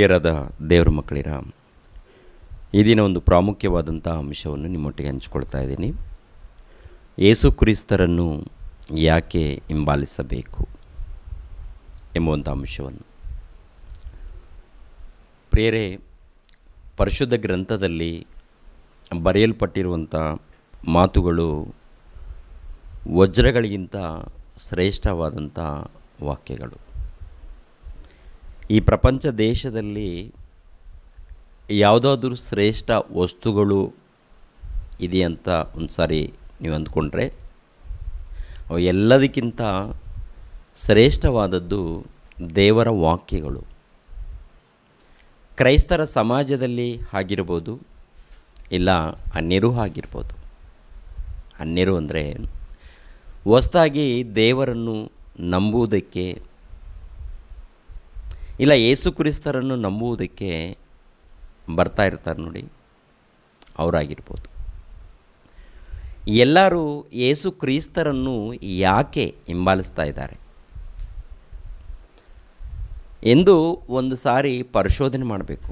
ಪ್ರಿಯರಾದ ದೇವರ ಮಕ್ಕಳಿರ ಈ ದಿನ ಒಂದು ಪ್ರಾಮುಖ್ಯವಾದಂಥ ಅಂಶವನ್ನು ನಿಮ್ಮೊಟ್ಟಿಗೆ ಹಂಚಿಕೊಳ್ತಾ ಇದ್ದೀನಿ ಏಸು ಕ್ರಿಸ್ತರನ್ನು ಯಾಕೆ ಹಿಂಬಾಲಿಸಬೇಕು ಎಂಬುವಂಥ ಅಂಶವನ್ನು ಪ್ರೇರೆ ಪರಿಶುದ್ಧ ಗ್ರಂಥದಲ್ಲಿ ಬರೆಯಲ್ಪಟ್ಟಿರುವಂಥ ಮಾತುಗಳು ವಜ್ರಗಳಿಗಿಂತ ಶ್ರೇಷ್ಠವಾದಂಥ ವಾಕ್ಯಗಳು ಈ ಪ್ರಪಂಚ ದೇಶದಲ್ಲಿ ಯಾವುದಾದ್ರೂ ಶ್ರೇಷ್ಠ ವಸ್ತುಗಳು ಇದೆಯಂತ ಒಂದು ಸಾರಿ ನೀವು ಅಂದ್ಕೊಂಡ್ರೆ ಅವು ಎಲ್ಲದಕ್ಕಿಂತ ಶ್ರೇಷ್ಠವಾದದ್ದು ದೇವರ ವಾಕ್ಯಗಳು ಕ್ರೈಸ್ತರ ಸಮಾಜದಲ್ಲಿ ಆಗಿರ್ಬೋದು ಇಲ್ಲ ಅನ್ಯರೂ ಆಗಿರ್ಬೋದು ಅನ್ಯರು ಅಂದರೆ ಹೊಸ್ದಾಗಿ ದೇವರನ್ನು ನಂಬುವುದಕ್ಕೆ ಇಲ್ಲ ಏಸು ಕ್ರಿಸ್ತರನ್ನು ನಂಬುವುದಕ್ಕೆ ಬರ್ತಾ ಇರ್ತಾರೆ ನೋಡಿ ಅವರಾಗಿರ್ಬೋದು ಎಲ್ಲರೂ ಏಸು ಕ್ರಿಸ್ತರನ್ನು ಯಾಕೆ ಹಿಂಬಾಲಿಸ್ತಾ ಇದ್ದಾರೆ ಎಂದು ಒಂದು ಸಾರಿ ಪರಿಶೋಧನೆ ಮಾಡಬೇಕು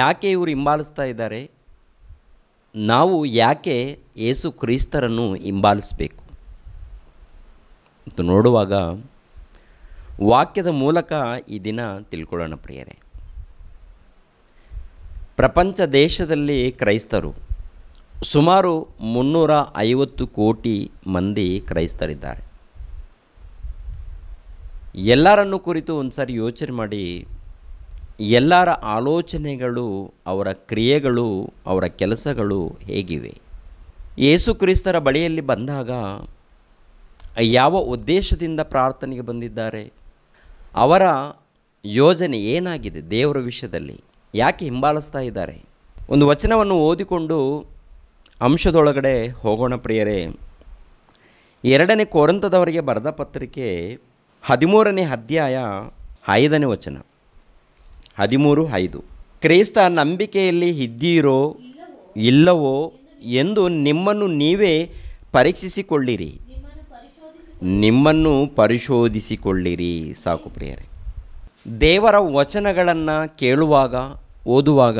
ಯಾಕೆ ಇವರು ಹಿಂಬಾಲಿಸ್ತಾ ಇದ್ದಾರೆ ನಾವು ಯಾಕೆ ಏಸು ಕ್ರಿಸ್ತರನ್ನು ಹಿಂಬಾಲಿಸಬೇಕು ನೋಡುವಾಗ ವಾಕ್ಯದ ಮೂಲಕ ಈ ದಿನ ತಿಳ್ಕೊಳ್ಳೋಣ ಪ್ರಿಯರೇ ಪ್ರಪಂಚ ದೇಶದಲ್ಲಿ ಕ್ರೈಸ್ತರು ಸುಮಾರು ಮುನ್ನೂರ ಐವತ್ತು ಕೋಟಿ ಮಂದಿ ಕ್ರೈಸ್ತರಿದ್ದಾರೆ ಎಲ್ಲರನ್ನು ಕುರಿತು ಒಂದು ಸಾರಿ ಯೋಚನೆ ಮಾಡಿ ಎಲ್ಲರ ಆಲೋಚನೆಗಳು ಅವರ ಕ್ರಿಯೆಗಳು ಅವರ ಕೆಲಸಗಳು ಹೇಗಿವೆ ಯೇಸು ಕ್ರಿಸ್ತರ ಬಳಿಯಲ್ಲಿ ಬಂದಾಗ ಯಾವ ಉದ್ದೇಶದಿಂದ ಪ್ರಾರ್ಥನೆಗೆ ಬಂದಿದ್ದಾರೆ ಅವರ ಯೋಜನೆ ಏನಾಗಿದೆ ದೇವರ ವಿಷಯದಲ್ಲಿ ಯಾಕೆ ಹಿಂಬಾಲಿಸ್ತಾ ಇದ್ದಾರೆ ಒಂದು ವಚನವನ್ನು ಓದಿಕೊಂಡು ಅಂಶದೊಳಗಡೆ ಹೋಗೋಣ ಪ್ರಿಯರೇ ಎರಡನೇ ಕೋರಂತದವರಿಗೆ ಬರೆದ ಪತ್ರಿಕೆ ಹದಿಮೂರನೇ ಅಧ್ಯಾಯ ಐದನೇ ವಚನ ಹದಿಮೂರು ಐದು ಕ್ರೈಸ್ತ ನಂಬಿಕೆಯಲ್ಲಿ ಇದ್ದೀರೋ ಇಲ್ಲವೋ ಎಂದು ನಿಮ್ಮನ್ನು ನೀವೇ ಪರೀಕ್ಷಿಸಿಕೊಳ್ಳಿರಿ ನಿಮ್ಮನ್ನು ಪರಿಶೋಧಿಸಿಕೊಳ್ಳಿರಿ ಸಾಕು ಪ್ರಿಯರೇ ದೇವರ ವಚನಗಳನ್ನು ಕೇಳುವಾಗ ಓದುವಾಗ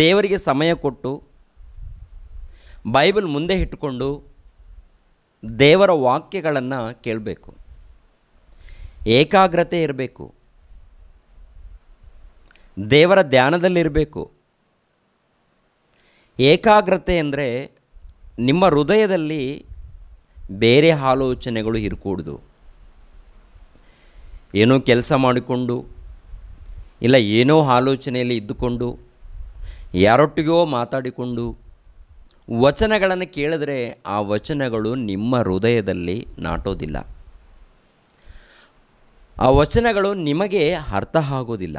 ದೇವರಿಗೆ ಸಮಯ ಕೊಟ್ಟು ಬೈಬಲ್ ಮುಂದೆ ಇಟ್ಟುಕೊಂಡು ದೇವರ ವಾಕ್ಯಗಳನ್ನು ಕೇಳಬೇಕು ಏಕಾಗ್ರತೆ ಇರಬೇಕು ದೇವರ ಧ್ಯಾನದಲ್ಲಿರಬೇಕು ಏಕಾಗ್ರತೆ ಅಂದರೆ ನಿಮ್ಮ ಹೃದಯದಲ್ಲಿ ಬೇರೆ ಆಲೋಚನೆಗಳು ಇರಕೂಡ್ದು ಏನೋ ಕೆಲಸ ಮಾಡಿಕೊಂಡು ಇಲ್ಲ ಏನೋ ಆಲೋಚನೆಯಲ್ಲಿ ಇದ್ದುಕೊಂಡು ಯಾರೊಟ್ಟಿಗೋ ಮಾತಾಡಿಕೊಂಡು ವಚನಗಳನ್ನು ಕೇಳಿದ್ರೆ ಆ ವಚನಗಳು ನಿಮ್ಮ ಹೃದಯದಲ್ಲಿ ನಾಟೋದಿಲ್ಲ ಆ ವಚನಗಳು ನಿಮಗೆ ಅರ್ಥ ಆಗೋದಿಲ್ಲ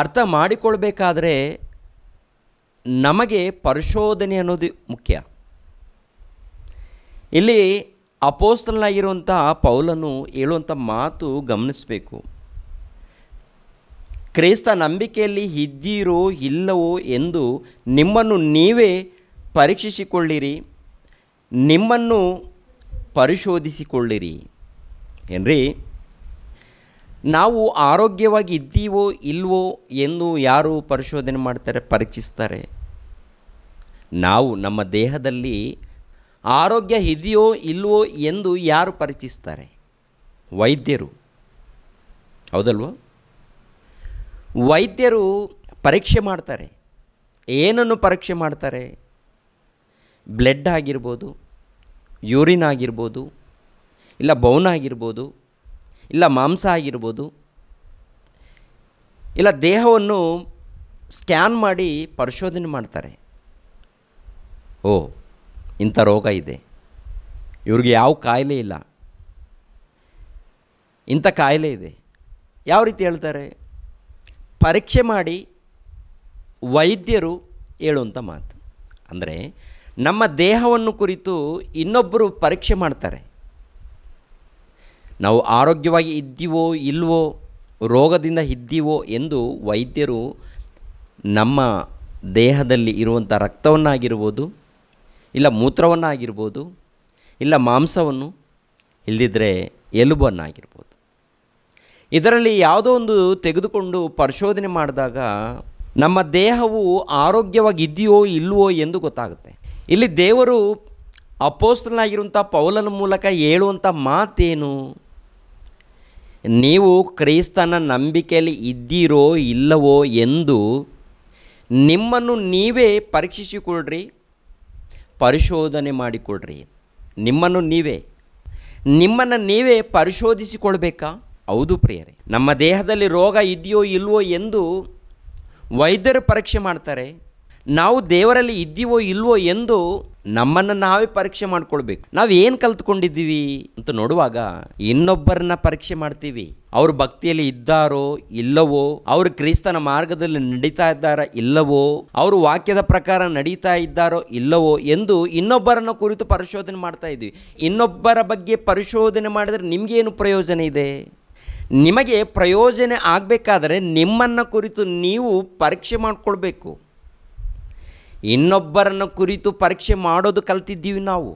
ಅರ್ಥ ಮಾಡಿಕೊಳ್ಬೇಕಾದ್ರೆ ನಮಗೆ ಪರಿಶೋಧನೆ ಅನ್ನೋದು ಮುಖ್ಯ ಇಲ್ಲಿ ಅಪೋಸ್ತಲನಾಗಿರುವಂಥ ಪೌಲನ್ನು ಹೇಳುವಂಥ ಮಾತು ಗಮನಿಸಬೇಕು ಕ್ರೈಸ್ತ ನಂಬಿಕೆಯಲ್ಲಿ ಇದ್ದೀರೋ ಇಲ್ಲವೋ ಎಂದು ನಿಮ್ಮನ್ನು ನೀವೇ ಪರೀಕ್ಷಿಸಿಕೊಳ್ಳಿರಿ ನಿಮ್ಮನ್ನು ಪರಿಶೋಧಿಸಿಕೊಳ್ಳಿರಿ ಏನ್ರಿ ನಾವು ಆರೋಗ್ಯವಾಗಿ ಇದ್ದೀವೋ ಇಲ್ವೋ ಎಂದು ಯಾರು ಪರಿಶೋಧನೆ ಮಾಡ್ತಾರೆ ಪರೀಕ್ಷಿಸ್ತಾರೆ ನಾವು ನಮ್ಮ ದೇಹದಲ್ಲಿ ಆರೋಗ್ಯ ಇದೆಯೋ ಇಲ್ವೋ ಎಂದು ಯಾರು ಪರಿಚಯಿಸ್ತಾರೆ ವೈದ್ಯರು ಹೌದಲ್ವ ವೈದ್ಯರು ಪರೀಕ್ಷೆ ಮಾಡ್ತಾರೆ ಏನನ್ನು ಪರೀಕ್ಷೆ ಮಾಡ್ತಾರೆ ಬ್ಲಡ್ ಆಗಿರ್ಬೋದು ಯೂರಿನ್ ಆಗಿರ್ಬೋದು ಇಲ್ಲ ಬೌನ್ ಆಗಿರ್ಬೋದು ಇಲ್ಲ ಮಾಂಸ ಆಗಿರ್ಬೋದು ಇಲ್ಲ ದೇಹವನ್ನು ಸ್ಕ್ಯಾನ್ ಮಾಡಿ ಪರಿಶೋಧನೆ ಮಾಡ್ತಾರೆ ಓ ಇಂಥ ರೋಗ ಇದೆ ಇವ್ರಿಗೆ ಯಾವ ಕಾಯಿಲೆ ಇಲ್ಲ ಇಂಥ ಕಾಯಿಲೆ ಇದೆ ಯಾವ ರೀತಿ ಹೇಳ್ತಾರೆ ಪರೀಕ್ಷೆ ಮಾಡಿ ವೈದ್ಯರು ಹೇಳುವಂಥ ಮಾತು ಅಂದರೆ ನಮ್ಮ ದೇಹವನ್ನು ಕುರಿತು ಇನ್ನೊಬ್ಬರು ಪರೀಕ್ಷೆ ಮಾಡ್ತಾರೆ ನಾವು ಆರೋಗ್ಯವಾಗಿ ಇದ್ದೀವೋ ಇಲ್ವೋ ರೋಗದಿಂದ ಇದ್ದೀವೋ ಎಂದು ವೈದ್ಯರು ನಮ್ಮ ದೇಹದಲ್ಲಿ ಇರುವಂಥ ರಕ್ತವನ್ನಾಗಿರ್ಬೋದು ಇಲ್ಲ ಮೂತ್ರವನ್ನು ಆಗಿರ್ಬೋದು ಇಲ್ಲ ಮಾಂಸವನ್ನು ಇಲ್ಲದಿದ್ದರೆ ಆಗಿರ್ಬೋದು ಇದರಲ್ಲಿ ಯಾವುದೋ ಒಂದು ತೆಗೆದುಕೊಂಡು ಪರಿಶೋಧನೆ ಮಾಡಿದಾಗ ನಮ್ಮ ದೇಹವು ಆರೋಗ್ಯವಾಗಿದೆಯೋ ಇಲ್ಲವೋ ಎಂದು ಗೊತ್ತಾಗುತ್ತೆ ಇಲ್ಲಿ ದೇವರು ಅಪೋಸ್ತನಾಗಿರುವಂಥ ಪೌಲನ ಮೂಲಕ ಹೇಳುವಂಥ ಮಾತೇನು ನೀವು ಕ್ರೈಸ್ತನ ನಂಬಿಕೆಯಲ್ಲಿ ಇದ್ದೀರೋ ಇಲ್ಲವೋ ಎಂದು ನಿಮ್ಮನ್ನು ನೀವೇ ಪರೀಕ್ಷಿಸಿಕೊಳ್ಳ್ರಿ ಪರಿಶೋಧನೆ ಮಾಡಿಕೊಡ್ರಿ ನಿಮ್ಮನ್ನು ನೀವೇ ನಿಮ್ಮನ್ನು ನೀವೇ ಪರಿಶೋಧಿಸಿಕೊಳ್ಬೇಕಾ ಹೌದು ಪ್ರಿಯರೇ ನಮ್ಮ ದೇಹದಲ್ಲಿ ರೋಗ ಇದೆಯೋ ಇಲ್ವೋ ಎಂದು ವೈದ್ಯರು ಪರೀಕ್ಷೆ ಮಾಡ್ತಾರೆ ನಾವು ದೇವರಲ್ಲಿ ಇದ್ದೀವೋ ಇಲ್ವೋ ಎಂದು ನಮ್ಮನ್ನು ನಾವೇ ಪರೀಕ್ಷೆ ಮಾಡ್ಕೊಳ್ಬೇಕು ನಾವು ಏನು ಕಲ್ತ್ಕೊಂಡಿದ್ದೀವಿ ಅಂತ ನೋಡುವಾಗ ಇನ್ನೊಬ್ಬರನ್ನ ಪರೀಕ್ಷೆ ಮಾಡ್ತೀವಿ ಅವರು ಭಕ್ತಿಯಲ್ಲಿ ಇದ್ದಾರೋ ಇಲ್ಲವೋ ಅವರು ಕ್ರಿಸ್ತನ ಮಾರ್ಗದಲ್ಲಿ ನಡೀತಾ ಇದ್ದಾರೋ ಇಲ್ಲವೋ ಅವರು ವಾಕ್ಯದ ಪ್ರಕಾರ ನಡೀತಾ ಇದ್ದಾರೋ ಇಲ್ಲವೋ ಎಂದು ಇನ್ನೊಬ್ಬರನ್ನ ಕುರಿತು ಪರಿಶೋಧನೆ ಮಾಡ್ತಾ ಇದ್ವಿ ಇನ್ನೊಬ್ಬರ ಬಗ್ಗೆ ಪರಿಶೋಧನೆ ಮಾಡಿದರೆ ನಿಮಗೇನು ಪ್ರಯೋಜನ ಇದೆ ನಿಮಗೆ ಪ್ರಯೋಜನ ಆಗಬೇಕಾದರೆ ನಿಮ್ಮನ್ನು ಕುರಿತು ನೀವು ಪರೀಕ್ಷೆ ಮಾಡಿಕೊಳ್ಬೇಕು ಇನ್ನೊಬ್ಬರನ್ನು ಕುರಿತು ಪರೀಕ್ಷೆ ಮಾಡೋದು ಕಲ್ತಿದ್ದೀವಿ ನಾವು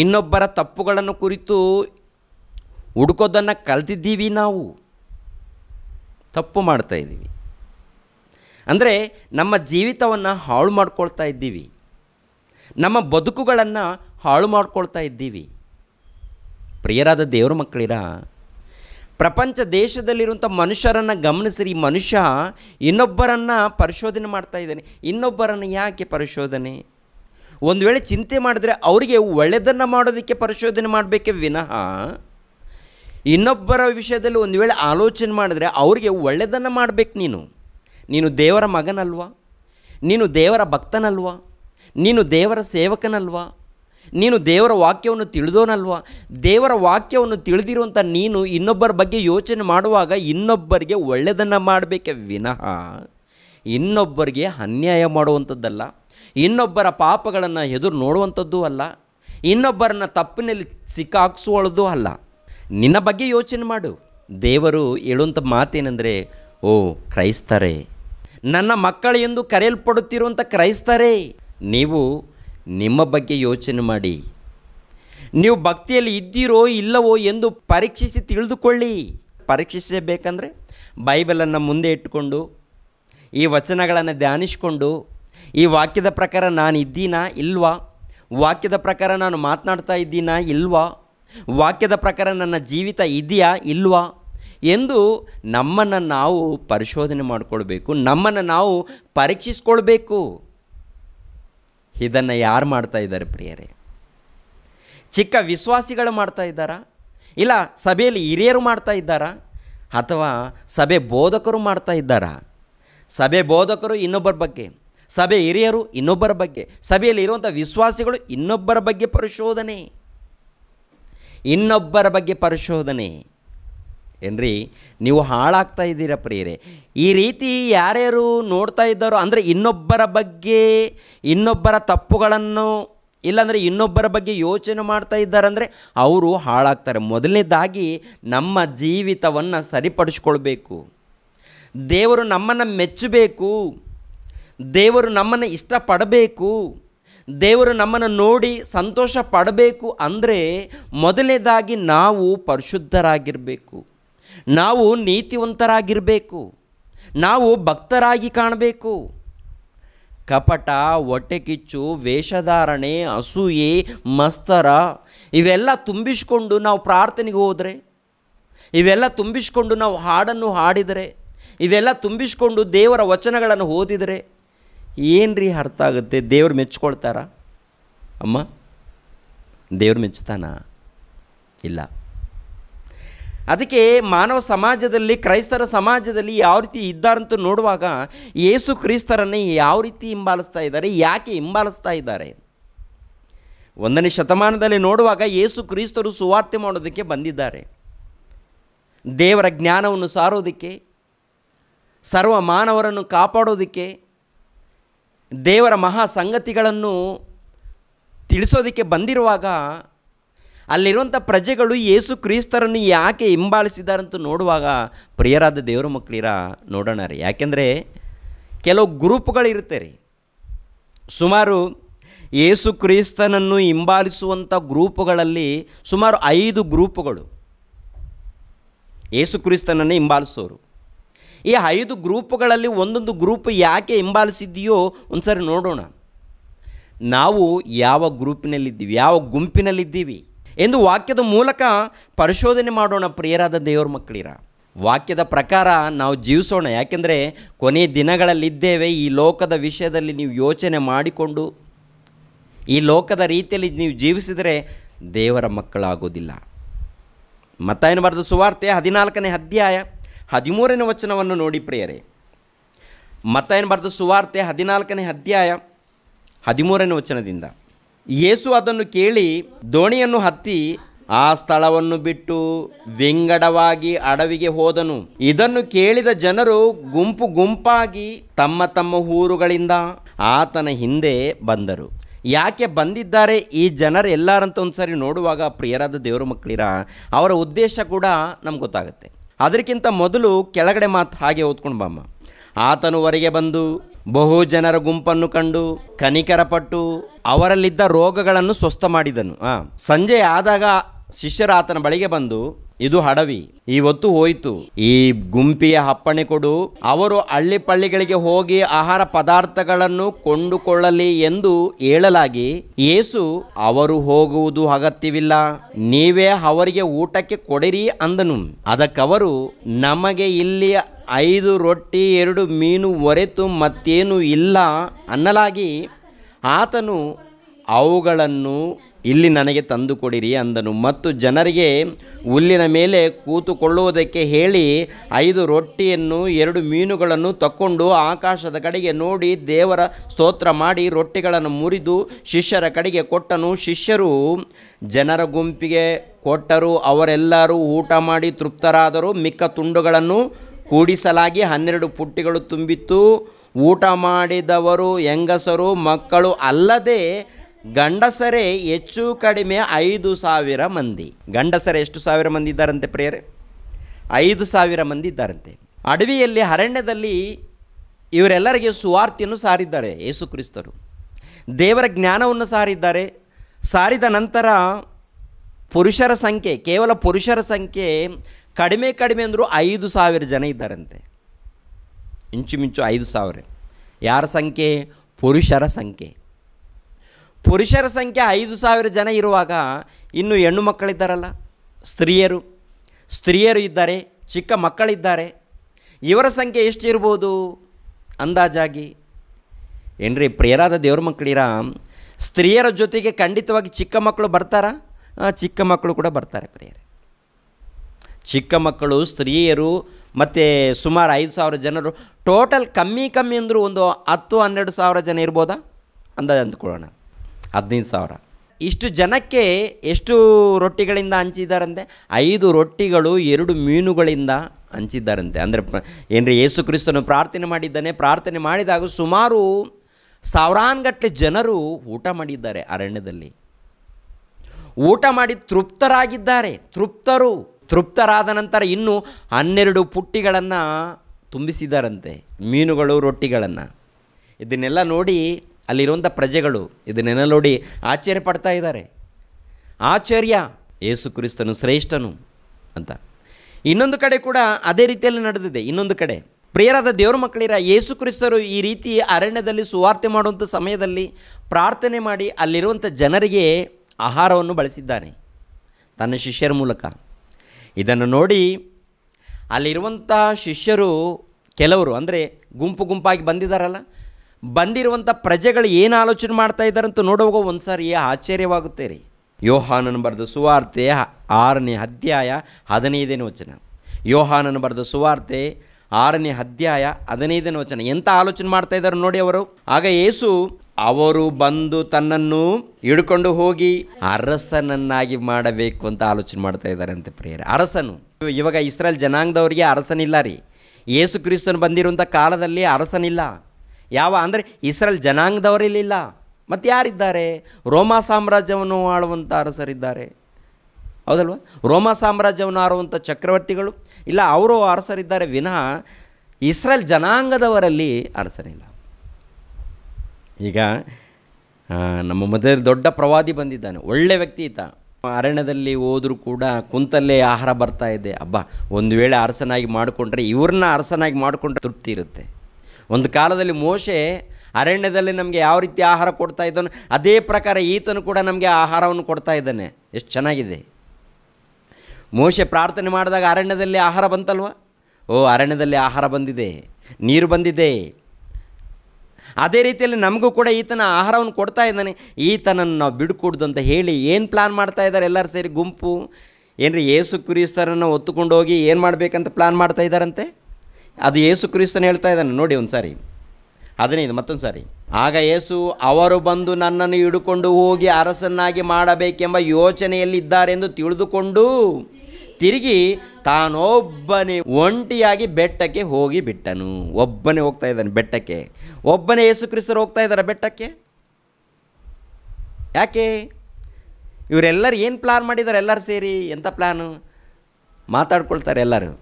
ಇನ್ನೊಬ್ಬರ ತಪ್ಪುಗಳನ್ನು ಕುರಿತು ಹುಡುಕೋದನ್ನು ಕಲ್ತಿದ್ದೀವಿ ನಾವು ತಪ್ಪು ಮಾಡ್ತಾ ಇದ್ದೀವಿ ಅಂದರೆ ನಮ್ಮ ಜೀವಿತವನ್ನು ಹಾಳು ಮಾಡ್ಕೊಳ್ತಾ ಇದ್ದೀವಿ ನಮ್ಮ ಬದುಕುಗಳನ್ನು ಹಾಳು ಮಾಡ್ಕೊಳ್ತಾ ಇದ್ದೀವಿ ಪ್ರಿಯರಾದ ದೇವ್ರ ಮಕ್ಕಳಿರ ಪ್ರಪಂಚ ದೇಶದಲ್ಲಿರುವಂಥ ಮನುಷ್ಯರನ್ನು ಗಮನಿಸಿರಿ ಮನುಷ್ಯ ಇನ್ನೊಬ್ಬರನ್ನು ಪರಿಶೋಧನೆ ಮಾಡ್ತಾ ಇದ್ದಾನೆ ಇನ್ನೊಬ್ಬರನ್ನು ಯಾಕೆ ಪರಿಶೋಧನೆ ಒಂದು ವೇಳೆ ಚಿಂತೆ ಮಾಡಿದ್ರೆ ಅವರಿಗೆ ಒಳ್ಳೆಯದನ್ನು ಮಾಡೋದಕ್ಕೆ ಪರಿಶೋಧನೆ ಮಾಡಬೇಕೆ ವಿನಃ ಇನ್ನೊಬ್ಬರ ವಿಷಯದಲ್ಲಿ ಒಂದು ವೇಳೆ ಆಲೋಚನೆ ಮಾಡಿದ್ರೆ ಅವರಿಗೆ ಒಳ್ಳೆಯದನ್ನು ಮಾಡಬೇಕು ನೀನು ನೀನು ದೇವರ ಮಗನಲ್ವಾ ನೀನು ದೇವರ ಭಕ್ತನಲ್ವಾ ನೀನು ದೇವರ ಸೇವಕನಲ್ವಾ ನೀನು ದೇವರ ವಾಕ್ಯವನ್ನು ತಿಳಿದೋನಲ್ವ ದೇವರ ವಾಕ್ಯವನ್ನು ತಿಳಿದಿರುವಂಥ ನೀನು ಇನ್ನೊಬ್ಬರ ಬಗ್ಗೆ ಯೋಚನೆ ಮಾಡುವಾಗ ಇನ್ನೊಬ್ಬರಿಗೆ ಒಳ್ಳೆಯದನ್ನು ಮಾಡಬೇಕೆ ವಿನಃ ಇನ್ನೊಬ್ಬರಿಗೆ ಅನ್ಯಾಯ ಮಾಡುವಂಥದ್ದಲ್ಲ ಇನ್ನೊಬ್ಬರ ಪಾಪಗಳನ್ನು ಎದುರು ನೋಡುವಂಥದ್ದೂ ಅಲ್ಲ ಇನ್ನೊಬ್ಬರನ್ನ ತಪ್ಪಿನಲ್ಲಿ ಸಿಕ್ಕಾಕ್ಸುವಳದೂ ಅಲ್ಲ ನಿನ್ನ ಬಗ್ಗೆ ಯೋಚನೆ ಮಾಡು ದೇವರು ಹೇಳುವಂಥ ಮಾತೇನೆಂದರೆ ಓ ಕ್ರೈಸ್ತರೇ ನನ್ನ ಮಕ್ಕಳೆಂದು ಎಂದು ಕರೆಯಲ್ಪಡುತ್ತಿರುವಂಥ ಕ್ರೈಸ್ತರೇ ನೀವು ನಿಮ್ಮ ಬಗ್ಗೆ ಯೋಚನೆ ಮಾಡಿ ನೀವು ಭಕ್ತಿಯಲ್ಲಿ ಇದ್ದೀರೋ ಇಲ್ಲವೋ ಎಂದು ಪರೀಕ್ಷಿಸಿ ತಿಳಿದುಕೊಳ್ಳಿ ಪರೀಕ್ಷಿಸಬೇಕಂದ್ರೆ ಬೈಬಲನ್ನು ಮುಂದೆ ಇಟ್ಟುಕೊಂಡು ಈ ವಚನಗಳನ್ನು ಧ್ಯಾನಿಸಿಕೊಂಡು ಈ ವಾಕ್ಯದ ಪ್ರಕಾರ ನಾನು ಇದ್ದೀನಾ ಇಲ್ವಾ ವಾಕ್ಯದ ಪ್ರಕಾರ ನಾನು ಮಾತನಾಡ್ತಾ ಇದ್ದೀನಾ ಇಲ್ವಾ ವಾಕ್ಯದ ಪ್ರಕಾರ ನನ್ನ ಜೀವಿತ ಇದೆಯಾ ಇಲ್ವಾ ಎಂದು ನಮ್ಮನ್ನು ನಾವು ಪರಿಶೋಧನೆ ಮಾಡಿಕೊಳ್ಬೇಕು ನಮ್ಮನ್ನು ನಾವು ಪರೀಕ್ಷಿಸ್ಕೊಳ್ಬೇಕು ಇದನ್ನು ಯಾರು ಮಾಡ್ತಾ ಇದ್ದಾರೆ ಪ್ರಿಯರೇ ಚಿಕ್ಕ ವಿಶ್ವಾಸಿಗಳು ಮಾಡ್ತಾ ಇದ್ದಾರಾ ಇಲ್ಲ ಸಭೆಯಲ್ಲಿ ಹಿರಿಯರು ಮಾಡ್ತಾ ಇದ್ದಾರಾ ಅಥವಾ ಸಭೆ ಬೋಧಕರು ಮಾಡ್ತಾ ಇದ್ದಾರಾ ಸಭೆ ಬೋಧಕರು ಇನ್ನೊಬ್ಬರ ಬಗ್ಗೆ ಸಭೆ ಹಿರಿಯರು ಇನ್ನೊಬ್ಬರ ಬಗ್ಗೆ ಸಭೆಯಲ್ಲಿ ಇರುವಂಥ ವಿಶ್ವಾಸಿಗಳು ಇನ್ನೊಬ್ಬರ ಬಗ್ಗೆ ಪರಿಶೋಧನೆ ಇನ್ನೊಬ್ಬರ ಬಗ್ಗೆ ಪರಿಶೋಧನೆ ಏನ್ರಿ ನೀವು ಹಾಳಾಗ್ತಾ ಇದ್ದೀರ ಪ್ರಿಯರೇ ಈ ರೀತಿ ಯಾರ್ಯಾರು ನೋಡ್ತಾ ಇದ್ದಾರೋ ಅಂದರೆ ಇನ್ನೊಬ್ಬರ ಬಗ್ಗೆ ಇನ್ನೊಬ್ಬರ ತಪ್ಪುಗಳನ್ನು ಇಲ್ಲಾಂದರೆ ಇನ್ನೊಬ್ಬರ ಬಗ್ಗೆ ಯೋಚನೆ ಮಾಡ್ತಾ ಇದ್ದಾರಂದರೆ ಅವರು ಹಾಳಾಗ್ತಾರೆ ಮೊದಲನೇದಾಗಿ ನಮ್ಮ ಜೀವಿತವನ್ನು ಸರಿಪಡಿಸ್ಕೊಳ್ಬೇಕು ದೇವರು ನಮ್ಮನ್ನು ಮೆಚ್ಚಬೇಕು ದೇವರು ನಮ್ಮನ್ನು ಇಷ್ಟಪಡಬೇಕು ದೇವರು ನಮ್ಮನ್ನು ನೋಡಿ ಸಂತೋಷ ಪಡಬೇಕು ಅಂದರೆ ಮೊದಲನೇದಾಗಿ ನಾವು ಪರಿಶುದ್ಧರಾಗಿರಬೇಕು ನಾವು ನೀತಿವಂತರಾಗಿರಬೇಕು ನಾವು ಭಕ್ತರಾಗಿ ಕಾಣಬೇಕು ಕಪಟ ಕಿಚ್ಚು ವೇಷಧಾರಣೆ ಅಸೂಯೆ ಮಸ್ತರ ಇವೆಲ್ಲ ತುಂಬಿಸಿಕೊಂಡು ನಾವು ಪ್ರಾರ್ಥನೆಗೆ ಹೋದರೆ ಇವೆಲ್ಲ ತುಂಬಿಸಿಕೊಂಡು ನಾವು ಹಾಡನ್ನು ಹಾಡಿದರೆ ಇವೆಲ್ಲ ತುಂಬಿಸಿಕೊಂಡು ದೇವರ ವಚನಗಳನ್ನು ಓದಿದರೆ ರೀ ಅರ್ಥ ಆಗುತ್ತೆ ದೇವ್ರು ಮೆಚ್ಕೊಳ್ತಾರಾ ಅಮ್ಮ ದೇವ್ರು ಮೆಚ್ತಾನಾ ಇಲ್ಲ ಅದಕ್ಕೆ ಮಾನವ ಸಮಾಜದಲ್ಲಿ ಕ್ರೈಸ್ತರ ಸಮಾಜದಲ್ಲಿ ಯಾವ ರೀತಿ ಇದ್ದಾರಂತ ನೋಡುವಾಗ ಯೇಸು ಕ್ರಿಸ್ತರನ್ನೇ ಯಾವ ರೀತಿ ಹಿಂಬಾಲಿಸ್ತಾ ಇದ್ದಾರೆ ಯಾಕೆ ಹಿಂಬಾಲಿಸ್ತಾ ಇದ್ದಾರೆ ಒಂದನೇ ಶತಮಾನದಲ್ಲಿ ನೋಡುವಾಗ ಯೇಸು ಕ್ರೀಸ್ತರು ಸುವಾರ್ತೆ ಮಾಡೋದಕ್ಕೆ ಬಂದಿದ್ದಾರೆ ದೇವರ ಜ್ಞಾನವನ್ನು ಸಾರೋದಕ್ಕೆ ಸರ್ವ ಮಾನವರನ್ನು ಕಾಪಾಡೋದಕ್ಕೆ ದೇವರ ಮಹಾ ಸಂಗತಿಗಳನ್ನು ತಿಳಿಸೋದಕ್ಕೆ ಬಂದಿರುವಾಗ ಅಲ್ಲಿರುವಂಥ ಪ್ರಜೆಗಳು ಯೇಸು ಕ್ರಿಸ್ತರನ್ನು ಯಾಕೆ ಹಿಂಬಾಲಿಸಿದಾರಂತ ನೋಡುವಾಗ ಪ್ರಿಯರಾದ ದೇವರ ಮಕ್ಕಳಿರ ನೋಡೋಣ ರೀ ಯಾಕೆಂದರೆ ಕೆಲವು ಗ್ರೂಪ್ಗಳಿರುತ್ತೆ ರೀ ಸುಮಾರು ಯೇಸು ಕ್ರಿಸ್ತನನ್ನು ಹಿಂಬಾಲಿಸುವಂಥ ಗ್ರೂಪ್ಗಳಲ್ಲಿ ಸುಮಾರು ಐದು ಗ್ರೂಪ್ಗಳು ಯೇಸು ಕ್ರಿಸ್ತನನ್ನು ಹಿಂಬಾಲಿಸೋರು ಈ ಐದು ಗ್ರೂಪ್ಗಳಲ್ಲಿ ಒಂದೊಂದು ಗ್ರೂಪ್ ಯಾಕೆ ಹಿಂಬಾಲಿಸಿದೆಯೋ ಒಂದು ಸರಿ ನೋಡೋಣ ನಾವು ಯಾವ ಗ್ರೂಪಿನಲ್ಲಿದ್ದೀವಿ ಯಾವ ಗುಂಪಿನಲ್ಲಿದ್ದೀವಿ ಎಂದು ವಾಕ್ಯದ ಮೂಲಕ ಪರಿಶೋಧನೆ ಮಾಡೋಣ ಪ್ರಿಯರಾದ ದೇವರ ಮಕ್ಕಳಿರ ವಾಕ್ಯದ ಪ್ರಕಾರ ನಾವು ಜೀವಿಸೋಣ ಯಾಕೆಂದರೆ ಕೊನೆಯ ದಿನಗಳಲ್ಲಿದ್ದೇವೆ ಈ ಲೋಕದ ವಿಷಯದಲ್ಲಿ ನೀವು ಯೋಚನೆ ಮಾಡಿಕೊಂಡು ಈ ಲೋಕದ ರೀತಿಯಲ್ಲಿ ನೀವು ಜೀವಿಸಿದರೆ ದೇವರ ಮಕ್ಕಳಾಗೋದಿಲ್ಲ ಮತ್ತಾಯನ ಬರೆದ ಸುವಾರ್ತೆ ಹದಿನಾಲ್ಕನೇ ಅಧ್ಯಾಯ ಹದಿಮೂರನೇ ವಚನವನ್ನು ನೋಡಿ ಪ್ರಿಯರೇ ಮತ್ತಾಯನ ಬರೆದ ಸುವಾರ್ತೆ ಹದಿನಾಲ್ಕನೇ ಅಧ್ಯಾಯ ಹದಿಮೂರನೇ ವಚನದಿಂದ ಯೇಸು ಅದನ್ನು ಕೇಳಿ ದೋಣಿಯನ್ನು ಹತ್ತಿ ಆ ಸ್ಥಳವನ್ನು ಬಿಟ್ಟು ವಿಂಗಡವಾಗಿ ಅಡವಿಗೆ ಹೋದನು ಇದನ್ನು ಕೇಳಿದ ಜನರು ಗುಂಪು ಗುಂಪಾಗಿ ತಮ್ಮ ತಮ್ಮ ಊರುಗಳಿಂದ ಆತನ ಹಿಂದೆ ಬಂದರು ಯಾಕೆ ಬಂದಿದ್ದಾರೆ ಈ ಜನರು ಎಲ್ಲರಂತ ಒಂದು ಸಾರಿ ನೋಡುವಾಗ ಪ್ರಿಯರಾದ ದೇವರ ಮಕ್ಕಳಿರ ಅವರ ಉದ್ದೇಶ ಕೂಡ ನಮ್ಗೆ ಗೊತ್ತಾಗುತ್ತೆ ಅದಕ್ಕಿಂತ ಮೊದಲು ಕೆಳಗಡೆ ಮಾತು ಹಾಗೆ ಓದ್ಕೊಂಡು ಬಾಮ್ಮ ಆತನು ಹೊರಗೆ ಬಂದು ಬಹು ಜನರ ಗುಂಪನ್ನು ಕಂಡು ಕನಿಕರಪಟ್ಟು ಅವರಲ್ಲಿದ್ದ ರೋಗಗಳನ್ನು ಸ್ವಸ್ಥ ಮಾಡಿದನು ಆ ಸಂಜೆ ಆದಾಗ ಶಿಷ್ಯರ ಆತನ ಬಳಿಗೆ ಬಂದು ಇದು ಹಡವಿ ಇವತ್ತು ಹೋಯಿತು ಈ ಗುಂಪಿಯ ಹಪ್ಪಣೆ ಕೊಡು ಅವರು ಹಳ್ಳಿ ಪಳ್ಳಿಗಳಿಗೆ ಹೋಗಿ ಆಹಾರ ಪದಾರ್ಥಗಳನ್ನು ಕೊಂಡುಕೊಳ್ಳಲಿ ಎಂದು ಹೇಳಲಾಗಿ ಏಸು ಅವರು ಹೋಗುವುದು ಅಗತ್ಯವಿಲ್ಲ ನೀವೇ ಅವರಿಗೆ ಊಟಕ್ಕೆ ಕೊಡಿರಿ ಅಂದನು ಅದಕ್ಕವರು ನಮಗೆ ಇಲ್ಲಿಯ ಐದು ರೊಟ್ಟಿ ಎರಡು ಮೀನು ಒರೆತು ಮತ್ತೇನೂ ಇಲ್ಲ ಅನ್ನಲಾಗಿ ಆತನು ಅವುಗಳನ್ನು ಇಲ್ಲಿ ನನಗೆ ತಂದುಕೊಡಿರಿ ಅಂದನು ಮತ್ತು ಜನರಿಗೆ ಹುಲ್ಲಿನ ಮೇಲೆ ಕೂತುಕೊಳ್ಳುವುದಕ್ಕೆ ಹೇಳಿ ಐದು ರೊಟ್ಟಿಯನ್ನು ಎರಡು ಮೀನುಗಳನ್ನು ತಕ್ಕೊಂಡು ಆಕಾಶದ ಕಡೆಗೆ ನೋಡಿ ದೇವರ ಸ್ತೋತ್ರ ಮಾಡಿ ರೊಟ್ಟಿಗಳನ್ನು ಮುರಿದು ಶಿಷ್ಯರ ಕಡೆಗೆ ಕೊಟ್ಟನು ಶಿಷ್ಯರು ಜನರ ಗುಂಪಿಗೆ ಕೊಟ್ಟರು ಅವರೆಲ್ಲರೂ ಊಟ ಮಾಡಿ ತೃಪ್ತರಾದರು ಮಿಕ್ಕ ತುಂಡುಗಳನ್ನು ಕೂಡಿಸಲಾಗಿ ಹನ್ನೆರಡು ಪುಟ್ಟಿಗಳು ತುಂಬಿತ್ತು ಊಟ ಮಾಡಿದವರು ಹೆಂಗಸರು ಮಕ್ಕಳು ಅಲ್ಲದೆ ಗಂಡಸರೇ ಹೆಚ್ಚು ಕಡಿಮೆ ಐದು ಸಾವಿರ ಮಂದಿ ಗಂಡಸರೇ ಎಷ್ಟು ಸಾವಿರ ಮಂದಿ ಇದ್ದಾರಂತೆ ಪ್ರಿಯರೇ ಐದು ಸಾವಿರ ಮಂದಿ ಇದ್ದಾರಂತೆ ಅಡವಿಯಲ್ಲಿ ಅರಣ್ಯದಲ್ಲಿ ಇವರೆಲ್ಲರಿಗೆ ಸುವಾರ್ತಿಯನ್ನು ಸಾರಿದ್ದಾರೆ ಯೇಸುಕ್ರಿಸ್ತರು ದೇವರ ಜ್ಞಾನವನ್ನು ಸಾರಿದ್ದಾರೆ ಸಾರಿದ ನಂತರ ಪುರುಷರ ಸಂಖ್ಯೆ ಕೇವಲ ಪುರುಷರ ಸಂಖ್ಯೆ ಕಡಿಮೆ ಕಡಿಮೆ ಅಂದರೂ ಐದು ಸಾವಿರ ಜನ ಇದ್ದಾರಂತೆ ಇಂಚುಮಿಂಚು ಐದು ಸಾವಿರ ಯಾರ ಸಂಖ್ಯೆ ಪುರುಷರ ಸಂಖ್ಯೆ ಪುರುಷರ ಸಂಖ್ಯೆ ಐದು ಸಾವಿರ ಜನ ಇರುವಾಗ ಇನ್ನು ಹೆಣ್ಣು ಮಕ್ಕಳಿದ್ದಾರಲ್ಲ ಸ್ತ್ರೀಯರು ಸ್ತ್ರೀಯರು ಇದ್ದಾರೆ ಚಿಕ್ಕ ಮಕ್ಕಳಿದ್ದಾರೆ ಇವರ ಸಂಖ್ಯೆ ಎಷ್ಟಿರ್ಬೋದು ಅಂದಾಜಾಗಿ ಏನ್ರಿ ಪ್ರಿಯರಾದ ದೇವ್ರ ಮಕ್ಕಳಿರಾ ಸ್ತ್ರೀಯರ ಜೊತೆಗೆ ಖಂಡಿತವಾಗಿ ಚಿಕ್ಕ ಮಕ್ಕಳು ಬರ್ತಾರಾ ಚಿಕ್ಕ ಮಕ್ಕಳು ಕೂಡ ಬರ್ತಾರೆ ಪ್ರಿಯರೇ ಚಿಕ್ಕ ಮಕ್ಕಳು ಸ್ತ್ರೀಯರು ಮತ್ತು ಸುಮಾರು ಐದು ಸಾವಿರ ಜನರು ಟೋಟಲ್ ಕಮ್ಮಿ ಕಮ್ಮಿ ಅಂದರೂ ಒಂದು ಹತ್ತು ಹನ್ನೆರಡು ಸಾವಿರ ಜನ ಇರ್ಬೋದಾ ಅಂದ ಅಂದ್ಕೊಳ್ಳೋಣ ಹದಿನೈದು ಸಾವಿರ ಇಷ್ಟು ಜನಕ್ಕೆ ಎಷ್ಟು ರೊಟ್ಟಿಗಳಿಂದ ಹಂಚಿದ್ದಾರಂತೆ ಐದು ರೊಟ್ಟಿಗಳು ಎರಡು ಮೀನುಗಳಿಂದ ಹಂಚಿದ್ದಾರಂತೆ ಅಂದರೆ ಏನರ ಯೇಸು ಕ್ರಿಸ್ತನು ಪ್ರಾರ್ಥನೆ ಮಾಡಿದ್ದಾನೆ ಪ್ರಾರ್ಥನೆ ಮಾಡಿದಾಗ ಸುಮಾರು ಸಾವಿರಾನ್ಗಟ್ಟಲೆ ಜನರು ಊಟ ಮಾಡಿದ್ದಾರೆ ಅರಣ್ಯದಲ್ಲಿ ಊಟ ಮಾಡಿ ತೃಪ್ತರಾಗಿದ್ದಾರೆ ತೃಪ್ತರು ತೃಪ್ತರಾದ ನಂತರ ಇನ್ನೂ ಹನ್ನೆರಡು ಪುಟ್ಟಿಗಳನ್ನು ತುಂಬಿಸಿದಾರಂತೆ ಮೀನುಗಳು ರೊಟ್ಟಿಗಳನ್ನು ಇದನ್ನೆಲ್ಲ ನೋಡಿ ಅಲ್ಲಿರುವಂಥ ಪ್ರಜೆಗಳು ಇದನ್ನೆಲ್ಲ ನೋಡಿ ಆಶ್ಚರ್ಯ ಪಡ್ತಾ ಇದ್ದಾರೆ ಆಚಾರ್ಯ ಏಸು ಕ್ರಿಸ್ತನು ಶ್ರೇಷ್ಠನು ಅಂತ ಇನ್ನೊಂದು ಕಡೆ ಕೂಡ ಅದೇ ರೀತಿಯಲ್ಲಿ ನಡೆದಿದೆ ಇನ್ನೊಂದು ಕಡೆ ಪ್ರಿಯರಾದ ದೇವರ ಮಕ್ಕಳಿರ ಯೇಸು ಕ್ರಿಸ್ತರು ಈ ರೀತಿ ಅರಣ್ಯದಲ್ಲಿ ಸುವಾರ್ತೆ ಮಾಡುವಂಥ ಸಮಯದಲ್ಲಿ ಪ್ರಾರ್ಥನೆ ಮಾಡಿ ಅಲ್ಲಿರುವಂಥ ಜನರಿಗೆ ಆಹಾರವನ್ನು ಬಳಸಿದ್ದಾನೆ ತನ್ನ ಶಿಷ್ಯರ ಮೂಲಕ ಇದನ್ನು ನೋಡಿ ಅಲ್ಲಿರುವಂಥ ಶಿಷ್ಯರು ಕೆಲವರು ಅಂದರೆ ಗುಂಪು ಗುಂಪಾಗಿ ಬಂದಿದ್ದಾರಲ್ಲ ಬಂದಿರುವಂಥ ಪ್ರಜೆಗಳು ಏನು ಆಲೋಚನೆ ಮಾಡ್ತಾ ಇದ್ದಾರಂತ ನೋಡುವಾಗ ಒಂದು ಸಾರಿ ಆಶ್ಚರ್ಯವಾಗುತ್ತೆ ರೀ ಯೋಹಾನನ್ನು ಬರೆದ ಸುವಾರ್ತೆ ಆರನೇ ಅಧ್ಯಾಯ ಹದಿನೈದನೇ ವಚನ ಯೋಹಾನನ್ನು ಬರೆದ ಸುವಾರ್ತೆ ಆರನೇ ಅಧ್ಯಾಯ ಹದಿನೈದನೇ ವಚನ ಎಂಥ ಆಲೋಚನೆ ಮಾಡ್ತಾ ಇದ್ದಾರೆ ನೋಡಿ ಅವರು ಆಗ ಯೇಸು ಅವರು ಬಂದು ತನ್ನನ್ನು ಹಿಡ್ಕೊಂಡು ಹೋಗಿ ಅರಸನನ್ನಾಗಿ ಮಾಡಬೇಕು ಅಂತ ಆಲೋಚನೆ ಮಾಡ್ತಾ ಇದ್ದಾರೆ ಅಂತ ಪ್ರಿಯರ ಅರಸನು ಇವಾಗ ಇಸ್ರೇಲ್ ಜನಾಂಗದವರಿಗೆ ಅರಸನಿಲ್ಲ ರೀ ಯೇಸು ಕ್ರಿಸ್ತನು ಬಂದಿರುವಂಥ ಕಾಲದಲ್ಲಿ ಅರಸನಿಲ್ಲ ಯಾವ ಅಂದರೆ ಇಸ್ರೇಲ್ ಜನಾಂಗದವರಿಲ್ಲ ಮತ್ತು ಯಾರಿದ್ದಾರೆ ರೋಮಾ ಸಾಮ್ರಾಜ್ಯವನ್ನು ಆಳುವಂಥ ಅರಸರಿದ್ದಾರೆ ಹೌದಲ್ವಾ ರೋಮಾ ಸಾಮ್ರಾಜ್ಯವನ್ನು ಆರುವಂಥ ಚಕ್ರವರ್ತಿಗಳು ಇಲ್ಲ ಅವರು ಅರಸರಿದ್ದಾರೆ ವಿನಃ ಇಸ್ರೇಲ್ ಜನಾಂಗದವರಲ್ಲಿ ಅರಸನಿಲ್ಲ ಈಗ ನಮ್ಮ ಮೊದಲು ದೊಡ್ಡ ಪ್ರವಾದಿ ಬಂದಿದ್ದಾನೆ ಒಳ್ಳೆ ವ್ಯಕ್ತಿ ಈತ ಅರಣ್ಯದಲ್ಲಿ ಹೋದರೂ ಕೂಡ ಕುಂತಲ್ಲೇ ಆಹಾರ ಬರ್ತಾ ಇದೆ ಹಬ್ಬ ಒಂದು ವೇಳೆ ಅರಸನಾಗಿ ಮಾಡಿಕೊಂಡ್ರೆ ಇವ್ರನ್ನ ಅರಸನಾಗಿ ಮಾಡಿಕೊಂಡ್ರೆ ತೃಪ್ತಿ ಇರುತ್ತೆ ಒಂದು ಕಾಲದಲ್ಲಿ ಮೋಶೆ ಅರಣ್ಯದಲ್ಲಿ ನಮಗೆ ಯಾವ ರೀತಿ ಆಹಾರ ಕೊಡ್ತಾ ಇದ್ದಾನೋ ಅದೇ ಪ್ರಕಾರ ಈತನು ಕೂಡ ನಮಗೆ ಆಹಾರವನ್ನು ಕೊಡ್ತಾ ಇದ್ದಾನೆ ಎಷ್ಟು ಚೆನ್ನಾಗಿದೆ ಮೋಶೆ ಪ್ರಾರ್ಥನೆ ಮಾಡಿದಾಗ ಅರಣ್ಯದಲ್ಲಿ ಆಹಾರ ಬಂತಲ್ವ ಓ ಅರಣ್ಯದಲ್ಲಿ ಆಹಾರ ಬಂದಿದೆ ನೀರು ಬಂದಿದೆ ಅದೇ ರೀತಿಯಲ್ಲಿ ನಮಗೂ ಕೂಡ ಈತನ ಆಹಾರವನ್ನು ಕೊಡ್ತಾ ಇದ್ದಾನೆ ಈತನನ್ನು ನಾವು ಬಿಡ್ಕೂಡ್ದು ಅಂತ ಹೇಳಿ ಏನು ಪ್ಲ್ಯಾನ್ ಮಾಡ್ತಾ ಇದ್ದಾರೆ ಎಲ್ಲರೂ ಸೇರಿ ಗುಂಪು ಏನ್ರಿ ಏಸು ಕ್ರಿಸ್ತರನ್ನು ಒತ್ತುಕೊಂಡು ಹೋಗಿ ಏನು ಮಾಡಬೇಕಂತ ಪ್ಲ್ಯಾನ್ ಮಾಡ್ತಾ ಇದ್ದಾರಂತೆ ಅದು ಏಸು ಕ್ರಿಸ್ತನ ಹೇಳ್ತಾ ಇದ್ದಾನೆ ನೋಡಿ ಒಂದು ಸಾರಿ ಇದು ಮತ್ತೊಂದು ಸಾರಿ ಆಗ ಏಸು ಅವರು ಬಂದು ನನ್ನನ್ನು ಹಿಡುಕೊಂಡು ಹೋಗಿ ಅರಸನ್ನಾಗಿ ಮಾಡಬೇಕೆಂಬ ಯೋಚನೆಯಲ್ಲಿದ್ದಾರೆಂದು ತಿಳಿದುಕೊಂಡು ತಿರುಗಿ ತಾನೊಬ್ಬನೇ ಒಂಟಿಯಾಗಿ ಬೆಟ್ಟಕ್ಕೆ ಹೋಗಿ ಬಿಟ್ಟನು ಒಬ್ಬನೇ ಹೋಗ್ತಾ ಇದ್ದಾನೆ ಬೆಟ್ಟಕ್ಕೆ ಒಬ್ಬನೇ ಯೇಸು ಕ್ರಿಸ್ತರು ಹೋಗ್ತಾ ಇದ್ದಾರೆ ಬೆಟ್ಟಕ್ಕೆ ಯಾಕೆ ಇವರೆಲ್ಲರೂ ಏನು ಪ್ಲ್ಯಾನ್ ಮಾಡಿದ್ದಾರೆ ಎಲ್ಲರೂ ಸೇರಿ ಎಂಥ ಪ್ಲ್ಯಾನು ಮಾತಾಡ್ಕೊಳ್ತಾರೆ ಎಲ್ಲರೂ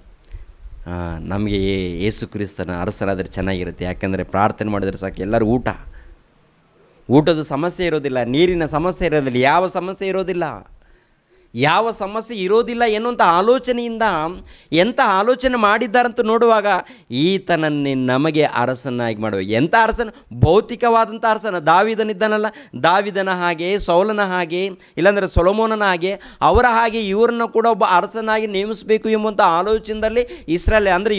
ನಮಗೆ ಯೇಸು ಕ್ರಿಸ್ತನ ಅರಸರಾದರೆ ಚೆನ್ನಾಗಿರುತ್ತೆ ಯಾಕೆಂದರೆ ಪ್ರಾರ್ಥನೆ ಮಾಡಿದರೆ ಸಾಕು ಎಲ್ಲರೂ ಊಟ ಊಟದ ಸಮಸ್ಯೆ ಇರೋದಿಲ್ಲ ನೀರಿನ ಸಮಸ್ಯೆ ಇರೋದಿಲ್ಲ ಯಾವ ಸಮಸ್ಯೆ ಇರೋದಿಲ್ಲ ಯಾವ ಸಮಸ್ಯೆ ಇರೋದಿಲ್ಲ ಎನ್ನುವಂಥ ಆಲೋಚನೆಯಿಂದ ಎಂಥ ಆಲೋಚನೆ ಮಾಡಿದ್ದಾರಂತ ನೋಡುವಾಗ ಈತನನ್ನೇ ನಮಗೆ ಅರಸನಾಗಿ ಮಾಡುವ ಎಂಥ ಅರಸನ ಭೌತಿಕವಾದಂಥ ಅರಸನ ದಾವಿದನಿದ್ದಾನಲ್ಲ ದಾವಿದನ ಹಾಗೆ ಸೌಲನ ಹಾಗೆ ಇಲ್ಲಾಂದರೆ ಸೊಲಮೋನನ ಹಾಗೆ ಅವರ ಹಾಗೆ ಇವರನ್ನು ಕೂಡ ಒಬ್ಬ ಅರಸನಾಗಿ ನೇಮಿಸಬೇಕು ಎಂಬಂಥ ಆಲೋಚನೆಯಲ್ಲಿ ಇಸ್ರಾಲ್ ಅಂದರೆ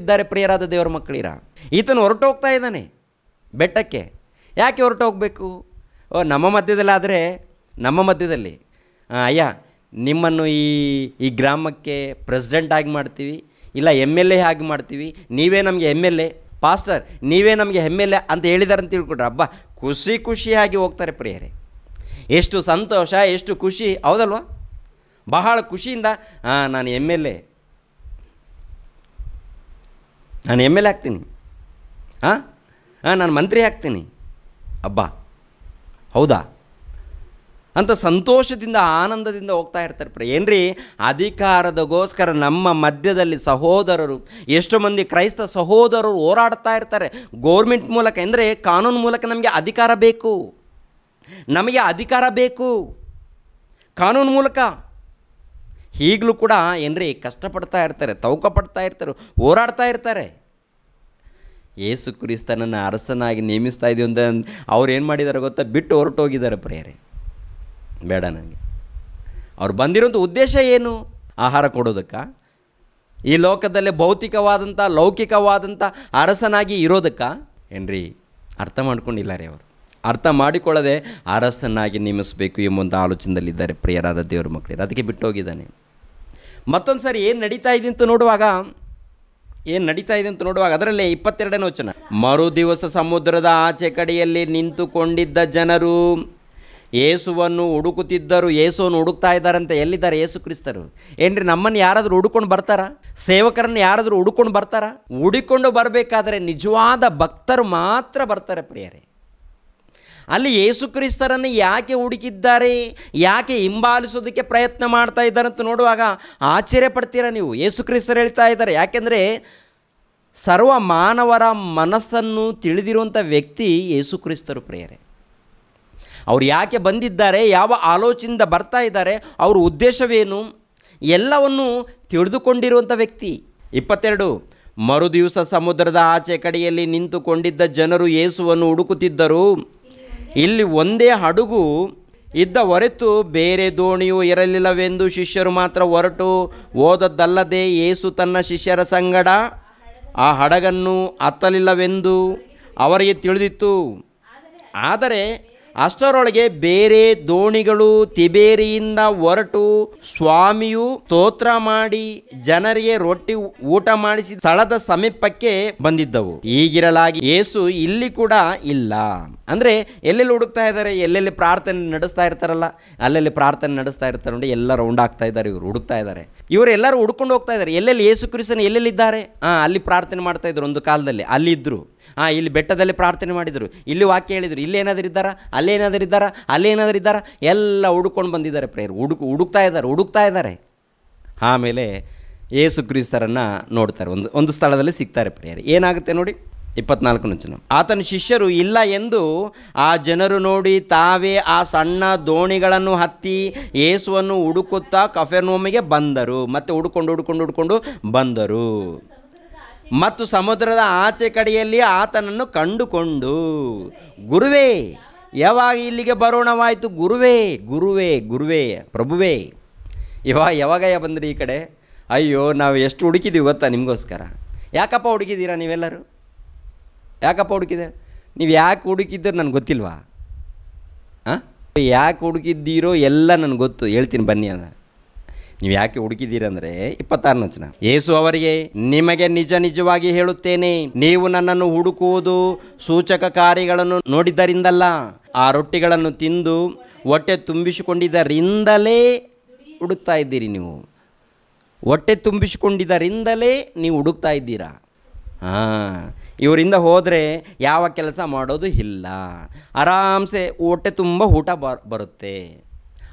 ಇದ್ದಾರೆ ಪ್ರಿಯರಾದ ದೇವರ ಮಕ್ಕಳಿರ ಈತನು ಹೋಗ್ತಾ ಇದ್ದಾನೆ ಬೆಟ್ಟಕ್ಕೆ ಯಾಕೆ ಹೊರಟು ಹೋಗಬೇಕು ಓ ನಮ್ಮ ಮಧ್ಯದಲ್ಲಿ ಆದರೆ ನಮ್ಮ ಮಧ್ಯದಲ್ಲಿ ಅಯ್ಯ ನಿಮ್ಮನ್ನು ಈ ಈ ಗ್ರಾಮಕ್ಕೆ ಪ್ರೆಸಿಡೆಂಟ್ ಆಗಿ ಮಾಡ್ತೀವಿ ಇಲ್ಲ ಎಮ್ ಎಲ್ ಎ ಆಗಿ ಮಾಡ್ತೀವಿ ನೀವೇ ನಮಗೆ ಎಮ್ ಎಲ್ ಎ ಪಾಸ್ಟರ್ ನೀವೇ ನಮಗೆ ಎಮ್ ಎಲ್ ಎ ಅಂತ ಅಂತ ತಿಳ್ಕೊಟ್ರೆ ಹಬ್ಬ ಖುಷಿ ಖುಷಿಯಾಗಿ ಹೋಗ್ತಾರೆ ಪ್ರಿಯರೇ ಎಷ್ಟು ಸಂತೋಷ ಎಷ್ಟು ಖುಷಿ ಹೌದಲ್ವಾ ಬಹಳ ಖುಷಿಯಿಂದ ನಾನು ಎಮ್ ಎಲ್ ಎ ನಾನು ಎಮ್ ಎಲ್ ಎ ಹಾಕ್ತೀನಿ ಹಾಂ ಹಾಂ ನಾನು ಮಂತ್ರಿ ಆಗ್ತೀನಿ ಅಬ್ಬಾ ಹೌದಾ ಅಂತ ಸಂತೋಷದಿಂದ ಆನಂದದಿಂದ ಹೋಗ್ತಾ ಇರ್ತಾರೆ ಪ್ರ ಏನ್ರಿ ಅಧಿಕಾರದಗೋಸ್ಕರ ನಮ್ಮ ಮಧ್ಯದಲ್ಲಿ ಸಹೋದರರು ಎಷ್ಟೋ ಮಂದಿ ಕ್ರೈಸ್ತ ಸಹೋದರರು ಹೋರಾಡ್ತಾ ಇರ್ತಾರೆ ಗೋರ್ಮೆಂಟ್ ಮೂಲಕ ಅಂದರೆ ಕಾನೂನು ಮೂಲಕ ನಮಗೆ ಅಧಿಕಾರ ಬೇಕು ನಮಗೆ ಅಧಿಕಾರ ಬೇಕು ಕಾನೂನು ಮೂಲಕ ಈಗಲೂ ಕೂಡ ಏನ್ರಿ ಕಷ್ಟಪಡ್ತಾ ಇರ್ತಾರೆ ತೌಕ ಪಡ್ತಾ ಇರ್ತಾರೆ ಹೋರಾಡ್ತಾ ಇರ್ತಾರೆ ಯೇಸು ಕ್ರಿಸ್ತನನ್ನು ಅರಸನಾಗಿ ನೇಮಿಸ್ತಾ ಇದೆಯೋ ಅಂತ ಅವ್ರು ಏನು ಮಾಡಿದ್ದಾರೆ ಗೊತ್ತಾ ಬಿಟ್ಟು ಹೊರಟೋಗಿದ್ದಾರೆ ಪ್ರೇರೆ ಬೇಡ ನನಗೆ ಅವ್ರು ಬಂದಿರೋಂಥ ಉದ್ದೇಶ ಏನು ಆಹಾರ ಕೊಡೋದಕ್ಕೆ ಈ ಲೋಕದಲ್ಲೇ ಭೌತಿಕವಾದಂಥ ಲೌಕಿಕವಾದಂಥ ಅರಸನಾಗಿ ಇರೋದಕ್ಕೆ ಏನ್ರಿ ಅರ್ಥ ಮಾಡ್ಕೊಂಡಿಲ್ಲ ರೀ ಅವರು ಅರ್ಥ ಮಾಡಿಕೊಳ್ಳದೆ ಅರಸನಾಗಿ ನೇಮಿಸಬೇಕು ಎಂಬೊಂದು ಆಲೋಚನೆಯಲ್ಲಿದ್ದಾರೆ ಪ್ರಿಯರಾದ ದೇವರ ಮಕ್ಕಳಿಗೆ ಅದಕ್ಕೆ ಬಿಟ್ಟು ಹೋಗಿದ್ದಾನೆ ಮತ್ತೊಂದು ಸರಿ ಏನು ನಡೀತಾ ಇದೆ ಅಂತ ನೋಡುವಾಗ ಏನು ನಡೀತಾ ಇದೆ ಅಂತ ನೋಡುವಾಗ ಅದರಲ್ಲೇ ಇಪ್ಪತ್ತೆರಡನೇ ವಚನ ಮರು ದಿವಸ ಸಮುದ್ರದ ಆಚೆ ಕಡೆಯಲ್ಲಿ ನಿಂತುಕೊಂಡಿದ್ದ ಜನರು ಯೇಸುವನ್ನು ಹುಡುಕುತ್ತಿದ್ದರು ಯೇಸುವನ್ನು ಹುಡುಕ್ತಾ ಅಂತ ಎಲ್ಲಿದ್ದಾರೆ ಯೇಸು ಕ್ರಿಸ್ತರು ಏನ್ರಿ ನಮ್ಮನ್ನು ಯಾರಾದರೂ ಹುಡುಕೊಂಡು ಬರ್ತಾರಾ ಸೇವಕರನ್ನು ಯಾರಾದರೂ ಹುಡುಕೊಂಡು ಬರ್ತಾರಾ ಹುಡಿಕೊಂಡು ಬರಬೇಕಾದ್ರೆ ನಿಜವಾದ ಭಕ್ತರು ಮಾತ್ರ ಬರ್ತಾರೆ ಪ್ರಿಯರೇ ಅಲ್ಲಿ ಏಸು ಕ್ರಿಸ್ತರನ್ನು ಯಾಕೆ ಹುಡುಕಿದ್ದಾರೆ ಯಾಕೆ ಹಿಂಬಾಲಿಸೋದಕ್ಕೆ ಪ್ರಯತ್ನ ಮಾಡ್ತಾ ಇದ್ದಾರೆ ಅಂತ ನೋಡುವಾಗ ಆಶ್ಚರ್ಯ ಪಡ್ತೀರಾ ನೀವು ಯೇಸು ಕ್ರಿಸ್ತರು ಹೇಳ್ತಾ ಇದ್ದಾರೆ ಯಾಕೆಂದರೆ ಸರ್ವ ಮಾನವರ ಮನಸ್ಸನ್ನು ತಿಳಿದಿರುವಂಥ ವ್ಯಕ್ತಿ ಯೇಸು ಕ್ರಿಸ್ತರು ಪ್ರಿಯರೇ ಅವ್ರು ಯಾಕೆ ಬಂದಿದ್ದಾರೆ ಯಾವ ಆಲೋಚನೆಯಿಂದ ಬರ್ತಾ ಇದ್ದಾರೆ ಅವ್ರ ಉದ್ದೇಶವೇನು ಎಲ್ಲವನ್ನು ತಿಳಿದುಕೊಂಡಿರುವಂಥ ವ್ಯಕ್ತಿ ಇಪ್ಪತ್ತೆರಡು ಮರುದಿವಸ ಸಮುದ್ರದ ಆಚೆ ಕಡೆಯಲ್ಲಿ ನಿಂತುಕೊಂಡಿದ್ದ ಜನರು ಯೇಸುವನ್ನು ಹುಡುಕುತ್ತಿದ್ದರು ಇಲ್ಲಿ ಒಂದೇ ಹಡಗು ಇದ್ದ ಹೊರತು ಬೇರೆ ದೋಣಿಯು ಇರಲಿಲ್ಲವೆಂದು ಶಿಷ್ಯರು ಮಾತ್ರ ಹೊರಟು ಓದದ್ದಲ್ಲದೆ ಏಸು ತನ್ನ ಶಿಷ್ಯರ ಸಂಗಡ ಆ ಹಡಗನ್ನು ಹತ್ತಲಿಲ್ಲವೆಂದು ಅವರಿಗೆ ತಿಳಿದಿತ್ತು ಆದರೆ ಅಷ್ಟರೊಳಗೆ ಬೇರೆ ದೋಣಿಗಳು ತಿಬೇರಿಯಿಂದ ಹೊರಟು ಸ್ವಾಮಿಯು ಸ್ತೋತ್ರ ಮಾಡಿ ಜನರಿಗೆ ರೊಟ್ಟಿ ಊಟ ಮಾಡಿಸಿ ಸ್ಥಳದ ಸಮೀಪಕ್ಕೆ ಬಂದಿದ್ದವು ಈಗಿರಲಾಗಿ ಏಸು ಇಲ್ಲಿ ಕೂಡ ಇಲ್ಲ ಅಂದರೆ ಎಲ್ಲೆಲ್ಲಿ ಹುಡುಕ್ತಾ ಇದ್ದಾರೆ ಎಲ್ಲೆಲ್ಲಿ ಪ್ರಾರ್ಥನೆ ನಡೆಸ್ತಾ ಇರ್ತಾರಲ್ಲ ಅಲ್ಲೆಲ್ಲಿ ಪ್ರಾರ್ಥನೆ ನಡೆಸ್ತಾ ಇರ್ತಾರೆ ನೋಡಿ ಎಲ್ಲ ರೌಂಡ್ ಆಗ್ತಾ ಇದ್ದಾರೆ ಇವರು ಹುಡುಕ್ತಾ ಇದ್ದಾರೆ ಇವರೆಲ್ಲರೂ ಹುಡ್ಕೊಂಡು ಹೋಗ್ತಾ ಇದ್ದಾರೆ ಎಲ್ಲೆಲ್ಲಿ ಏಸು ಕ್ರಿಸ್ತನ್ ಎಲ್ಲೆಲ್ಲಿದ್ದಾರೆ ಹಾಂ ಅಲ್ಲಿ ಪ್ರಾರ್ಥನೆ ಮಾಡ್ತಾ ಇದ್ರು ಒಂದು ಕಾಲದಲ್ಲಿ ಅಲ್ಲಿದ್ದರು ಹಾಂ ಇಲ್ಲಿ ಬೆಟ್ಟದಲ್ಲಿ ಪ್ರಾರ್ಥನೆ ಮಾಡಿದರು ಇಲ್ಲಿ ವಾಕ್ಯ ಹೇಳಿದರು ಇಲ್ಲೇನಾದರೂ ಇದ್ದಾರಾ ಅಲ್ಲೇನಾದರೂ ಇದ್ದಾರಾ ಅಲ್ಲೇನಾದರೂ ಇದ್ದಾರಾ ಎಲ್ಲ ಹುಡುಕೊಂಡು ಬಂದಿದ್ದಾರೆ ಪ್ರೇಯರ್ ಹುಡುಕ್ ಹುಡುಕ್ತಾ ಇದ್ದಾರೆ ಹುಡುಕ್ತಾ ಇದ್ದಾರೆ ಆಮೇಲೆ ಏಸು ಕ್ರಿಸ್ತರನ್ನು ನೋಡ್ತಾರೆ ಒಂದು ಒಂದು ಸ್ಥಳದಲ್ಲಿ ಸಿಗ್ತಾರೆ ಪ್ರೇಯರ್ ಏನಾಗುತ್ತೆ ನೋಡಿ ಇಪ್ಪತ್ನಾಲ್ಕು ನಿಮಿಷ ಆತನ ಶಿಷ್ಯರು ಇಲ್ಲ ಎಂದು ಆ ಜನರು ನೋಡಿ ತಾವೇ ಆ ಸಣ್ಣ ದೋಣಿಗಳನ್ನು ಹತ್ತಿ ಏಸುವನ್ನು ಹುಡುಕುತ್ತಾ ಕಫೆನೋಮಿಗೆ ಬಂದರು ಮತ್ತು ಹುಡುಕೊಂಡು ಹುಡುಕೊಂಡು ಹುಡ್ಕೊಂಡು ಬಂದರು ಮತ್ತು ಸಮುದ್ರದ ಆಚೆ ಕಡೆಯಲ್ಲಿ ಆತನನ್ನು ಕಂಡುಕೊಂಡು ಗುರುವೇ ಯಾವಾಗ ಇಲ್ಲಿಗೆ ಬರೋಣವಾಯಿತು ಗುರುವೇ ಗುರುವೇ ಗುರುವೇ ಪ್ರಭುವೇ ಇವಾಗ ಯಾವಾಗ ಬಂದ್ರಿ ಈ ಕಡೆ ಅಯ್ಯೋ ನಾವು ಎಷ್ಟು ಹುಡುಕಿದೀವಿ ಗೊತ್ತಾ ನಿಮಗೋಸ್ಕರ ಯಾಕಪ್ಪ ಹುಡುಕಿದ್ದೀರಾ ನೀವೆಲ್ಲರೂ ಯಾಕಪ್ಪ ಹುಡುಕಿದೆ ನೀವು ಯಾಕೆ ಹುಡುಕಿದ್ದರು ನನಗೆ ಗೊತ್ತಿಲ್ವಾ ಹಾಂ ಯಾಕೆ ಹುಡುಕಿದ್ದೀರೋ ಎಲ್ಲ ನನಗೆ ಗೊತ್ತು ಹೇಳ್ತೀನಿ ಬನ್ನಿ ಅದ ನೀವು ಯಾಕೆ ಹುಡುಕಿದ್ದೀರಂದ್ರೆ ಇಪ್ಪತ್ತಾರನೇ ವಚನ ಯೇಸು ಅವರಿಗೆ ನಿಮಗೆ ನಿಜ ನಿಜವಾಗಿ ಹೇಳುತ್ತೇನೆ ನೀವು ನನ್ನನ್ನು ಹುಡುಕುವುದು ಸೂಚಕ ಕಾರ್ಯಗಳನ್ನು ನೋಡಿದ್ದರಿಂದಲ್ಲ ಆ ರೊಟ್ಟಿಗಳನ್ನು ತಿಂದು ಹೊಟ್ಟೆ ತುಂಬಿಸಿಕೊಂಡಿದ್ದರಿಂದಲೇ ಹುಡುಕ್ತಾ ಇದ್ದೀರಿ ನೀವು ಹೊಟ್ಟೆ ತುಂಬಿಸಿಕೊಂಡಿದ್ದರಿಂದಲೇ ನೀವು ಹುಡುಕ್ತಾ ಇದ್ದೀರಾ ಹಾಂ ಇವರಿಂದ ಹೋದರೆ ಯಾವ ಕೆಲಸ ಮಾಡೋದು ಇಲ್ಲ ಆರಾಮ್ಸೆ ಹೊಟ್ಟೆ ತುಂಬ ಊಟ ಬರುತ್ತೆ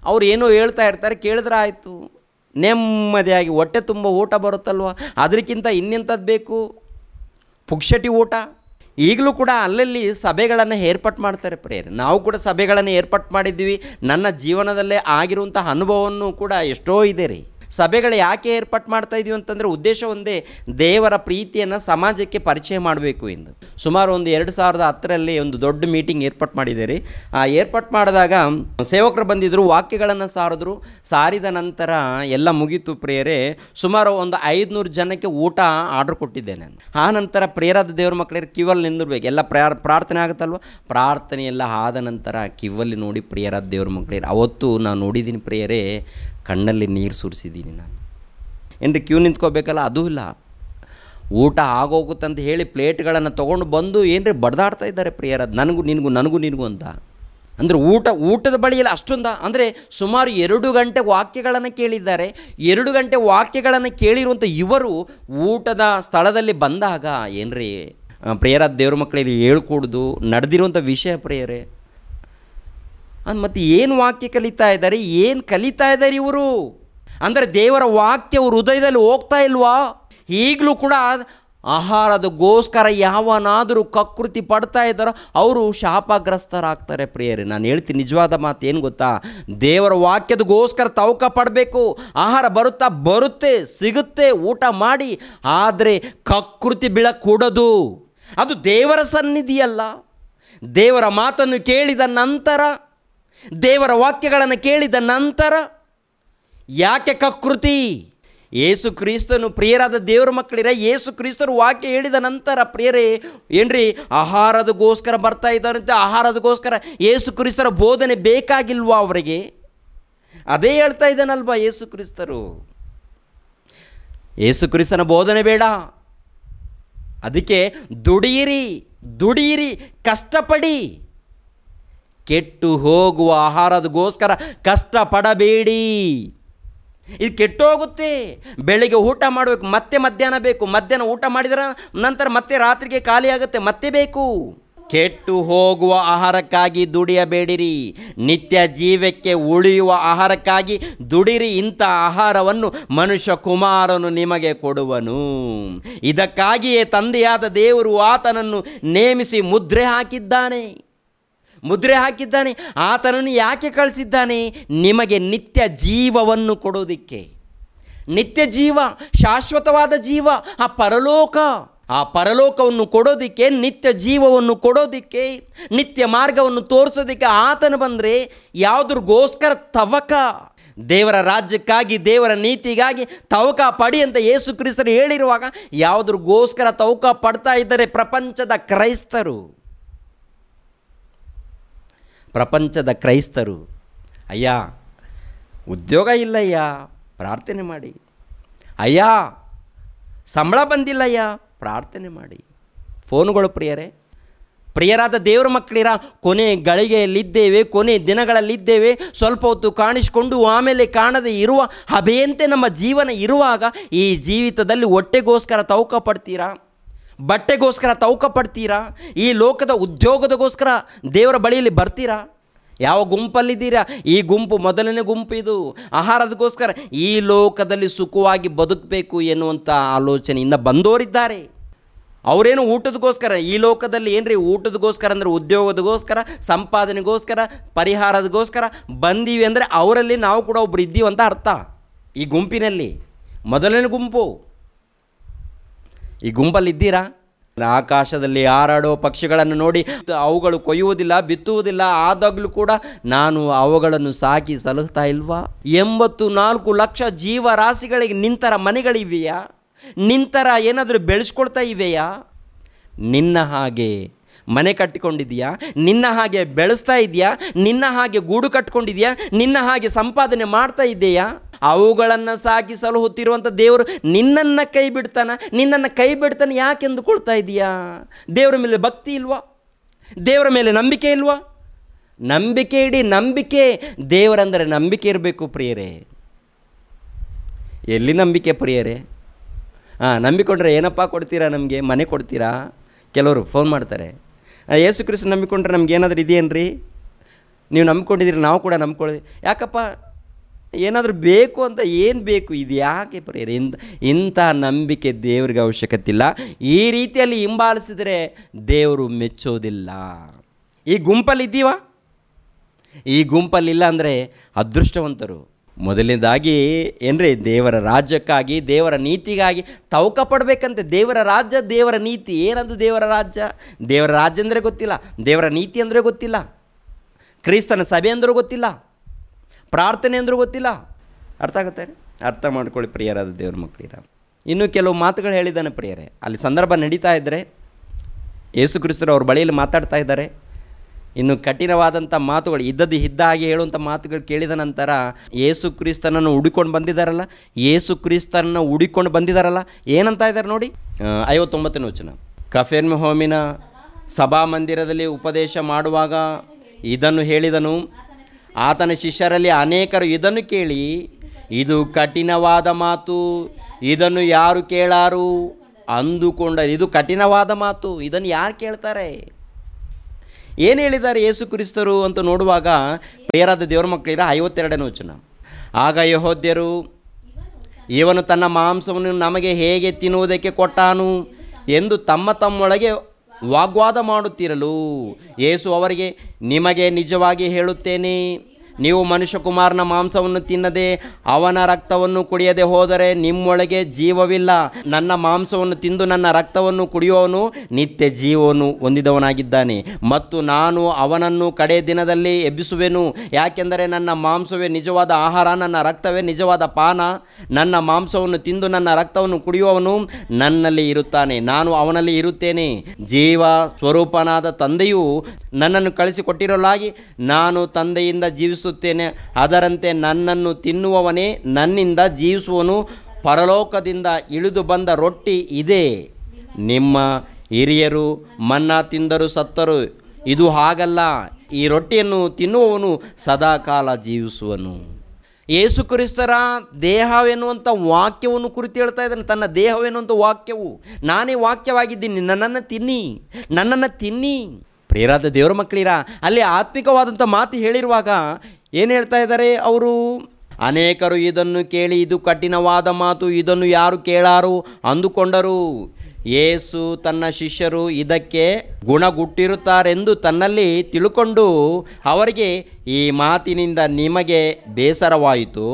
ಅವ್ರು ಏನೋ ಹೇಳ್ತಾ ಇರ್ತಾರೆ ಕೇಳಿದ್ರೆ ಆಯಿತು ನೆಮ್ಮದಿಯಾಗಿ ಹೊಟ್ಟೆ ತುಂಬ ಊಟ ಬರುತ್ತಲ್ವ ಅದಕ್ಕಿಂತ ಇನ್ನೆಂಥದ್ದು ಬೇಕು ಪುಕ್ಷಟಿ ಊಟ ಈಗಲೂ ಕೂಡ ಅಲ್ಲಲ್ಲಿ ಸಭೆಗಳನ್ನು ಏರ್ಪಾಟ್ ಮಾಡ್ತಾರೆ ಪ್ರೇಯರ್ ನಾವು ಕೂಡ ಸಭೆಗಳನ್ನು ಏರ್ಪಾಟ್ ಮಾಡಿದ್ದೀವಿ ನನ್ನ ಜೀವನದಲ್ಲೇ ಆಗಿರುವಂಥ ಅನುಭವವನ್ನು ಕೂಡ ಎಷ್ಟೋ ಇದೆ ರೀ ಸಭೆಗಳು ಯಾಕೆ ಏರ್ಪಾಟ್ ಮಾಡ್ತಾ ಇದೀವಿ ಅಂತಂದರೆ ಉದ್ದೇಶ ಒಂದೇ ದೇವರ ಪ್ರೀತಿಯನ್ನು ಸಮಾಜಕ್ಕೆ ಪರಿಚಯ ಮಾಡಬೇಕು ಎಂದು ಸುಮಾರು ಒಂದು ಎರಡು ಸಾವಿರದ ಹತ್ತರಲ್ಲಿ ಒಂದು ದೊಡ್ಡ ಮೀಟಿಂಗ್ ಏರ್ಪಾಟ್ ಮಾಡಿದ್ದೀರಿ ಆ ಏರ್ಪಾಟ್ ಮಾಡಿದಾಗ ಸೇವಕರು ಬಂದಿದ್ದರು ವಾಕ್ಯಗಳನ್ನು ಸಾರಿದ್ರು ಸಾರಿದ ನಂತರ ಎಲ್ಲ ಮುಗೀತು ಪ್ರೇಯರೇ ಸುಮಾರು ಒಂದು ಐದುನೂರು ಜನಕ್ಕೆ ಊಟ ಆರ್ಡ್ರ್ ಕೊಟ್ಟಿದ್ದೇನೆ ಆ ನಂತರ ಪ್ರೇರಾದ ದೇವ್ರ ಮಕ್ಕಳಿಗೆ ಕಿವಲ್ಲಿ ನಿಂದಿರ್ಬೇಕು ಎಲ್ಲ ಪ್ರಾರ್ಥನೆ ಆಗುತ್ತಲ್ವ ಪ್ರಾರ್ಥನೆ ಎಲ್ಲ ಆದ ನಂತರ ಕಿವಲ್ಲಿ ನೋಡಿ ಪ್ರಿಯರಾದ ದೇವ್ರ ಮಕ್ಕಳಿಗೆ ಅವತ್ತು ನಾನು ನೋಡಿದ್ದೀನಿ ಪ್ರೇಯರೇ ಕಣ್ಣಲ್ಲಿ ನೀರು ಸುರಿಸಿದ್ದೀನಿ ನಾನು ಏನು ಕ್ಯೂ ನಿಂತ್ಕೋಬೇಕಲ್ಲ ಅದೂ ಇಲ್ಲ ಊಟ ಆಗೋಗುತ್ತಂತ ಹೇಳಿ ಪ್ಲೇಟ್ಗಳನ್ನು ತೊಗೊಂಡು ಬಂದು ಏನ್ರಿ ಬಡ್ದಾಡ್ತಾ ಇದ್ದಾರೆ ಪ್ರಿಯರದು ನನಗೂ ನಿನಗೂ ನನಗೂ ನಿನಗೂ ಅಂತ ಅಂದರೆ ಊಟ ಊಟದ ಬಳಿಯಲ್ಲಿ ಅಷ್ಟೊಂದ ಅಂದರೆ ಸುಮಾರು ಎರಡು ಗಂಟೆ ವಾಕ್ಯಗಳನ್ನು ಕೇಳಿದ್ದಾರೆ ಎರಡು ಗಂಟೆ ವಾಕ್ಯಗಳನ್ನು ಕೇಳಿರುವಂಥ ಇವರು ಊಟದ ಸ್ಥಳದಲ್ಲಿ ಬಂದಾಗ ಏನ್ರಿ ಪ್ರಿಯರ ದೇವ್ರ ಮಕ್ಕಳಿಗೆ ಹೇಳ್ಕೊಡ್ದು ನಡೆದಿರುವಂಥ ವಿಷಯ ಪ್ರಿಯರೇ ಅಂದ್ ಮತ್ತು ಏನು ವಾಕ್ಯ ಕಲಿತಾ ಇದ್ದಾರೆ ಏನು ಕಲಿತಾ ಇದ್ದಾರೆ ಇವರು ಅಂದರೆ ದೇವರ ವಾಕ್ಯ ಅವ್ರ ಹೃದಯದಲ್ಲಿ ಹೋಗ್ತಾ ಇಲ್ವಾ ಈಗಲೂ ಕೂಡ ಆಹಾರದ ಗೋಸ್ಕರ ಯಾವನಾದರೂ ಕಕೃತಿ ಪಡ್ತಾ ಇದ್ದಾರೋ ಅವರು ಶಾಪಗ್ರಸ್ತರಾಗ್ತಾರೆ ಪ್ರಿಯರಿ ನಾನು ಹೇಳ್ತೀನಿ ನಿಜವಾದ ಮಾತು ಏನು ಗೊತ್ತಾ ದೇವರ ವಾಕ್ಯದಗೋಸ್ಕರ ತವಕ ಪಡಬೇಕು ಆಹಾರ ಬರುತ್ತಾ ಬರುತ್ತೆ ಸಿಗುತ್ತೆ ಊಟ ಮಾಡಿ ಆದರೆ ಕಕೃತಿ ಬೀಳಕೂಡದು ಅದು ದೇವರ ಸನ್ನಿಧಿಯಲ್ಲ ದೇವರ ಮಾತನ್ನು ಕೇಳಿದ ನಂತರ ದೇವರ ವಾಕ್ಯಗಳನ್ನು ಕೇಳಿದ ನಂತರ ಯಾಕೆ ಕಕೃತಿ ಏಸು ಕ್ರಿಸ್ತನು ಪ್ರಿಯರಾದ ದೇವರ ಮಕ್ಕಳಿರ ಏಸು ಕ್ರಿಸ್ತರು ವಾಕ್ಯ ಹೇಳಿದ ನಂತರ ಪ್ರಿಯರೇ ಏನ್ರಿ ಆಹಾರದಗೋಸ್ಕರ ಬರ್ತಾ ಇದ್ದಾರಂತೆ ಆಹಾರದಗೋಸ್ಕರ ಏಸು ಕ್ರಿಸ್ತರ ಬೋಧನೆ ಬೇಕಾಗಿಲ್ವಾ ಅವರಿಗೆ ಅದೇ ಹೇಳ್ತಾ ಇದ್ದಾನಲ್ವಾ ಏಸು ಕ್ರಿಸ್ತರು ಏಸು ಕ್ರಿಸ್ತನ ಬೋಧನೆ ಬೇಡ ಅದಕ್ಕೆ ದುಡಿಯಿರಿ ದುಡಿಯಿರಿ ಕಷ್ಟಪಡಿ ಕೆಟ್ಟು ಹೋಗುವ ಆಹಾರದಗೋಸ್ಕರ ಕಷ್ಟಪಡಬೇಡಿ ಇದು ಕೆಟ್ಟೋಗುತ್ತೆ ಬೆಳಿಗ್ಗೆ ಊಟ ಮಾಡಬೇಕು ಮತ್ತೆ ಮಧ್ಯಾಹ್ನ ಬೇಕು ಮಧ್ಯಾಹ್ನ ಊಟ ಮಾಡಿದರೆ ನಂತರ ಮತ್ತೆ ರಾತ್ರಿಗೆ ಖಾಲಿ ಆಗುತ್ತೆ ಮತ್ತೆ ಬೇಕು ಕೆಟ್ಟು ಹೋಗುವ ಆಹಾರಕ್ಕಾಗಿ ದುಡಿಯಬೇಡಿರಿ ನಿತ್ಯ ಜೀವಕ್ಕೆ ಉಳಿಯುವ ಆಹಾರಕ್ಕಾಗಿ ದುಡಿರಿ ಇಂಥ ಆಹಾರವನ್ನು ಮನುಷ್ಯ ಕುಮಾರನು ನಿಮಗೆ ಕೊಡುವನು ಇದಕ್ಕಾಗಿಯೇ ತಂದೆಯಾದ ದೇವರು ಆತನನ್ನು ನೇಮಿಸಿ ಮುದ್ರೆ ಹಾಕಿದ್ದಾನೆ ಮುದ್ರೆ ಹಾಕಿದ್ದಾನೆ ಆತನನ್ನು ಯಾಕೆ ಕಳಿಸಿದ್ದಾನೆ ನಿಮಗೆ ನಿತ್ಯ ಜೀವವನ್ನು ಕೊಡೋದಿಕ್ಕೆ ನಿತ್ಯ ಜೀವ ಶಾಶ್ವತವಾದ ಜೀವ ಆ ಪರಲೋಕ ಆ ಪರಲೋಕವನ್ನು ಕೊಡೋದಿಕ್ಕೆ ನಿತ್ಯ ಜೀವವನ್ನು ಕೊಡೋದಿಕ್ಕೆ ನಿತ್ಯ ಮಾರ್ಗವನ್ನು ತೋರಿಸೋದಿಕ್ಕೆ ಆತನು ಬಂದರೆ ಯಾವುದ್ರಿಗೋಸ್ಕರ ತವಕ ದೇವರ ರಾಜ್ಯಕ್ಕಾಗಿ ದೇವರ ನೀತಿಗಾಗಿ ತವಕ ಪಡಿ ಅಂತ ಯೇಸು ಕ್ರಿಸ್ತರು ಹೇಳಿರುವಾಗ ಯಾವುದ್ರಿಗೋಸ್ಕರ ತವಕ ಪಡ್ತಾ ಇದ್ದರೆ ಪ್ರಪಂಚದ ಕ್ರೈಸ್ತರು ಪ್ರಪಂಚದ ಕ್ರೈಸ್ತರು ಅಯ್ಯ ಉದ್ಯೋಗ ಇಲ್ಲಯ್ಯ ಪ್ರಾರ್ಥನೆ ಮಾಡಿ ಅಯ್ಯ ಸಂಬಳ ಬಂದಿಲ್ಲಯ್ಯ ಪ್ರಾರ್ಥನೆ ಮಾಡಿ ಫೋನುಗಳು ಪ್ರಿಯರೇ ಪ್ರಿಯರಾದ ದೇವರ ಮಕ್ಕಳಿರ ಕೊನೆ ಗಳಿಗೆಯಲ್ಲಿದ್ದೇವೆ ಕೊನೆ ದಿನಗಳಲ್ಲಿದ್ದೇವೆ ಸ್ವಲ್ಪ ಹೊತ್ತು ಕಾಣಿಸಿಕೊಂಡು ಆಮೇಲೆ ಕಾಣದೇ ಇರುವ ಹಬೆಯಂತೆ ನಮ್ಮ ಜೀವನ ಇರುವಾಗ ಈ ಜೀವಿತದಲ್ಲಿ ಹೊಟ್ಟೆಗೋಸ್ಕರ ತೌಕ ಪಡ್ತೀರಾ ಬಟ್ಟೆಗೋಸ್ಕರ ತೌಕ ಪಡ್ತೀರಾ ಈ ಲೋಕದ ಉದ್ಯೋಗದಗೋಸ್ಕರ ದೇವರ ಬಳಿಯಲ್ಲಿ ಬರ್ತೀರಾ ಯಾವ ಗುಂಪಲ್ಲಿದ್ದೀರಾ ಈ ಗುಂಪು ಮೊದಲನೇ ಗುಂಪು ಇದು ಆಹಾರದಗೋಸ್ಕರ ಈ ಲೋಕದಲ್ಲಿ ಸುಖವಾಗಿ ಬದುಕಬೇಕು ಎನ್ನುವಂಥ ಆಲೋಚನೆಯಿಂದ ಬಂದೋರಿದ್ದಾರೆ ಅವರೇನು ಊಟದಗೋಸ್ಕರ ಈ ಲೋಕದಲ್ಲಿ ಏನು ರೀ ಊಟದಗೋಸ್ಕರ ಅಂದರೆ ಉದ್ಯೋಗದಗೋಸ್ಕರ ಸಂಪಾದನೆಗೋಸ್ಕರ ಪರಿಹಾರದಗೋಸ್ಕರ ಬಂದೀವಿ ಅಂದರೆ ಅವರಲ್ಲಿ ನಾವು ಕೂಡ ಒಬ್ರು ಇದ್ದೀವಂತ ಅರ್ಥ ಈ ಗುಂಪಿನಲ್ಲಿ ಮೊದಲನೇ ಗುಂಪು ಈ ಗುಂಪಲ್ಲಿದ್ದೀರಾ ಆಕಾಶದಲ್ಲಿ ಹಾರಾಡೋ ಪಕ್ಷಿಗಳನ್ನು ನೋಡಿ ಅವುಗಳು ಕೊಯ್ಯುವುದಿಲ್ಲ ಬಿತ್ತುವುದಿಲ್ಲ ಆದಾಗಲೂ ಕೂಡ ನಾನು ಅವುಗಳನ್ನು ಸಾಕಿ ಸಲಹುತ್ತಾ ಇಲ್ವಾ ಎಂಬತ್ತು ನಾಲ್ಕು ಲಕ್ಷ ಜೀವರಾಶಿಗಳಿಗೆ ನಿಂತರ ಮನೆಗಳಿವೆಯಾ ನಿಂತರ ಏನಾದರೂ ಬೆಳೆಸ್ಕೊಳ್ತಾ ಇವೆಯಾ ನಿನ್ನ ಹಾಗೆ ಮನೆ ಕಟ್ಟಿಕೊಂಡಿದೆಯಾ ನಿನ್ನ ಹಾಗೆ ಬೆಳೆಸ್ತಾ ಇದೆಯಾ ನಿನ್ನ ಹಾಗೆ ಗೂಡು ಕಟ್ಕೊಂಡಿದೆಯಾ ನಿನ್ನ ಹಾಗೆ ಸಂಪಾದನೆ ಮಾಡ್ತಾ ಇದ್ದೀಯಾ ಅವುಗಳನ್ನು ಸಾಗಿಸಲು ಹೊತ್ತಿರುವಂಥ ದೇವರು ನಿನ್ನನ್ನು ಕೈ ಬಿಡ್ತಾನೆ ನಿನ್ನನ್ನು ಕೈ ಬಿಡ್ತಾನೆ ಯಾಕೆ ಕೊಳ್ತಾ ಇದೆಯಾ ದೇವರ ಮೇಲೆ ಭಕ್ತಿ ಇಲ್ವಾ ದೇವರ ಮೇಲೆ ನಂಬಿಕೆ ಇಲ್ವಾ ನಂಬಿಕೆ ಇಡೀ ನಂಬಿಕೆ ದೇವರಂದರೆ ನಂಬಿಕೆ ಇರಬೇಕು ಪ್ರಿಯರೇ ಎಲ್ಲಿ ನಂಬಿಕೆ ಪ್ರಿಯರೇ ಹಾಂ ನಂಬಿಕೊಂಡ್ರೆ ಏನಪ್ಪ ಕೊಡ್ತೀರಾ ನಮಗೆ ಮನೆ ಕೊಡ್ತೀರಾ ಕೆಲವರು ಫೋನ್ ಮಾಡ್ತಾರೆ ಯೇಸು ಕ್ರಿಸ್ತ ನಂಬಿಕೊಂಡ್ರೆ ನಮ್ಗೆ ಏನಾದರೂ ಇದೆಯೇನು ರೀ ನೀವು ನಂಬ್ಕೊಂಡಿದ್ದೀರಿ ನಾವು ಕೂಡ ನಂಬ್ಕೊಳ್ಳಿ ಯಾಕಪ್ಪ ಏನಾದರೂ ಬೇಕು ಅಂತ ಏನು ಬೇಕು ಇದು ಯಾಕೆ ಪ್ರೇರೆ ಇಂಥ ಇಂಥ ನಂಬಿಕೆ ದೇವರಿಗೆ ಅವಶ್ಯಕತೆ ಇಲ್ಲ ಈ ರೀತಿಯಲ್ಲಿ ಹಿಂಬಾಲಿಸಿದರೆ ದೇವರು ಮೆಚ್ಚೋದಿಲ್ಲ ಈ ಗುಂಪಲ್ಲಿದ್ದೀವ ಈ ಗುಂಪಲ್ಲಿಲ್ಲ ಅಂದರೆ ಅದೃಷ್ಟವಂತರು ಮೊದಲನೇದಾಗಿ ಏನ್ರಿ ದೇವರ ರಾಜ್ಯಕ್ಕಾಗಿ ದೇವರ ನೀತಿಗಾಗಿ ತೌಕ ಪಡಬೇಕಂತೆ ದೇವರ ರಾಜ್ಯ ದೇವರ ನೀತಿ ಏನದು ದೇವರ ರಾಜ್ಯ ದೇವರ ರಾಜ್ಯ ಅಂದರೆ ಗೊತ್ತಿಲ್ಲ ದೇವರ ನೀತಿ ಅಂದರೆ ಗೊತ್ತಿಲ್ಲ ಕ್ರಿಸ್ತನ ಸಭೆ ಅಂದರೂ ಗೊತ್ತಿಲ್ಲ ಪ್ರಾರ್ಥನೆ ಅಂದರೂ ಗೊತ್ತಿಲ್ಲ ಅರ್ಥ ಆಗುತ್ತೆ ಅರ್ಥ ಮಾಡ್ಕೊಳ್ಳಿ ಪ್ರಿಯರಾದ ದೇವ್ರ ಮಕ್ಕಳಿರ ಇನ್ನೂ ಕೆಲವು ಮಾತುಗಳು ಹೇಳಿದ್ದಾನೆ ಪ್ರಿಯರೇ ಅಲ್ಲಿ ಸಂದರ್ಭ ನಡೀತಾ ಇದ್ದರೆ ಯೇಸು ಕ್ರಿಸ್ತರು ಅವ್ರ ಬಳಿಯಲ್ಲಿ ಮಾತಾಡ್ತಾ ಇದ್ದಾರೆ ಇನ್ನು ಕಠಿಣವಾದಂಥ ಮಾತುಗಳು ಇದ್ದದ್ದು ಇದ್ದ ಹಾಗೆ ಹೇಳುವಂಥ ಮಾತುಗಳು ಕೇಳಿದ ನಂತರ ಏಸು ಕ್ರಿಸ್ತನನ್ನು ಹುಡುಕೊಂಡು ಬಂದಿದ್ದಾರಲ್ಲ ಏಸು ಕ್ರಿಸ್ತನನ್ನು ಹುಡುಕೊಂಡು ಬಂದಿದ್ದಾರಲ್ಲ ಏನಂತ ಇದ್ದಾರೆ ನೋಡಿ ಐವತ್ತೊಂಬತ್ತನೇ ವಚನ ಕಫೇನ್ ಹೋಮಿನ ಮಂದಿರದಲ್ಲಿ ಉಪದೇಶ ಮಾಡುವಾಗ ಇದನ್ನು ಹೇಳಿದನು ಆತನ ಶಿಷ್ಯರಲ್ಲಿ ಅನೇಕರು ಇದನ್ನು ಕೇಳಿ ಇದು ಕಠಿಣವಾದ ಮಾತು ಇದನ್ನು ಯಾರು ಕೇಳಾರು ಅಂದುಕೊಂಡರು ಇದು ಕಠಿಣವಾದ ಮಾತು ಇದನ್ನು ಯಾರು ಕೇಳ್ತಾರೆ ಏನು ಹೇಳಿದ್ದಾರೆ ಯೇಸು ಕ್ರಿಸ್ತರು ಅಂತ ನೋಡುವಾಗ ಪ್ರಿಯರಾದ ದೇವರ ಮಕ್ಕಳಿದ ಐವತ್ತೆರಡನೇ ವಚನ ಆಗ ಯಹೋದ್ಯರು ಇವನು ತನ್ನ ಮಾಂಸವನ್ನು ನಮಗೆ ಹೇಗೆ ತಿನ್ನುವುದಕ್ಕೆ ಕೊಟ್ಟಾನು ಎಂದು ತಮ್ಮ ತಮ್ಮೊಳಗೆ ವಾಗ್ವಾದ ಮಾಡುತ್ತಿರಲು ಯೇಸು ಅವರಿಗೆ ನಿಮಗೆ ನಿಜವಾಗಿ ಹೇಳುತ್ತೇನೆ ನೀವು ಮನುಷ್ಯಕುಮಾರನ ಮಾಂಸವನ್ನು ತಿನ್ನದೆ ಅವನ ರಕ್ತವನ್ನು ಕುಡಿಯದೆ ಹೋದರೆ ನಿಮ್ಮೊಳಗೆ ಜೀವವಿಲ್ಲ ನನ್ನ ಮಾಂಸವನ್ನು ತಿಂದು ನನ್ನ ರಕ್ತವನ್ನು ಕುಡಿಯುವವನು ನಿತ್ಯ ಜೀವವನ್ನು ಹೊಂದಿದವನಾಗಿದ್ದಾನೆ ಮತ್ತು ನಾನು ಅವನನ್ನು ಕಡೆ ದಿನದಲ್ಲಿ ಎಬ್ಬಿಸುವೆನು ಯಾಕೆಂದರೆ ನನ್ನ ಮಾಂಸವೇ ನಿಜವಾದ ಆಹಾರ ನನ್ನ ರಕ್ತವೇ ನಿಜವಾದ ಪಾನ ನನ್ನ ಮಾಂಸವನ್ನು ತಿಂದು ನನ್ನ ರಕ್ತವನ್ನು ಕುಡಿಯುವವನು ನನ್ನಲ್ಲಿ ಇರುತ್ತಾನೆ ನಾನು ಅವನಲ್ಲಿ ಇರುತ್ತೇನೆ ಜೀವ ಸ್ವರೂಪನಾದ ತಂದೆಯು ನನ್ನನ್ನು ಕಳಿಸಿಕೊಟ್ಟಿರಲಾಗಿ ನಾನು ತಂದೆಯಿಂದ ಜೀವಿಸು ತಿಳಿಸುತ್ತೇನೆ ಅದರಂತೆ ನನ್ನನ್ನು ತಿನ್ನುವವನೇ ನನ್ನಿಂದ ಜೀವಿಸುವನು ಪರಲೋಕದಿಂದ ಇಳಿದು ಬಂದ ರೊಟ್ಟಿ ಇದೆ ನಿಮ್ಮ ಹಿರಿಯರು ಮನ್ನ ತಿಂದರು ಸತ್ತರು ಇದು ಹಾಗಲ್ಲ ಈ ರೊಟ್ಟಿಯನ್ನು ತಿನ್ನುವವನು ಸದಾಕಾಲ ಜೀವಿಸುವನು ಯೇಸು ಕ್ರಿಸ್ತರ ದೇಹವೆನ್ನುವಂಥ ವಾಕ್ಯವನ್ನು ಕುರಿತು ಹೇಳ್ತಾ ಇದ್ದಾನೆ ತನ್ನ ದೇಹವೆನ್ನುವಂಥ ವಾಕ್ಯವು ನಾನೇ ವಾಕ್ಯವಾಗಿದ್ದೀನಿ ನನ್ನನ್ನು ತಿನ್ನಿ ನನ್ನನ್ನು ತಿನ್ನಿ ಪ್ರೇರಾದ ದೇವರ ಮಕ್ಕಳಿರ ಅಲ್ಲಿ ಆತ್ಮಿಕವಾದಂಥ ಮಾತು ಹೇಳಿರುವಾಗ ಏನು ಹೇಳ್ತಾ ಇದ್ದಾರೆ ಅವರು ಅನೇಕರು ಇದನ್ನು ಕೇಳಿ ಇದು ಕಠಿಣವಾದ ಮಾತು ಇದನ್ನು ಯಾರು ಕೇಳಾರು ಅಂದುಕೊಂಡರು ಯೇಸು ತನ್ನ ಶಿಷ್ಯರು ಇದಕ್ಕೆ ಗುಣಗುಟ್ಟಿರುತ್ತಾರೆಂದು ತನ್ನಲ್ಲಿ ತಿಳ್ಕೊಂಡು ಅವರಿಗೆ ಈ ಮಾತಿನಿಂದ ನಿಮಗೆ ಬೇಸರವಾಯಿತು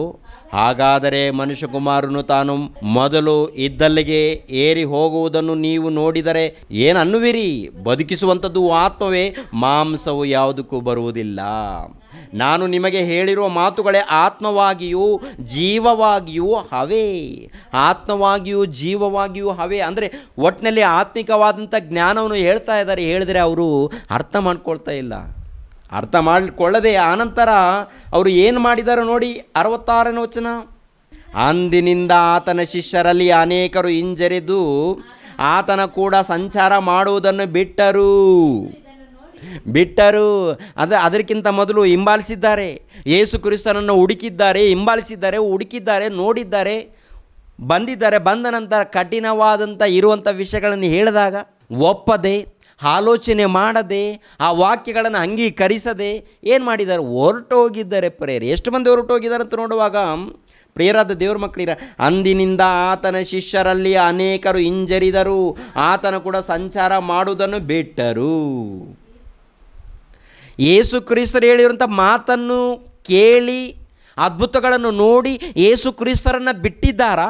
ಹಾಗಾದರೆ ಮನುಷ್ಯಕುಮಾರನು ತಾನು ಮೊದಲು ಇದ್ದಲ್ಲಿಗೆ ಏರಿ ಹೋಗುವುದನ್ನು ನೀವು ನೋಡಿದರೆ ಏನನ್ನುವಿರಿ ಬದುಕಿಸುವಂಥದ್ದು ಆತ್ಮವೇ ಮಾಂಸವು ಯಾವುದಕ್ಕೂ ಬರುವುದಿಲ್ಲ ನಾನು ನಿಮಗೆ ಹೇಳಿರುವ ಮಾತುಗಳೇ ಆತ್ಮವಾಗಿಯೂ ಜೀವವಾಗಿಯೂ ಹವೇ ಆತ್ಮವಾಗಿಯೂ ಜೀವವಾಗಿಯೂ ಹವೇ ಅಂದರೆ ಒಟ್ಟಿನಲ್ಲಿ ಆತ್ಮಿಕವಾದಂಥ ಜ್ಞಾನವನ್ನು ಹೇಳ್ತಾ ಇದ್ದಾರೆ ಹೇಳಿದರೆ ಅವರು ಅರ್ಥ ಮಾಡ್ಕೊಳ್ತಾ ಇಲ್ಲ ಅರ್ಥ ಮಾಡಿಕೊಳ್ಳದೆ ಆನಂತರ ಅವರು ಏನು ಮಾಡಿದಾರೋ ನೋಡಿ ಅರವತ್ತಾರನೇ ವಚನ ಅಂದಿನಿಂದ ಆತನ ಶಿಷ್ಯರಲ್ಲಿ ಅನೇಕರು ಹಿಂಜರಿದು ಆತನ ಕೂಡ ಸಂಚಾರ ಮಾಡುವುದನ್ನು ಬಿಟ್ಟರು ಬಿಟ್ಟರು ಅದ ಅದಕ್ಕಿಂತ ಮೊದಲು ಹಿಂಬಾಲಿಸಿದ್ದಾರೆ ಯೇಸು ಕ್ರಿಸ್ತನನ್ನು ಹುಡುಕಿದ್ದಾರೆ ಹಿಂಬಾಲಿಸಿದ್ದಾರೆ ಹುಡುಕಿದ್ದಾರೆ ನೋಡಿದ್ದಾರೆ ಬಂದಿದ್ದಾರೆ ಬಂದ ನಂತರ ಕಠಿಣವಾದಂಥ ಇರುವಂಥ ವಿಷಯಗಳನ್ನು ಹೇಳಿದಾಗ ಒಪ್ಪದೆ ಆಲೋಚನೆ ಮಾಡದೆ ಆ ವಾಕ್ಯಗಳನ್ನು ಅಂಗೀಕರಿಸದೆ ಏನು ಮಾಡಿದ್ದಾರೆ ಹೊರಟೋಗಿದ್ದಾರೆ ಪ್ರೇಯರ್ ಎಷ್ಟು ಮಂದಿ ಹೊರಟೋಗಿದ್ದಾರೆ ಅಂತ ನೋಡುವಾಗ ಪ್ರೇರಾದ ದೇವ್ರ ಮಕ್ಕಳಿರ ಅಂದಿನಿಂದ ಆತನ ಶಿಷ್ಯರಲ್ಲಿ ಅನೇಕರು ಹಿಂಜರಿದರು ಆತನ ಕೂಡ ಸಂಚಾರ ಮಾಡುವುದನ್ನು ಬಿಟ್ಟರು ಏಸು ಕ್ರಿಸ್ತರು ಹೇಳಿರುವಂಥ ಮಾತನ್ನು ಕೇಳಿ ಅದ್ಭುತಗಳನ್ನು ನೋಡಿ ಏಸು ಕ್ರಿಸ್ತರನ್ನು ಬಿಟ್ಟಿದ್ದಾರಾ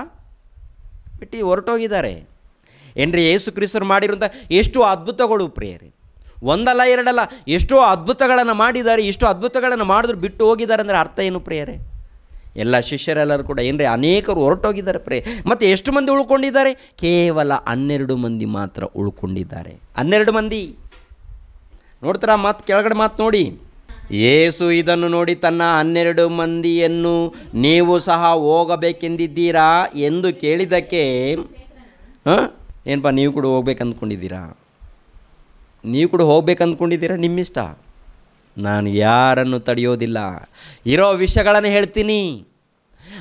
ಬಿಟ್ಟು ಹೊರಟೋಗಿದ್ದಾರೆ ಏನ್ರಿ ಯೇಸು ಕ್ರಿಸ್ತರು ಮಾಡಿರುವಂಥ ಎಷ್ಟು ಅದ್ಭುತಗಳು ಪ್ರಿಯರಿ ಒಂದಲ್ಲ ಎರಡಲ್ಲ ಎಷ್ಟೋ ಅದ್ಭುತಗಳನ್ನು ಮಾಡಿದ್ದಾರೆ ಎಷ್ಟೋ ಅದ್ಭುತಗಳನ್ನು ಮಾಡಿದ್ರು ಬಿಟ್ಟು ಹೋಗಿದ್ದಾರೆ ಅಂದರೆ ಅರ್ಥ ಏನು ಪ್ರಿಯರೇ ಎಲ್ಲ ಶಿಷ್ಯರೆಲ್ಲರೂ ಕೂಡ ಏನ್ರಿ ಅನೇಕರು ಹೊರಟೋಗಿದ್ದಾರೆ ಪ್ರೇ ಮತ್ತು ಎಷ್ಟು ಮಂದಿ ಉಳ್ಕೊಂಡಿದ್ದಾರೆ ಕೇವಲ ಹನ್ನೆರಡು ಮಂದಿ ಮಾತ್ರ ಉಳ್ಕೊಂಡಿದ್ದಾರೆ ಹನ್ನೆರಡು ಮಂದಿ ನೋಡ್ತಾರ ಮಾತು ಕೆಳಗಡೆ ಮಾತು ನೋಡಿ ಏಸು ಇದನ್ನು ನೋಡಿ ತನ್ನ ಹನ್ನೆರಡು ಮಂದಿಯನ್ನು ನೀವು ಸಹ ಹೋಗಬೇಕೆಂದಿದ್ದೀರಾ ಎಂದು ಕೇಳಿದ್ದಕ್ಕೆ ಹಾಂ ಏನಪ್ಪ ನೀವು ಕೂಡ ಹೋಗ್ಬೇಕಂದ್ಕೊಂಡಿದ್ದೀರಾ ನೀವು ಕೂಡ ಹೋಗ್ಬೇಕು ಅಂದ್ಕೊಂಡಿದ್ದೀರಾ ನಿಮ್ಮಿಷ್ಟ ನಾನು ಯಾರನ್ನು ತಡೆಯೋದಿಲ್ಲ ಇರೋ ವಿಷಯಗಳನ್ನು ಹೇಳ್ತೀನಿ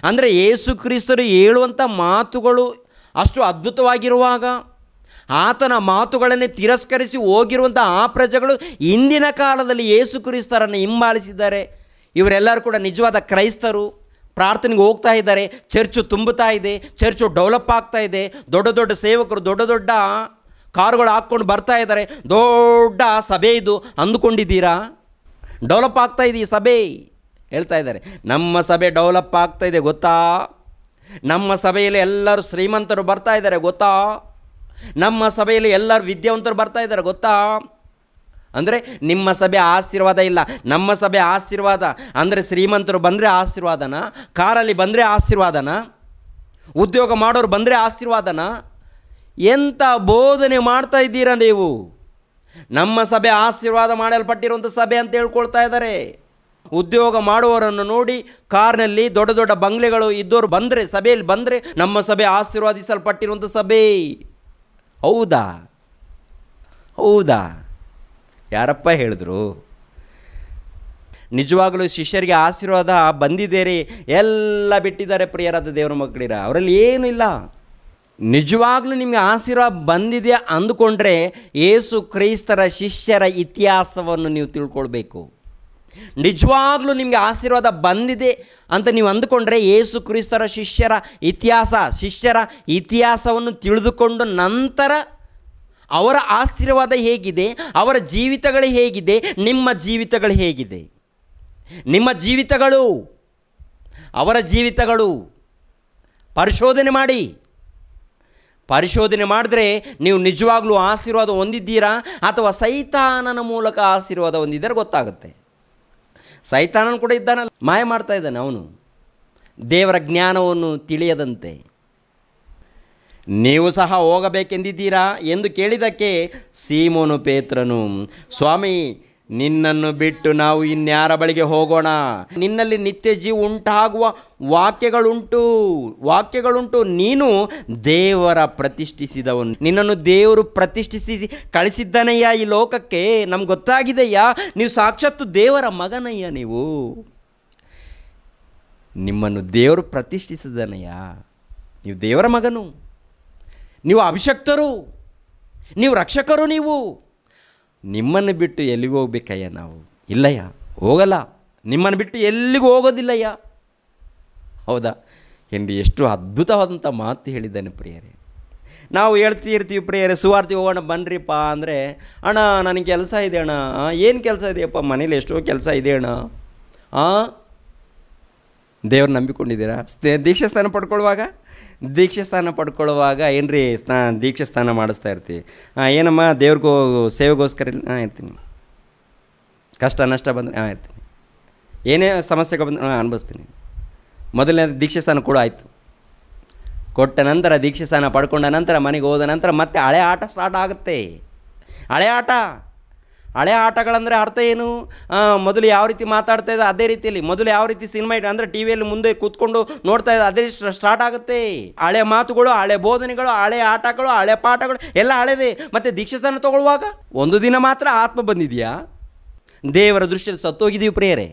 ಅಂದರೆ ಯೇಸು ಕ್ರಿಸ್ತರು ಹೇಳುವಂಥ ಮಾತುಗಳು ಅಷ್ಟು ಅದ್ಭುತವಾಗಿರುವಾಗ ಆತನ ಮಾತುಗಳನ್ನೇ ತಿರಸ್ಕರಿಸಿ ಹೋಗಿರುವಂಥ ಆ ಪ್ರಜೆಗಳು ಇಂದಿನ ಕಾಲದಲ್ಲಿ ಯೇಸು ಕ್ರಿಸ್ತರನ್ನು ಹಿಂಬಾಲಿಸಿದ್ದಾರೆ ಇವರೆಲ್ಲರೂ ಕೂಡ ನಿಜವಾದ ಕ್ರೈಸ್ತರು ಪ್ರಾರ್ಥನೆಗೆ ಹೋಗ್ತಾ ಇದ್ದಾರೆ ಚರ್ಚು ತುಂಬುತ್ತಾ ಇದೆ ಚರ್ಚು ಡೆವಲಪ್ ಆಗ್ತಾ ಇದೆ ದೊಡ್ಡ ದೊಡ್ಡ ಸೇವಕರು ದೊಡ್ಡ ದೊಡ್ಡ ಕಾರುಗಳು ಹಾಕ್ಕೊಂಡು ಬರ್ತಾ ಇದ್ದಾರೆ ದೊಡ್ಡ ಸಭೆ ಇದು ಅಂದುಕೊಂಡಿದ್ದೀರಾ ಡೆವಲಪ್ ಆಗ್ತಾ ಇದೆ ಈ ಸಭೆ ಹೇಳ್ತಾ ಇದ್ದಾರೆ ನಮ್ಮ ಸಭೆ ಡೆವಲಪ್ ಆಗ್ತಾ ಇದೆ ಗೊತ್ತಾ ನಮ್ಮ ಸಭೆಯಲ್ಲಿ ಎಲ್ಲರೂ ಶ್ರೀಮಂತರು ಬರ್ತಾ ಇದ್ದಾರೆ ಗೊತ್ತಾ ನಮ್ಮ ಸಭೆಯಲ್ಲಿ ಎಲ್ಲರೂ ವಿದ್ಯಾವಂತರು ಬರ್ತಾ ಇದ್ದಾರೆ ಗೊತ್ತಾ ಅಂದರೆ ನಿಮ್ಮ ಸಭೆ ಆಶೀರ್ವಾದ ಇಲ್ಲ ನಮ್ಮ ಸಭೆ ಆಶೀರ್ವಾದ ಅಂದರೆ ಶ್ರೀಮಂತರು ಬಂದರೆ ಆಶೀರ್ವಾದನ ಕಾರಲ್ಲಿ ಬಂದರೆ ಆಶೀರ್ವಾದನ ಉದ್ಯೋಗ ಮಾಡೋರು ಬಂದರೆ ಆಶೀರ್ವಾದನ ಎಂಥ ಬೋಧನೆ ಮಾಡ್ತಾ ಇದ್ದೀರಾ ನೀವು ನಮ್ಮ ಸಭೆ ಆಶೀರ್ವಾದ ಮಾಡಲ್ಪಟ್ಟಿರುವಂಥ ಸಭೆ ಅಂತ ಹೇಳ್ಕೊಳ್ತಾ ಇದ್ದಾರೆ ಉದ್ಯೋಗ ಮಾಡುವವರನ್ನು ನೋಡಿ ಕಾರ್ನಲ್ಲಿ ದೊಡ್ಡ ದೊಡ್ಡ ಬಂಗ್ಲೆಗಳು ಇದ್ದವರು ಬಂದರೆ ಸಭೆಯಲ್ಲಿ ಬಂದರೆ ನಮ್ಮ ಸಭೆ ಆಶೀರ್ವಾದಿಸಲ್ಪಟ್ಟಿರುವಂಥ ಸಭೆ ಹೌದಾ ಹೌದಾ ಯಾರಪ್ಪ ಹೇಳಿದ್ರು ನಿಜವಾಗಲೂ ಶಿಷ್ಯರಿಗೆ ಆಶೀರ್ವಾದ ರೀ ಎಲ್ಲ ಬಿಟ್ಟಿದ್ದಾರೆ ಪ್ರಿಯರಾದ ದೇವರ ಮಕ್ಕಳಿರ ಅವರಲ್ಲಿ ಏನೂ ಇಲ್ಲ ನಿಜವಾಗ್ಲೂ ನಿಮಗೆ ಆಶೀರ್ವಾದ ಬಂದಿದೆ ಅಂದುಕೊಂಡ್ರೆ ಏಸು ಕ್ರೈಸ್ತರ ಶಿಷ್ಯರ ಇತಿಹಾಸವನ್ನು ನೀವು ತಿಳ್ಕೊಳ್ಬೇಕು ನಿಜವಾಗ್ಲೂ ನಿಮಗೆ ಆಶೀರ್ವಾದ ಬಂದಿದೆ ಅಂತ ನೀವು ಅಂದುಕೊಂಡ್ರೆ ಏಸು ಕ್ರಿಸ್ತರ ಶಿಷ್ಯರ ಇತಿಹಾಸ ಶಿಷ್ಯರ ಇತಿಹಾಸವನ್ನು ತಿಳಿದುಕೊಂಡು ನಂತರ ಅವರ ಆಶೀರ್ವಾದ ಹೇಗಿದೆ ಅವರ ಜೀವಿತಗಳು ಹೇಗಿದೆ ನಿಮ್ಮ ಜೀವಿತಗಳು ಹೇಗಿದೆ ನಿಮ್ಮ ಜೀವಿತಗಳು ಅವರ ಜೀವಿತಗಳು ಪರಿಶೋಧನೆ ಮಾಡಿ ಪರಿಶೋಧನೆ ಮಾಡಿದ್ರೆ ನೀವು ನಿಜವಾಗ್ಲೂ ಆಶೀರ್ವಾದ ಹೊಂದಿದ್ದೀರಾ ಅಥವಾ ಸೈತಾನನ ಮೂಲಕ ಆಶೀರ್ವಾದ ಹೊಂದಿದ್ದಾರೆ ಗೊತ್ತಾಗುತ್ತೆ ಸೈತಾನನ ಕೂಡ ಇದ್ದಾನಲ್ಲ ಮಾಯ ಮಾಡ್ತಾ ಇದ್ದಾನೆ ಅವನು ದೇವರ ಜ್ಞಾನವನ್ನು ತಿಳಿಯದಂತೆ ನೀವು ಸಹ ಹೋಗಬೇಕೆಂದಿದ್ದೀರಾ ಎಂದು ಕೇಳಿದಕ್ಕೆ ಸೀಮೋನು ಪೇತ್ರನು ಸ್ವಾಮಿ ನಿನ್ನನ್ನು ಬಿಟ್ಟು ನಾವು ಇನ್ಯಾರ ಬಳಿಗೆ ಹೋಗೋಣ ನಿನ್ನಲ್ಲಿ ನಿತ್ಯ ಜೀವ ಉಂಟಾಗುವ ವಾಕ್ಯಗಳುಂಟು ವಾಕ್ಯಗಳುಂಟು ನೀನು ದೇವರ ಪ್ರತಿಷ್ಠಿಸಿದವನು ನಿನ್ನನ್ನು ದೇವರು ಪ್ರತಿಷ್ಠಿಸಿ ಕಳಿಸಿದ್ದನಯ್ಯ ಈ ಲೋಕಕ್ಕೆ ನಮ್ಗೆ ಗೊತ್ತಾಗಿದೆಯಾ ನೀವು ಸಾಕ್ಷಾತ್ತು ದೇವರ ಮಗನಯ್ಯ ನೀವು ನಿಮ್ಮನ್ನು ದೇವರು ಪ್ರತಿಷ್ಠಿಸಿದನಯ್ಯ ನೀವು ದೇವರ ಮಗನು ನೀವು ಅಭಿಷಕ್ತರು ನೀವು ರಕ್ಷಕರು ನೀವು ನಿಮ್ಮನ್ನು ಬಿಟ್ಟು ಎಲ್ಲಿಗೆ ಹೋಗ್ಬೇಕಯ್ಯ ನಾವು ಇಲ್ಲಯ್ಯ ಹೋಗಲ್ಲ ನಿಮ್ಮನ್ನು ಬಿಟ್ಟು ಎಲ್ಲಿಗೂ ಹೋಗೋದಿಲ್ಲಯ್ಯ ಹೌದಾ ಎಂದು ಎಷ್ಟು ಅದ್ಭುತವಾದಂಥ ಮಾತು ಹೇಳಿದ್ದಾನೆ ಪ್ರಿಯರೇ ನಾವು ಹೇಳ್ತಿರ್ತೀವಿ ಪ್ರಿಯರೇ ಸುವಾರ್ತಿ ಹೋಗೋಣ ಬನ್ನಿರಿಪ್ಪ ಅಂದರೆ ಅಣ್ಣ ನನಗೆ ಕೆಲಸ ಇದೆ ಅಣ್ಣ ಏನು ಕೆಲಸ ಇದೆಯಪ್ಪ ಮನೇಲಿ ಎಷ್ಟೋ ಕೆಲಸ ಇದೆ ಅಣ್ಣ ಆ ದೇವ್ರು ನಂಬಿಕೊಂಡಿದ್ದೀರಾ ದೀಕ್ಷೆ ಸ್ನಾನ ಪಡ್ಕೊಳ್ಳುವಾಗ ದೀಕ್ಷೆ ಸ್ಥಾನ ಪಡ್ಕೊಳ್ಳುವಾಗ ಏನು ರೀ ಸ್ನಾ ದೀಕ್ಷೆ ಸ್ಥಾನ ಮಾಡಿಸ್ತಾ ಇರ್ತೀವಿ ಹಾಂ ಏನಮ್ಮ ದೇವ್ರಿಗೂ ಸೇವೆಗೋಸ್ಕರ ಹಾಂ ಇರ್ತೀನಿ ಕಷ್ಟ ನಷ್ಟ ಬಂದರೆ ಹಾಂ ಇರ್ತೀನಿ ಏನೇ ಸಮಸ್ಯೆಗೆ ಬಂದ ಹಾಂ ಅನುಭವಿಸ್ತೀನಿ ಮೊದಲನೇ ದೀಕ್ಷೆ ಸ್ಥಾನ ಕೂಡ ಆಯಿತು ಕೊಟ್ಟ ನಂತರ ದೀಕ್ಷೆ ಸ್ನಾನ ಪಡ್ಕೊಂಡ ನಂತರ ಮನೆಗೆ ಹೋದ ನಂತರ ಮತ್ತೆ ಹಳೆ ಆಟ ಸ್ಟಾರ್ಟ್ ಆಗುತ್ತೆ ಹಳೆ ಆಟ ಹಳೆ ಆಟಗಳಂದರೆ ಅರ್ಥ ಏನು ಮೊದಲು ಯಾವ ರೀತಿ ಮಾತಾಡ್ತಾ ಇದೆ ಅದೇ ರೀತಿಯಲ್ಲಿ ಮೊದಲು ಯಾವ ರೀತಿ ಸಿನಿಮಾ ಇಟ್ಟು ಅಂದರೆ ಟಿವಿಯಲ್ಲಿ ಮುಂದೆ ಕೂತ್ಕೊಂಡು ನೋಡ್ತಾ ಇದೆ ಅದೇ ಸ್ಟಾರ್ಟ್ ಆಗುತ್ತೆ ಹಳೆ ಮಾತುಗಳು ಹಳೆ ಬೋಧನೆಗಳು ಹಳೆ ಆಟಗಳು ಹಳೆ ಪಾಠಗಳು ಎಲ್ಲ ಹಳೆದೇ ಮತ್ತು ದೀಕ್ಷಸ್ಥಾನ ತಗೊಳ್ಳುವಾಗ ಒಂದು ದಿನ ಮಾತ್ರ ಆತ್ಮ ಬಂದಿದೆಯಾ ದೇವರ ದೃಷ್ಟಿಯಲ್ಲಿ ಸತ್ತೋಗಿದೀವಿ ಪ್ರೇಯರೇ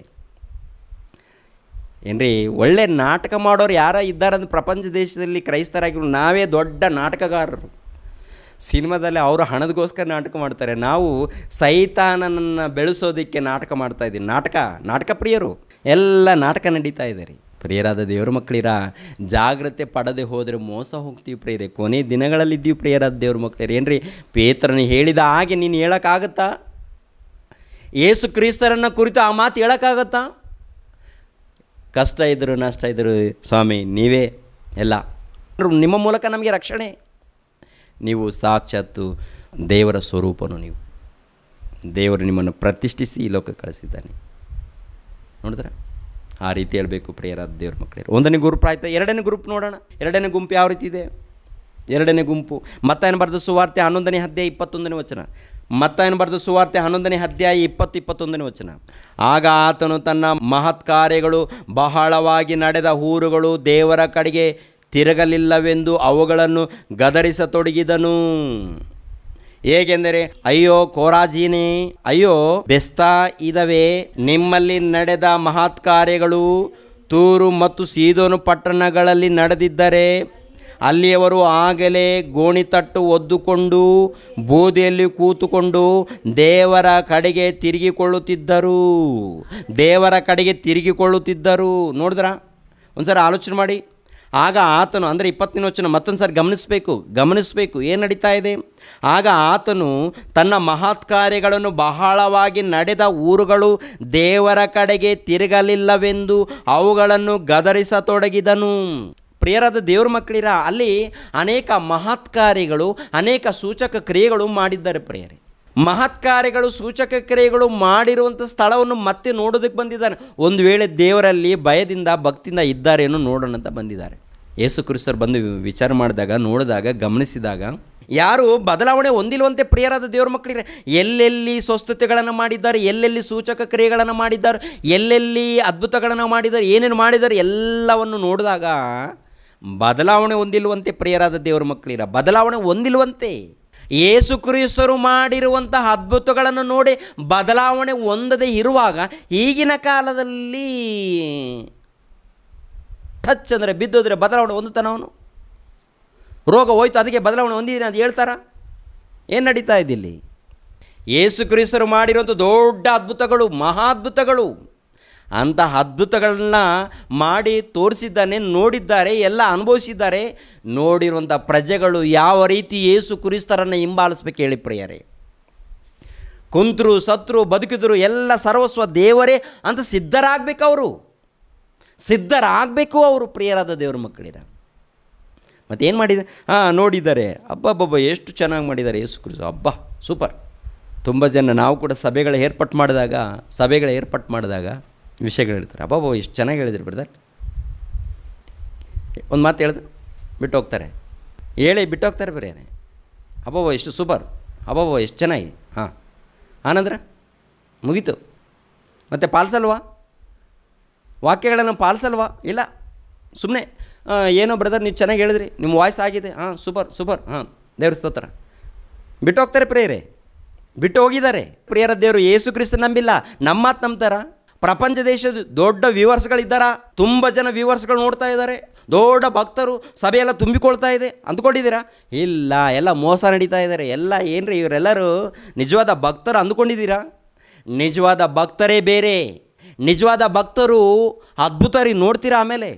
ಏನ್ರಿ ಒಳ್ಳೆ ನಾಟಕ ಮಾಡೋರು ಯಾರ ಇದ್ದಾರಂದ್ರೆ ಪ್ರಪಂಚ ದೇಶದಲ್ಲಿ ಕ್ರೈಸ್ತರಾಗಿರು ನಾವೇ ದೊಡ್ಡ ನಾಟಕಗಾರರು ಸಿನಿಮಾದಲ್ಲಿ ಅವರು ಹಣದಗೋಸ್ಕರ ನಾಟಕ ಮಾಡ್ತಾರೆ ನಾವು ಸೈತಾನನನ್ನು ಬೆಳೆಸೋದಕ್ಕೆ ನಾಟಕ ಮಾಡ್ತಾ ಇದ್ದೀವಿ ನಾಟಕ ನಾಟಕ ಪ್ರಿಯರು ಎಲ್ಲ ನಾಟಕ ನಡೀತಾ ಇದ್ದಾರೆ ರೀ ಪ್ರಿಯರಾದ ದೇವ್ರ ಮಕ್ಕಳಿರ ಜಾಗ್ರತೆ ಪಡದೆ ಹೋದರೆ ಮೋಸ ಹೋಗ್ತೀವಿ ಪ್ರಿಯರೇ ಕೊನೆ ದಿನಗಳಲ್ಲಿ ಇದ್ದೀವಿ ಪ್ರಿಯರಾದ ದೇವ್ರ ಏನು ಏನ್ರಿ ಪೇತ್ರನ ಹೇಳಿದ ಹಾಗೆ ನೀನು ಹೇಳೋಕ್ಕಾಗತ್ತಾ ಏಸು ಕ್ರೀಸ್ತರನ್ನ ಕುರಿತು ಆ ಮಾತು ಹೇಳೋಕ್ಕಾಗತ್ತಾ ಕಷ್ಟ ಇದ್ದರು ನಷ್ಟ ಇದ್ದರು ಸ್ವಾಮಿ ನೀವೇ ಎಲ್ಲ ನಿಮ್ಮ ಮೂಲಕ ನಮಗೆ ರಕ್ಷಣೆ ನೀವು ಸಾಕ್ಷಾತ್ತು ದೇವರ ಸ್ವರೂಪನು ನೀವು ದೇವರು ನಿಮ್ಮನ್ನು ಪ್ರತಿಷ್ಠಿಸಿ ಈ ಲೋಕ ಕಳಿಸಿದ್ದಾನೆ ನೋಡಿದ್ರೆ ಆ ರೀತಿ ಹೇಳಬೇಕು ಪ್ರಿಯರ ದೇವ್ರ ಮಕ್ಕಳಿರು ಒಂದನೇ ಗ್ರೂಪ್ ಆಯ್ತು ಎರಡನೇ ಗ್ರೂಪ್ ನೋಡೋಣ ಎರಡನೇ ಗುಂಪು ಯಾವ ರೀತಿ ಇದೆ ಎರಡನೇ ಗುಂಪು ಮತ್ತ ಏನು ಬರೆದ ಸುವಾರ್ತೆ ಹನ್ನೊಂದನೇ ಅಧ್ಯಾಯ ಇಪ್ಪತ್ತೊಂದನೇ ವಚನ ಮತ್ತ ಏನು ಬರೆದ ಸುವಾರ್ತೆ ಹನ್ನೊಂದನೇ ಅಧ್ಯಾಯ ಇಪ್ಪತ್ತು ಇಪ್ಪತ್ತೊಂದನೇ ವಚನ ಆಗ ಆತನು ತನ್ನ ಮಹತ್ ಕಾರ್ಯಗಳು ಬಹಳವಾಗಿ ನಡೆದ ಊರುಗಳು ದೇವರ ಕಡೆಗೆ ತಿರುಗಲಿಲ್ಲವೆಂದು ಅವುಗಳನ್ನು ಗದರಿಸತೊಡಗಿದನು ಹೇಗೆಂದರೆ ಅಯ್ಯೋ ಕೋರಾಜಿನಿ ಅಯ್ಯೋ ಬೆಸ್ತ ಇದವೆ ನಿಮ್ಮಲ್ಲಿ ನಡೆದ ಮಹತ್ ಕಾರ್ಯಗಳು ತೂರು ಮತ್ತು ಸೀದೋನು ಪಟ್ಟಣಗಳಲ್ಲಿ ನಡೆದಿದ್ದರೆ ಅಲ್ಲಿಯವರು ಆಗಲೇ ಗೋಣಿತಟ್ಟು ಒದ್ದುಕೊಂಡು ಬೂದಿಯಲ್ಲಿ ಕೂತುಕೊಂಡು ದೇವರ ಕಡೆಗೆ ತಿರುಗಿಕೊಳ್ಳುತ್ತಿದ್ದರು ದೇವರ ಕಡೆಗೆ ತಿರುಗಿಕೊಳ್ಳುತ್ತಿದ್ದರು ನೋಡಿದ್ರ ಒಂದು ಆಲೋಚನೆ ಮಾಡಿ ಆಗ ಆತನು ಅಂದರೆ ಇಪ್ಪತ್ತನೇ ವಚನ ಮತ್ತೊಂದು ಸಾರಿ ಗಮನಿಸಬೇಕು ಗಮನಿಸಬೇಕು ಏನು ನಡೀತಾ ಇದೆ ಆಗ ಆತನು ತನ್ನ ಮಹತ್ ಕಾರ್ಯಗಳನ್ನು ಬಹಳವಾಗಿ ನಡೆದ ಊರುಗಳು ದೇವರ ಕಡೆಗೆ ತಿರುಗಲಿಲ್ಲವೆಂದು ಅವುಗಳನ್ನು ಗದರಿಸತೊಡಗಿದನು ಪ್ರಿಯರಾದ ದೇವ್ರ ಮಕ್ಕಳಿರ ಅಲ್ಲಿ ಅನೇಕ ಕಾರ್ಯಗಳು ಅನೇಕ ಸೂಚಕ ಕ್ರಿಯೆಗಳು ಮಾಡಿದ್ದಾರೆ ಪ್ರಿಯರೇ ಮಹತ್ಕಾರ್ಯಗಳು ಸೂಚಕ ಕ್ರಿಯೆಗಳು ಮಾಡಿರುವಂಥ ಸ್ಥಳವನ್ನು ಮತ್ತೆ ನೋಡೋದಕ್ಕೆ ಬಂದಿದ್ದಾನೆ ಒಂದು ವೇಳೆ ದೇವರಲ್ಲಿ ಭಯದಿಂದ ಭಕ್ತಿಯಿಂದ ಇದ್ದಾರೇನೋ ನೋಡೋಣ ಅಂತ ಬಂದಿದ್ದಾರೆ ಯೇಸು ಕ್ರಿಸ್ತರು ಬಂದು ವಿಚಾರ ಮಾಡಿದಾಗ ನೋಡಿದಾಗ ಗಮನಿಸಿದಾಗ ಯಾರು ಬದಲಾವಣೆ ಹೊಂದಿಲ್ವಂತೆ ಪ್ರಿಯರಾದ ದೇವ್ರ ಮಕ್ಕಳಿಗೆ ಎಲ್ಲೆಲ್ಲಿ ಸ್ವಸ್ಥತೆಗಳನ್ನು ಮಾಡಿದ್ದಾರೆ ಎಲ್ಲೆಲ್ಲಿ ಸೂಚಕ ಕ್ರಿಯೆಗಳನ್ನು ಮಾಡಿದ್ದಾರೆ ಎಲ್ಲೆಲ್ಲಿ ಅದ್ಭುತಗಳನ್ನು ಮಾಡಿದ್ದಾರೆ ಏನೇನು ಮಾಡಿದ್ದಾರೆ ಎಲ್ಲವನ್ನು ನೋಡಿದಾಗ ಬದಲಾವಣೆ ಹೊಂದಿಲ್ವಂತೆ ಪ್ರಿಯರಾದ ದೇವ್ರ ಮಕ್ಕಳಿರ ಬದಲಾವಣೆ ಹೊಂದಿಲ್ವಂತೆ ಯೇಸುಕ್ರಿಸ್ತರು ಮಾಡಿರುವಂತಹ ಅದ್ಭುತಗಳನ್ನು ನೋಡಿ ಬದಲಾವಣೆ ಹೊಂದದೇ ಇರುವಾಗ ಈಗಿನ ಕಾಲದಲ್ಲಿ ಟಚ್ ಅಂದರೆ ಬಿದ್ದೋದ್ರೆ ಬದಲಾವಣೆ ಹೊಂದುತ್ತಾನ ಅವನು ರೋಗ ಹೋಯ್ತು ಅದಕ್ಕೆ ಬದಲಾವಣೆ ಹೊಂದಿದ್ದೀನಿ ಅಂತ ಹೇಳ್ತಾರಾ ಏನು ನಡೀತಾ ಇದ್ದಿಲ್ಲಿ ಏಸು ಕ್ರಿಸ್ತರು ಮಾಡಿರುವಂಥ ದೊಡ್ಡ ಅದ್ಭುತಗಳು ಮಹಾ ಅದ್ಭುತಗಳು ಅಂತಹ ಅದ್ಭುತಗಳನ್ನ ಮಾಡಿ ತೋರಿಸಿದ್ದಾನೆ ನೋಡಿದ್ದಾರೆ ಎಲ್ಲ ಅನುಭವಿಸಿದ್ದಾರೆ ನೋಡಿರುವಂಥ ಪ್ರಜೆಗಳು ಯಾವ ರೀತಿ ಏಸು ಕ್ರಿಸ್ತರನ್ನು ಹಿಂಬಾಲಿಸ್ಬೇಕು ಹೇಳಿ ಪ್ರಿಯರೇ ಕುಂತರು ಸತ್ರು ಬದುಕಿದ್ರು ಎಲ್ಲ ಸರ್ವಸ್ವ ದೇವರೇ ಅಂತ ಸಿದ್ಧರಾಗಬೇಕು ಅವರು ಸಿದ್ಧರಾಗಬೇಕು ಅವರು ಪ್ರಿಯರಾದ ದೇವರು ಮಕ್ಕಳಿರ ಮತ್ತೇನು ಮಾಡಿದ ಹಾಂ ನೋಡಿದ್ದಾರೆ ಅಬ್ಬಬ್ಬಬ್ಬ ಎಷ್ಟು ಚೆನ್ನಾಗಿ ಮಾಡಿದ್ದಾರೆ ಯೇಸು ಕುರಿಸು ಅಬ್ಬ ಸೂಪರ್ ತುಂಬ ಜನ ನಾವು ಕೂಡ ಸಭೆಗಳ ಏರ್ಪಾಟ್ ಮಾಡಿದಾಗ ಸಭೆಗಳ ಏರ್ಪಟ್ಟು ಮಾಡಿದಾಗ ವಿಷಯಗಳು ಹೇಳ್ತಾರೆ ಅಬ್ಬಾಬ ಎಷ್ಟು ಚೆನ್ನಾಗಿ ಹೇಳಿದ್ರು ಬ್ರದರ್ ಒಂದು ಮಾತು ಹೇಳಿದ್ರು ಬಿಟ್ಟು ಹೋಗ್ತಾರೆ ಹೇಳಿ ಬಿಟ್ಟು ಹೋಗ್ತಾರೆ ಬರೀ ಅಬ್ಬಾಬ ಎಷ್ಟು ಸೂಪರ್ ಬೋ ಎಷ್ಟು ಚೆನ್ನಾಗಿ ಹಾಂ ಆನಂದ್ರ ಮುಗೀತು ಮತ್ತು ಪಾಲಿಸಲ್ವಾ ವಾಕ್ಯಗಳನ್ನು ಪಾಲಿಸಲ್ವಾ ಇಲ್ಲ ಸುಮ್ಮನೆ ಏನೋ ಬ್ರದರ್ ನೀವು ಚೆನ್ನಾಗಿ ಹೇಳಿದ್ರಿ ನಿಮ್ಮ ವಾಯ್ಸ್ ಆಗಿದೆ ಹಾಂ ಸೂಪರ್ ಸೂಪರ್ ಹಾಂ ದೇವ್ರ ಸ್ತೋತ್ರ ಬಿಟ್ಟು ಹೋಗ್ತಾರೆ ಪ್ರೇಯರೇ ಬಿಟ್ಟು ಹೋಗಿದ್ದಾರೆ ಪ್ರಿಯರ ದೇವರು ಯೇಸು ಕ್ರಿಸ್ತ ನಂಬಿಲ್ಲ ನಮ್ಮ ಮಾತು ನಂಬ್ತಾರ ಪ್ರಪಂಚ ದೇಶದ ದೊಡ್ಡ ವ್ಯೂವರ್ಸ್ಗಳಿದ್ದಾರಾ ತುಂಬ ಜನ ವ್ಯೂವರ್ಸ್ಗಳು ನೋಡ್ತಾ ಇದ್ದಾರೆ ದೊಡ್ಡ ಭಕ್ತರು ಸಭೆಯೆಲ್ಲ ತುಂಬಿಕೊಳ್ತಾ ಇದೆ ಅಂದ್ಕೊಂಡಿದ್ದೀರಾ ಇಲ್ಲ ಎಲ್ಲ ಮೋಸ ನಡೀತಾ ಇದ್ದಾರೆ ಎಲ್ಲ ಏನ್ರಿ ಇವರೆಲ್ಲರೂ ನಿಜವಾದ ಭಕ್ತರು ಅಂದ್ಕೊಂಡಿದ್ದೀರಾ ನಿಜವಾದ ಭಕ್ತರೇ ಬೇರೆ ನಿಜವಾದ ಭಕ್ತರು ಅದ್ಭುತ ರೀ ನೋಡ್ತೀರಾ ಆಮೇಲೆ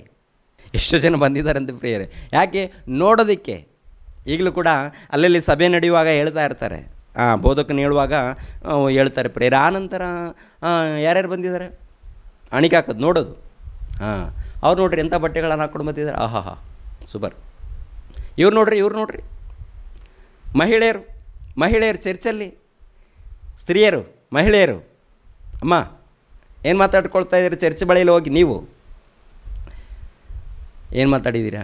ಎಷ್ಟು ಜನ ಬಂದಿದ್ದಾರೆ ಅಂತ ಪ್ರಿಯರೇ ಯಾಕೆ ನೋಡೋದಕ್ಕೆ ಈಗಲೂ ಕೂಡ ಅಲ್ಲಲ್ಲಿ ಸಭೆ ನಡೆಯುವಾಗ ಹೇಳ್ತಾ ಇರ್ತಾರೆ ಆ ಬೋಧಕನ ಹೇಳುವಾಗ ಹೇಳ್ತಾರೆ ಪ್ರೇರ ಆನಂತರ ಯಾರ್ಯಾರು ಬಂದಿದ್ದಾರೆ ಅಣಿಕೆ ಹಾಕೋದು ನೋಡೋದು ಹಾಂ ಅವ್ರು ನೋಡ್ರಿ ಎಂಥ ಬಟ್ಟೆಗಳನ್ನು ಹಾಕ್ಕೊಂಡು ಬಂದಿದ್ದಾರೆ ಆಹಾ ಹಾ ಸೂಪರ್ ಇವ್ರು ನೋಡ್ರಿ ಇವ್ರು ನೋಡ್ರಿ ಮಹಿಳೆಯರು ಮಹಿಳೆಯರು ಚರ್ಚಲ್ಲಿ ಸ್ತ್ರೀಯರು ಮಹಿಳೆಯರು ಅಮ್ಮ ಏನು ಮಾತಾಡ್ಕೊಳ್ತಾ ಇದ್ದೀರಿ ಚರ್ಚ್ ಬಳಿಯಲ್ಲಿ ಹೋಗಿ ನೀವು ಏನು ಮಾತಾಡಿದ್ದೀರಾ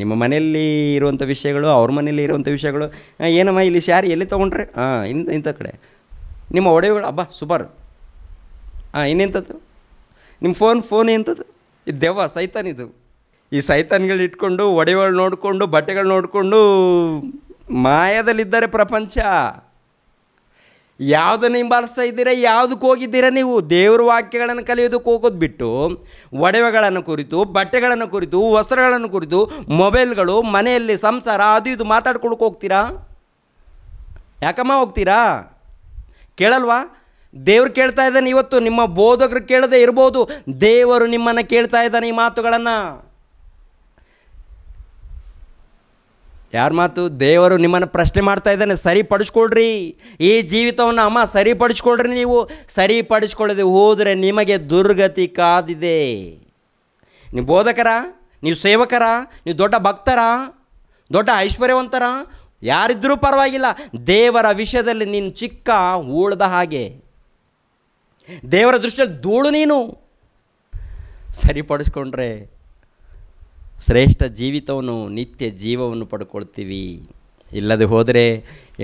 ನಿಮ್ಮ ಮನೆಯಲ್ಲಿ ಇರುವಂಥ ವಿಷಯಗಳು ಅವ್ರ ಮನೆಯಲ್ಲಿ ಇರುವಂಥ ವಿಷಯಗಳು ಏನಮ್ಮ ಇಲ್ಲಿ ಶಾರಿ ಎಲ್ಲಿ ತೊಗೊಂಡ್ರಿ ಹಾಂ ಇಂಥ ಇಂಥ ಕಡೆ ನಿಮ್ಮ ಒಡೆಯಗಳು ಅಬ್ಬಾ ಸೂಪರ್ ಹಾಂ ಇನ್ನೆಂಥದ್ದು ನಿಮ್ಮ ಫೋನ್ ಫೋನ್ ಎಂಥದ್ದು ಇದು ದೆವ್ವ ಸೈತಾನ್ ಇದು ಈ ಸೈತಾನ್ಗಳು ಇಟ್ಕೊಂಡು ಒಡೆಗಳು ನೋಡಿಕೊಂಡು ಬಟ್ಟೆಗಳು ನೋಡಿಕೊಂಡು ಮಾಯದಲ್ಲಿದ್ದಾರೆ ಪ್ರಪಂಚ ಯಾವುದನ್ನು ಹಿಂಬಾಲಿಸ್ತಾ ಇದ್ದೀರಾ ಯಾವುದಕ್ಕೆ ಹೋಗಿದ್ದೀರಾ ನೀವು ದೇವ್ರ ವಾಕ್ಯಗಳನ್ನು ಕಲಿಯೋದಕ್ಕೆ ಹೋಗೋದು ಬಿಟ್ಟು ಒಡವೆಗಳನ್ನು ಕುರಿತು ಬಟ್ಟೆಗಳನ್ನು ಕುರಿತು ವಸ್ತ್ರಗಳನ್ನು ಕುರಿತು ಮೊಬೈಲ್ಗಳು ಮನೆಯಲ್ಲಿ ಸಂಸಾರ ಅದು ಇದು ಮಾತಾಡ್ಕೊಳಕ್ಕೆ ಹೋಗ್ತೀರಾ ಯಾಕಮ್ಮ ಹೋಗ್ತೀರಾ ಕೇಳಲ್ವಾ ದೇವ್ರು ಕೇಳ್ತಾ ಇದ್ದಾನೆ ಇವತ್ತು ನಿಮ್ಮ ಬೋಧಕರು ಕೇಳದೆ ಇರ್ಬೋದು ದೇವರು ನಿಮ್ಮನ್ನು ಕೇಳ್ತಾ ಇದ್ದಾನೆ ಈ ಮಾತುಗಳನ್ನು ಯಾರ ಮಾತು ದೇವರು ನಿಮ್ಮನ್ನು ಪ್ರಶ್ನೆ ಮಾಡ್ತಾ ಇದ್ದಾನೆ ಸರಿಪಡಿಸ್ಕೊಳ್ರಿ ಈ ಜೀವಿತವನ್ನು ಅಮ್ಮ ಸರಿಪಡಿಸ್ಕೊಳ್ರಿ ನೀವು ಸರಿಪಡಿಸ್ಕೊಳ್ಳದೆ ಹೋದರೆ ನಿಮಗೆ ದುರ್ಗತಿ ಕಾದಿದೆ ನೀವು ಬೋಧಕರ ನೀವು ಸೇವಕರ ನೀವು ದೊಡ್ಡ ಭಕ್ತರ ದೊಡ್ಡ ಐಶ್ವರ್ಯವಂತರ ಯಾರಿದ್ದರೂ ಪರವಾಗಿಲ್ಲ ದೇವರ ವಿಷಯದಲ್ಲಿ ನೀನು ಚಿಕ್ಕ ಉಳ್ದ ಹಾಗೆ ದೇವರ ದೃಷ್ಟಿಯಲ್ಲಿ ಧೂಳು ನೀನು ಸರಿಪಡಿಸ್ಕೊಂಡ್ರೆ ಶ್ರೇಷ್ಠ ಜೀವಿತವನ್ನು ನಿತ್ಯ ಜೀವವನ್ನು ಪಡ್ಕೊಳ್ತೀವಿ ಇಲ್ಲದೆ ಹೋದರೆ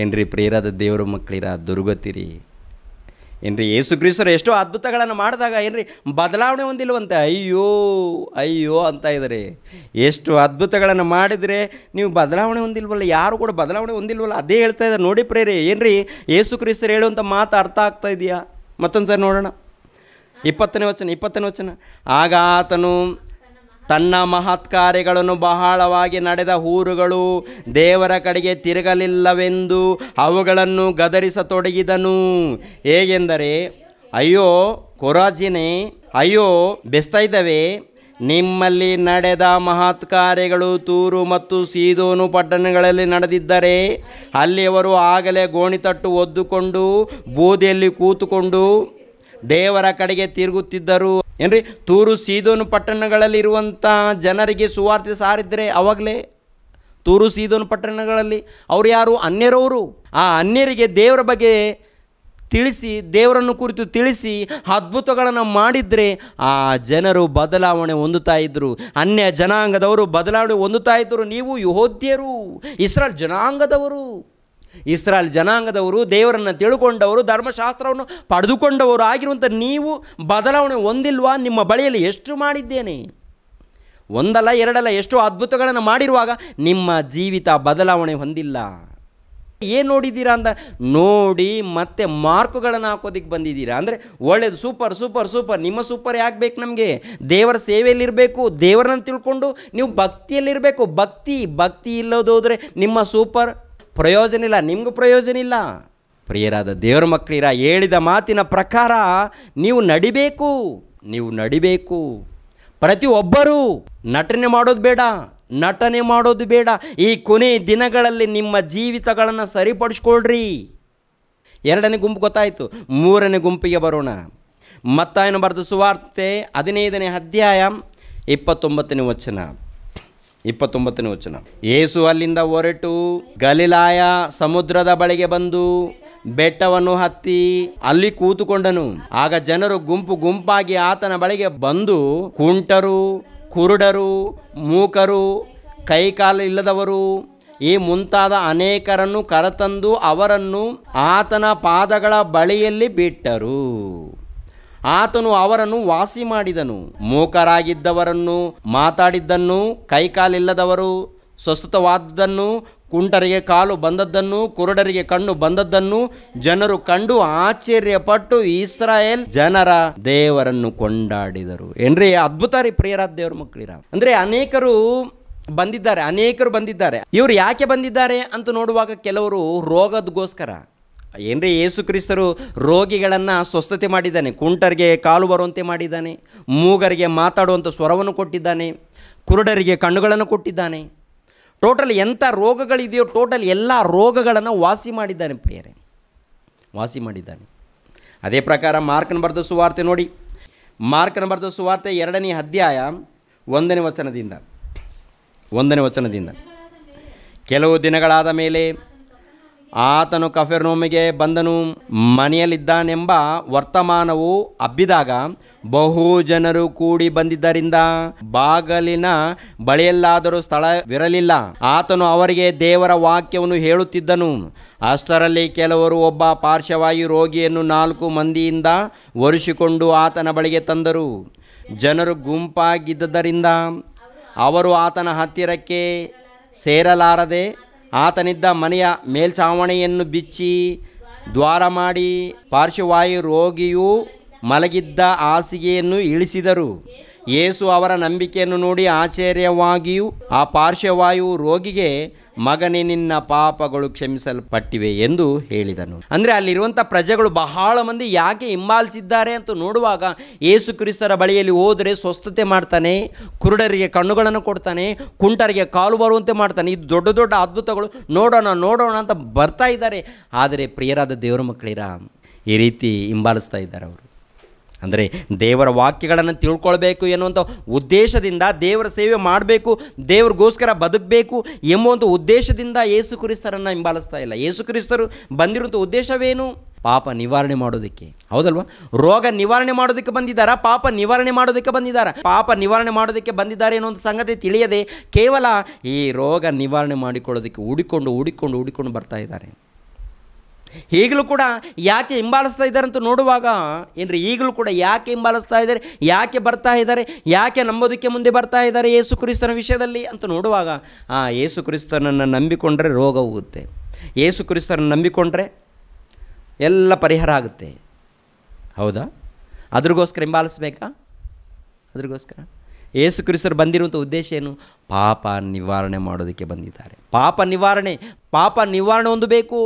ಏನ್ರಿ ಪ್ರಿಯರಾದ ದೇವರ ಮಕ್ಕಳಿರ ದುರ್ಗತಿರಿ ಏನ್ರಿ ಯೇಸು ಕ್ರೀಸ್ತರು ಎಷ್ಟೋ ಅದ್ಭುತಗಳನ್ನು ಮಾಡಿದಾಗ ಏನ್ರಿ ಬದಲಾವಣೆ ಹೊಂದಿಲ್ವಂತೆ ಅಯ್ಯೋ ಅಯ್ಯೋ ಅಂತ ಇದ್ದಾರೆ ಎಷ್ಟು ಅದ್ಭುತಗಳನ್ನು ಮಾಡಿದರೆ ನೀವು ಬದಲಾವಣೆ ಹೊಂದಿಲ್ವಲ್ಲ ಯಾರು ಕೂಡ ಬದಲಾವಣೆ ಹೊಂದಿಲ್ವಲ್ಲ ಅದೇ ಹೇಳ್ತಾ ಇದ್ದಾರೆ ನೋಡಿ ಪ್ರೇರಿ ಏನ್ರಿ ಯೇಸು ಕ್ರಿಸ್ತರು ಹೇಳುವಂಥ ಮಾತು ಅರ್ಥ ಆಗ್ತಾ ಇದೆಯಾ ಮತ್ತೊಂದು ಸರಿ ನೋಡೋಣ ಇಪ್ಪತ್ತನೇ ವಚನ ಇಪ್ಪತ್ತನೇ ವಚನ ಆಗ ಆತನು ತನ್ನ ಮಹತ್ಕಾರ್ಯಗಳನ್ನು ಬಹಳವಾಗಿ ನಡೆದ ಊರುಗಳು ದೇವರ ಕಡೆಗೆ ತಿರುಗಲಿಲ್ಲವೆಂದು ಅವುಗಳನ್ನು ಗದರಿಸತೊಡಗಿದನು ಹೇಗೆಂದರೆ ಅಯ್ಯೋ ಕೊರಾಜಿನೆ ಅಯ್ಯೋ ಬೆಸ್ತೈದವೆ ನಿಮ್ಮಲ್ಲಿ ನಡೆದ ಮಹತ್ ಕಾರ್ಯಗಳು ತೂರು ಮತ್ತು ಸೀದೋನು ಪಟ್ಟಣಗಳಲ್ಲಿ ನಡೆದಿದ್ದರೆ ಅಲ್ಲಿಯವರು ಆಗಲೇ ಗೋಣಿತಟ್ಟು ಒದ್ದುಕೊಂಡು ಬೂದಿಯಲ್ಲಿ ಕೂತುಕೊಂಡು ದೇವರ ಕಡೆಗೆ ತಿರುಗುತ್ತಿದ್ದರು ಏನ್ರಿ ತೂರು ಸೀದೋನು ಪಟ್ಟಣಗಳಲ್ಲಿರುವಂಥ ಜನರಿಗೆ ಸುವಾರ್ತೆ ಸಾರಿದ್ರೆ ಅವಾಗಲೇ ತೂರು ಸೀದೋನು ಪಟ್ಟಣಗಳಲ್ಲಿ ಅವರು ಯಾರು ಅನ್ಯರವರು ಆ ಅನ್ಯರಿಗೆ ದೇವರ ಬಗ್ಗೆ ತಿಳಿಸಿ ದೇವರನ್ನು ಕುರಿತು ತಿಳಿಸಿ ಅದ್ಭುತಗಳನ್ನು ಮಾಡಿದರೆ ಆ ಜನರು ಬದಲಾವಣೆ ಹೊಂದುತ್ತಾ ಇದ್ದರು ಅನ್ಯ ಜನಾಂಗದವರು ಬದಲಾವಣೆ ಹೊಂದುತ್ತಾ ಇದ್ದರು ನೀವು ಯೋಧ್ಯರು ಇಸ್ರಾಲ್ ಜನಾಂಗದವರು ಇಸ್ರಾಲ್ ಜನಾಂಗದವರು ದೇವರನ್ನು ತಿಳ್ಕೊಂಡವರು ಧರ್ಮಶಾಸ್ತ್ರವನ್ನು ಪಡೆದುಕೊಂಡವರು ಆಗಿರುವಂಥ ನೀವು ಬದಲಾವಣೆ ಹೊಂದಿಲ್ವಾ ನಿಮ್ಮ ಬಳಿಯಲ್ಲಿ ಎಷ್ಟು ಮಾಡಿದ್ದೇನೆ ಒಂದಲ್ಲ ಎರಡಲ್ಲ ಎಷ್ಟು ಅದ್ಭುತಗಳನ್ನು ಮಾಡಿರುವಾಗ ನಿಮ್ಮ ಜೀವಿತ ಬದಲಾವಣೆ ಹೊಂದಿಲ್ಲ ಏನು ನೋಡಿದ್ದೀರಾ ಅಂತ ನೋಡಿ ಮತ್ತೆ ಮಾರ್ಕುಗಳನ್ನು ಹಾಕೋದಕ್ಕೆ ಬಂದಿದ್ದೀರಾ ಅಂದರೆ ಒಳ್ಳೆಯದು ಸೂಪರ್ ಸೂಪರ್ ಸೂಪರ್ ನಿಮ್ಮ ಸೂಪರ್ ಯಾಕೆ ಬೇಕು ನಮಗೆ ದೇವರ ಸೇವೆಯಲ್ಲಿರಬೇಕು ದೇವರನ್ನು ತಿಳ್ಕೊಂಡು ನೀವು ಭಕ್ತಿಯಲ್ಲಿರಬೇಕು ಭಕ್ತಿ ಭಕ್ತಿ ಇಲ್ಲದೋದ್ರೆ ನಿಮ್ಮ ಸೂಪರ್ ಪ್ರಯೋಜನ ಇಲ್ಲ ನಿಮಗೂ ಪ್ರಯೋಜನ ಇಲ್ಲ ಪ್ರಿಯರಾದ ದೇವರ ಮಕ್ಕಳಿರ ಹೇಳಿದ ಮಾತಿನ ಪ್ರಕಾರ ನೀವು ನಡಿಬೇಕು ನೀವು ನಡಿಬೇಕು ಪ್ರತಿಯೊಬ್ಬರೂ ನಟನೆ ಮಾಡೋದು ಬೇಡ ನಟನೆ ಮಾಡೋದು ಬೇಡ ಈ ಕೊನೆ ದಿನಗಳಲ್ಲಿ ನಿಮ್ಮ ಜೀವಿತಗಳನ್ನು ಸರಿಪಡಿಸ್ಕೊಳ್ರಿ ಎರಡನೇ ಗುಂಪು ಗೊತ್ತಾಯಿತು ಮೂರನೇ ಗುಂಪಿಗೆ ಬರೋಣ ಮತ್ತಾಯನ ಬರೆದ ಸುವಾರ್ತೆ ಹದಿನೈದನೇ ಅಧ್ಯಾಯ ಇಪ್ಪತ್ತೊಂಬತ್ತನೇ ವಚನ ಇಪ್ಪತ್ತೊಂಬತ್ತನೇ ವಚನ ಏಸು ಅಲ್ಲಿಂದ ಹೊರಟು ಗಲಿಲಾಯ ಸಮುದ್ರದ ಬಳಿಗೆ ಬಂದು ಬೆಟ್ಟವನ್ನು ಹತ್ತಿ ಅಲ್ಲಿ ಕೂತುಕೊಂಡನು ಆಗ ಜನರು ಗುಂಪು ಗುಂಪಾಗಿ ಆತನ ಬಳಿಗೆ ಬಂದು ಕುಂಟರು ಕುರುಡರು ಮೂಕರು ಕೈಕಾಲು ಇಲ್ಲದವರು ಈ ಮುಂತಾದ ಅನೇಕರನ್ನು ಕರೆತಂದು ಅವರನ್ನು ಆತನ ಪಾದಗಳ ಬಳಿಯಲ್ಲಿ ಬಿಟ್ಟರು ಆತನು ಅವರನ್ನು ವಾಸಿ ಮಾಡಿದನು ಮೂಕರಾಗಿದ್ದವರನ್ನು ಮಾತಾಡಿದ್ದನ್ನು ಕೈಕಾಲಿಲ್ಲದವರು ಸ್ವಸ್ಥವಾದದ್ದನ್ನು ಕುಂಟರಿಗೆ ಕಾಲು ಬಂದದ್ದನ್ನು ಕುರುಡರಿಗೆ ಕಣ್ಣು ಬಂದದ್ದನ್ನು ಜನರು ಕಂಡು ಆಶ್ಚರ್ಯಪಟ್ಟು ಇಸ್ರಾಯೇಲ್ ಜನರ ದೇವರನ್ನು ಕೊಂಡಾಡಿದರು ಏನ್ರಿ ಅದ್ಭುತ ರೀ ಪ್ರಿಯರಾದ ದೇವ್ರ ಮಕ್ಕಳಿರ ಅಂದರೆ ಅನೇಕರು ಬಂದಿದ್ದಾರೆ ಅನೇಕರು ಬಂದಿದ್ದಾರೆ ಇವರು ಯಾಕೆ ಬಂದಿದ್ದಾರೆ ಅಂತ ನೋಡುವಾಗ ಕೆಲವರು ರೋಗದಗೋಸ್ಕರ ಏನ್ರಿ ಯೇಸು ಕ್ರಿಸ್ತರು ರೋಗಿಗಳನ್ನು ಸ್ವಸ್ಥತೆ ಮಾಡಿದ್ದಾನೆ ಕುಂಟರಿಗೆ ಕಾಲು ಬರುವಂತೆ ಮಾಡಿದ್ದಾನೆ ಮೂಗರಿಗೆ ಮಾತಾಡುವಂಥ ಸ್ವರವನ್ನು ಕೊಟ್ಟಿದ್ದಾನೆ ಕುರುಡರಿಗೆ ಕಣ್ಣುಗಳನ್ನು ಕೊಟ್ಟಿದ್ದಾನೆ ಟೋಟಲ್ ಎಂಥ ರೋಗಗಳಿದೆಯೋ ಟೋಟಲ್ ಎಲ್ಲ ರೋಗಗಳನ್ನು ವಾಸಿ ಮಾಡಿದ್ದಾನೆ ಪ್ರಿಯರೇ ವಾಸಿ ಮಾಡಿದ್ದಾನೆ ಅದೇ ಪ್ರಕಾರ ಮಾರ್ಕನ ಬರೆದ ಸುವಾರ್ತೆ ನೋಡಿ ಮಾರ್ಕನ ಬರೆದ ಸುವಾರ್ತೆ ಎರಡನೇ ಅಧ್ಯಾಯ ಒಂದನೇ ವಚನದಿಂದ ಒಂದನೇ ವಚನದಿಂದ ಕೆಲವು ದಿನಗಳಾದ ಮೇಲೆ ಆತನು ಕಫೆರ್ನೋಮಿಗೆ ಬಂದನು ಮನೆಯಲ್ಲಿದ್ದಾನೆಂಬ ವರ್ತಮಾನವು ಹಬ್ಬಿದಾಗ ಬಹು ಜನರು ಕೂಡಿ ಬಂದಿದ್ದರಿಂದ ಬಾಗಲಿನ ಬಳಿಯಲ್ಲಾದರೂ ಸ್ಥಳವಿರಲಿಲ್ಲ ಆತನು ಅವರಿಗೆ ದೇವರ ವಾಕ್ಯವನ್ನು ಹೇಳುತ್ತಿದ್ದನು ಅಷ್ಟರಲ್ಲಿ ಕೆಲವರು ಒಬ್ಬ ಪಾರ್ಶ್ವವಾಯು ರೋಗಿಯನ್ನು ನಾಲ್ಕು ಮಂದಿಯಿಂದ ಒರೆಸಿಕೊಂಡು ಆತನ ಬಳಿಗೆ ತಂದರು ಜನರು ಗುಂಪಾಗಿದ್ದರಿಂದ ಅವರು ಆತನ ಹತ್ತಿರಕ್ಕೆ ಸೇರಲಾರದೆ ಆತನಿದ್ದ ಮನೆಯ ಮೇಲ್ಛಾವಣಿಯನ್ನು ಬಿಚ್ಚಿ ದ್ವಾರ ಮಾಡಿ ಪಾರ್ಶ್ವವಾಯು ರೋಗಿಯು ಮಲಗಿದ್ದ ಹಾಸಿಗೆಯನ್ನು ಇಳಿಸಿದರು ಯೇಸು ಅವರ ನಂಬಿಕೆಯನ್ನು ನೋಡಿ ಆಶ್ಚರ್ಯವಾಗಿಯೂ ಆ ಪಾರ್ಶ್ವವಾಯು ರೋಗಿಗೆ ಮಗನೇ ನಿನ್ನ ಪಾಪಗಳು ಕ್ಷಮಿಸಲ್ಪಟ್ಟಿವೆ ಎಂದು ಹೇಳಿದನು ಅಂದರೆ ಅಲ್ಲಿರುವಂಥ ಪ್ರಜೆಗಳು ಬಹಳ ಮಂದಿ ಯಾಕೆ ಹಿಂಬಾಲಿಸಿದ್ದಾರೆ ಅಂತ ನೋಡುವಾಗ ಏಸು ಕ್ರಿಸ್ತರ ಬಳಿಯಲ್ಲಿ ಹೋದರೆ ಸ್ವಸ್ಥತೆ ಮಾಡ್ತಾನೆ ಕುರುಡರಿಗೆ ಕಣ್ಣುಗಳನ್ನು ಕೊಡ್ತಾನೆ ಕುಂಟರಿಗೆ ಕಾಲು ಬರುವಂತೆ ಮಾಡ್ತಾನೆ ಇದು ದೊಡ್ಡ ದೊಡ್ಡ ಅದ್ಭುತಗಳು ನೋಡೋಣ ನೋಡೋಣ ಅಂತ ಬರ್ತಾ ಇದ್ದಾರೆ ಆದರೆ ಪ್ರಿಯರಾದ ದೇವರ ಮಕ್ಕಳಿರ ಈ ರೀತಿ ಹಿಂಬಾಲಿಸ್ತಾ ಇದ್ದಾರೆ ಅವರು ಅಂದರೆ ದೇವರ ವಾಕ್ಯಗಳನ್ನು ತಿಳ್ಕೊಳ್ಬೇಕು ಎನ್ನುವಂಥ ಉದ್ದೇಶದಿಂದ ದೇವರ ಸೇವೆ ಮಾಡಬೇಕು ದೇವ್ರಿಗೋಸ್ಕರ ಬದುಕಬೇಕು ಎಂಬ ಒಂದು ಉದ್ದೇಶದಿಂದ ಯೇಸು ಕ್ರಿಸ್ತರನ್ನು ಹಿಂಬಾಲಿಸ್ತಾ ಇಲ್ಲ ಯೇಸು ಕ್ರಿಸ್ತರು ಬಂದಿರುವಂಥ ಉದ್ದೇಶವೇನು ಪಾಪ ನಿವಾರಣೆ ಮಾಡೋದಕ್ಕೆ ಹೌದಲ್ವಾ ರೋಗ ನಿವಾರಣೆ ಮಾಡೋದಕ್ಕೆ ಬಂದಿದ್ದಾರಾ ಪಾಪ ನಿವಾರಣೆ ಮಾಡೋದಕ್ಕೆ ಬಂದಿದ್ದಾರೆ ಪಾಪ ನಿವಾರಣೆ ಮಾಡೋದಕ್ಕೆ ಬಂದಿದ್ದಾರೆ ಅನ್ನೋ ಒಂದು ಸಂಗತಿ ತಿಳಿಯದೆ ಕೇವಲ ಈ ರೋಗ ನಿವಾರಣೆ ಮಾಡಿಕೊಳ್ಳೋದಕ್ಕೆ ಹುಡಿಕೊಂಡು ಹುಡಿಕೊಂಡು ಹುಡಿಕೊಂಡು ಬರ್ತಾ ಇದ್ದಾರೆ ಈಗಲೂ ಕೂಡ ಯಾಕೆ ಹಿಂಬಾಲಿಸ್ತಾ ಇದ್ದಾರೆ ಅಂತ ನೋಡುವಾಗ ಏನ್ರಿ ಈಗಲೂ ಕೂಡ ಯಾಕೆ ಹಿಂಬಾಲಿಸ್ತಾ ಇದ್ದಾರೆ ಯಾಕೆ ಬರ್ತಾ ಇದ್ದಾರೆ ಯಾಕೆ ನಂಬೋದಕ್ಕೆ ಮುಂದೆ ಬರ್ತಾ ಇದ್ದಾರೆ ಯೇಸು ಕ್ರಿಸ್ತನ ವಿಷಯದಲ್ಲಿ ಅಂತ ನೋಡುವಾಗ ಆ ಯೇಸು ಕ್ರಿಸ್ತನನ್ನು ನಂಬಿಕೊಂಡ್ರೆ ರೋಗ ಹೋಗುತ್ತೆ ಯೇಸು ಕ್ರಿಸ್ತನ ನಂಬಿಕೊಂಡ್ರೆ ಎಲ್ಲ ಪರಿಹಾರ ಆಗುತ್ತೆ ಹೌದಾ ಅದ್ರಿಗೋಸ್ಕರ ಹಿಂಬಾಲಿಸ್ಬೇಕಾ ಅದ್ರಿಗೋಸ್ಕರ ಯೇಸು ಕ್ರಿಸ್ತರು ಬಂದಿರುವಂಥ ಉದ್ದೇಶ ಏನು ಪಾಪ ನಿವಾರಣೆ ಮಾಡೋದಕ್ಕೆ ಬಂದಿದ್ದಾರೆ ಪಾಪ ನಿವಾರಣೆ ಪಾಪ ನಿವಾರಣೆ ಒಂದು ಬೇಕು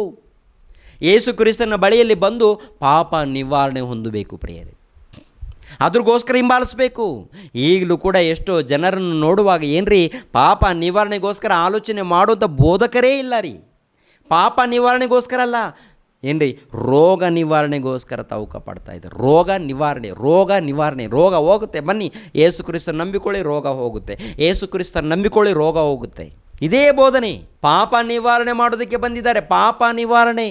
ಏಸು ಕ್ರಿಸ್ತನ ಬಳಿಯಲ್ಲಿ ಬಂದು ಪಾಪ ನಿವಾರಣೆ ಹೊಂದಬೇಕು ಪ್ರಿಯರೇ ಅದ್ರಿಗೋಸ್ಕರ ಹಿಂಬಾಲಿಸ್ಬೇಕು ಈಗಲೂ ಕೂಡ ಎಷ್ಟೋ ಜನರನ್ನು ನೋಡುವಾಗ ಏನ್ರಿ ಪಾಪ ನಿವಾರಣೆಗೋಸ್ಕರ ಆಲೋಚನೆ ಮಾಡುವಂಥ ಬೋಧಕರೇ ಇಲ್ಲ ರೀ ಪಾಪ ನಿವಾರಣೆಗೋಸ್ಕರ ಅಲ್ಲ ಏನ್ರಿ ರೋಗ ನಿವಾರಣೆಗೋಸ್ಕರ ತಾವು ಪಡ್ತಾ ಇದ್ದಾರೆ ರೋಗ ನಿವಾರಣೆ ರೋಗ ನಿವಾರಣೆ ರೋಗ ಹೋಗುತ್ತೆ ಬನ್ನಿ ಏಸು ಕ್ರಿಸ್ತನ ನಂಬಿಕೊಳ್ಳಿ ರೋಗ ಹೋಗುತ್ತೆ ಏಸು ಕ್ರಿಸ್ತ ನಂಬಿಕೊಳ್ಳಿ ರೋಗ ಹೋಗುತ್ತೆ ಇದೇ ಬೋಧನೆ ಪಾಪ ನಿವಾರಣೆ ಮಾಡೋದಕ್ಕೆ ಬಂದಿದ್ದಾರೆ ಪಾಪ ನಿವಾರಣೆ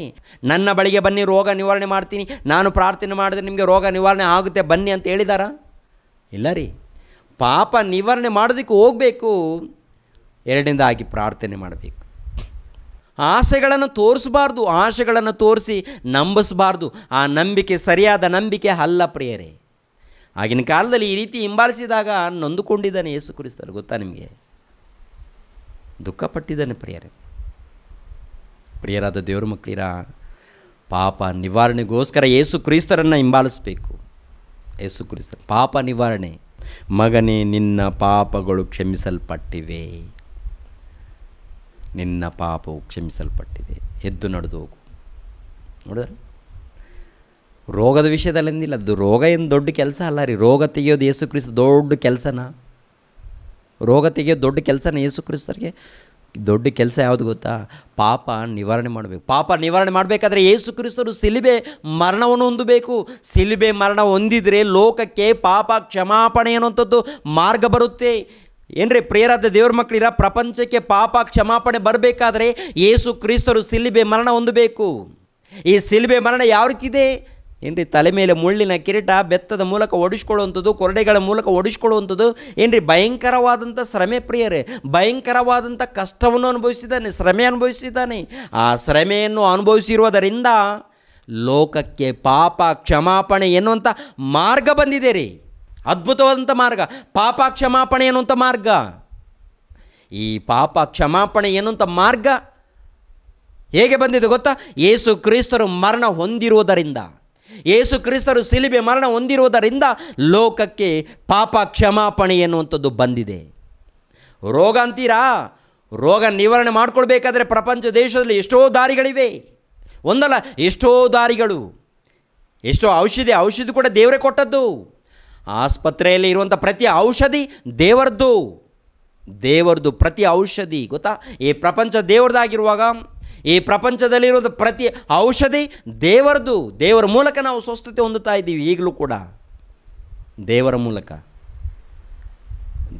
ನನ್ನ ಬಳಿಗೆ ಬನ್ನಿ ರೋಗ ನಿವಾರಣೆ ಮಾಡ್ತೀನಿ ನಾನು ಪ್ರಾರ್ಥನೆ ಮಾಡಿದ್ರೆ ನಿಮಗೆ ರೋಗ ನಿವಾರಣೆ ಆಗುತ್ತೆ ಬನ್ನಿ ಅಂತ ಹೇಳಿದಾರಾ ಇಲ್ಲ ರೀ ಪಾಪ ನಿವಾರಣೆ ಮಾಡೋದಕ್ಕೆ ಹೋಗಬೇಕು ಎರಡರಿಂದಾಗಿ ಪ್ರಾರ್ಥನೆ ಮಾಡಬೇಕು ಆಸೆಗಳನ್ನು ತೋರಿಸಬಾರ್ದು ಆಸೆಗಳನ್ನು ತೋರಿಸಿ ನಂಬಿಸಬಾರ್ದು ಆ ನಂಬಿಕೆ ಸರಿಯಾದ ನಂಬಿಕೆ ಅಲ್ಲ ಪ್ರಿಯರೇ ಆಗಿನ ಕಾಲದಲ್ಲಿ ಈ ರೀತಿ ಹಿಂಬಾಲಿಸಿದಾಗ ನೊಂದುಕೊಂಡಿದ್ದಾನೆ ಯೇಸು ಕುರಿಸ್ತಾರೆ ಗೊತ್ತಾ ನಿಮಗೆ ದುಃಖಪಟ್ಟಿದ್ದಾನೆ ಪ್ರಿಯರೇ ಪ್ರಿಯರಾದ ದೇವರ ಮಕ್ಕಳಿರ ಪಾಪ ನಿವಾರಣೆಗೋಸ್ಕರ ಏಸು ಕ್ರಿಸ್ತರನ್ನು ಹಿಂಬಾಲಿಸಬೇಕು ಏಸು ಕ್ರಿಸ್ತ ಪಾಪ ನಿವಾರಣೆ ಮಗನೇ ನಿನ್ನ ಪಾಪಗಳು ಕ್ಷಮಿಸಲ್ಪಟ್ಟಿವೆ ನಿನ್ನ ಪಾಪವು ಕ್ಷಮಿಸಲ್ಪಟ್ಟಿದೆ ಎದ್ದು ನಡೆದು ಹೋಗು ನೋಡಿದ್ರೆ ರೋಗದ ವಿಷಯದಲ್ಲಿ ಅದು ರೋಗ ಏನು ದೊಡ್ಡ ಕೆಲಸ ಅಲ್ಲ ರೀ ರೋಗ ತೆಗೆಯೋದು ಯೇಸು ಕ್ರಿಸ್ತ ದೊಡ್ಡ ಕೆಲಸನ ರೋಗ ದೊಡ್ಡ ಕೆಲಸನೇ ಏಸು ಕ್ರಿಸ್ತರಿಗೆ ದೊಡ್ಡ ಕೆಲಸ ಯಾವುದು ಗೊತ್ತಾ ಪಾಪ ನಿವಾರಣೆ ಮಾಡಬೇಕು ಪಾಪ ನಿವಾರಣೆ ಮಾಡಬೇಕಾದ್ರೆ ಏಸು ಕ್ರಿಸ್ತರು ಸಿಲಿಬೆ ಮರಣವನ್ನು ಹೊಂದಬೇಕು ಸಿಲಿಬೆ ಮರಣ ಹೊಂದಿದರೆ ಲೋಕಕ್ಕೆ ಪಾಪ ಕ್ಷಮಾಪಣೆ ಅನ್ನುವಂಥದ್ದು ಮಾರ್ಗ ಬರುತ್ತೆ ಏನ್ರಿ ಪ್ರಿಯರಾದ ದೇವ್ರ ಮಕ್ಕಳಿರ ಪ್ರಪಂಚಕ್ಕೆ ಪಾಪ ಕ್ಷಮಾಪಣೆ ಬರಬೇಕಾದ್ರೆ ಏಸು ಕ್ರಿಸ್ತರು ಸಿಲಿಬೆ ಮರಣ ಹೊಂದಬೇಕು ಈ ಸಿಲಿಬೆ ಮರಣ ಯಾವ ರೀತಿ ಇದೆ ಏನ್ರಿ ತಲೆ ಮೇಲೆ ಮುಳ್ಳಿನ ಕಿರೀಟ ಬೆತ್ತದ ಮೂಲಕ ಓಡಿಸ್ಕೊಳ್ಳುವಂಥದ್ದು ಕೊರಡೆಗಳ ಮೂಲಕ ಓಡಿಸ್ಕೊಳ್ಳುವಂಥದ್ದು ಏನ್ರಿ ಭಯಂಕರವಾದಂಥ ಶ್ರಮೆ ಪ್ರಿಯರೇ ಭಯಂಕರವಾದಂಥ ಕಷ್ಟವನ್ನು ಅನುಭವಿಸಿದ್ದಾನೆ ಶ್ರಮೆ ಅನುಭವಿಸಿದ್ದಾನೆ ಆ ಶ್ರಮೆಯನ್ನು ಅನುಭವಿಸಿರುವುದರಿಂದ ಲೋಕಕ್ಕೆ ಪಾಪ ಕ್ಷಮಾಪಣೆ ಎನ್ನುವಂಥ ಮಾರ್ಗ ಬಂದಿದೆ ರೀ ಅದ್ಭುತವಾದಂಥ ಮಾರ್ಗ ಪಾಪ ಕ್ಷಮಾಪಣೆ ಎನ್ನುವಂಥ ಮಾರ್ಗ ಈ ಪಾಪ ಕ್ಷಮಾಪಣೆ ಎನ್ನುವಂಥ ಮಾರ್ಗ ಹೇಗೆ ಬಂದಿದೆ ಗೊತ್ತಾ ಯೇಸು ಕ್ರಿಸ್ತರು ಮರಣ ಹೊಂದಿರುವುದರಿಂದ ಯೇಸು ಕ್ರಿಸ್ತರು ಸಿಲಿಬೆ ಮರಣ ಹೊಂದಿರುವುದರಿಂದ ಲೋಕಕ್ಕೆ ಪಾಪ ಕ್ಷಮಾಪಣೆ ಎನ್ನುವಂಥದ್ದು ಬಂದಿದೆ ರೋಗ ಅಂತೀರಾ ರೋಗ ನಿವಾರಣೆ ಮಾಡಿಕೊಳ್ಬೇಕಾದ್ರೆ ಪ್ರಪಂಚ ದೇಶದಲ್ಲಿ ಎಷ್ಟೋ ದಾರಿಗಳಿವೆ ಒಂದಲ್ಲ ಎಷ್ಟೋ ದಾರಿಗಳು ಎಷ್ಟೋ ಔಷಧಿ ಔಷಧಿ ಕೂಡ ದೇವರೇ ಕೊಟ್ಟದ್ದು ಆಸ್ಪತ್ರೆಯಲ್ಲಿ ಇರುವಂಥ ಪ್ರತಿ ಔಷಧಿ ದೇವರದ್ದು ದೇವರದ್ದು ಪ್ರತಿ ಔಷಧಿ ಗೊತ್ತಾ ಈ ಪ್ರಪಂಚ ದೇವರದಾಗಿರುವಾಗ ಈ ಪ್ರಪಂಚದಲ್ಲಿರುವುದು ಪ್ರತಿ ಔಷಧಿ ದೇವರದು ದೇವರ ಮೂಲಕ ನಾವು ಸ್ವಸ್ಥತೆ ಹೊಂದುತ್ತಾ ಇದ್ದೀವಿ ಈಗಲೂ ಕೂಡ ದೇವರ ಮೂಲಕ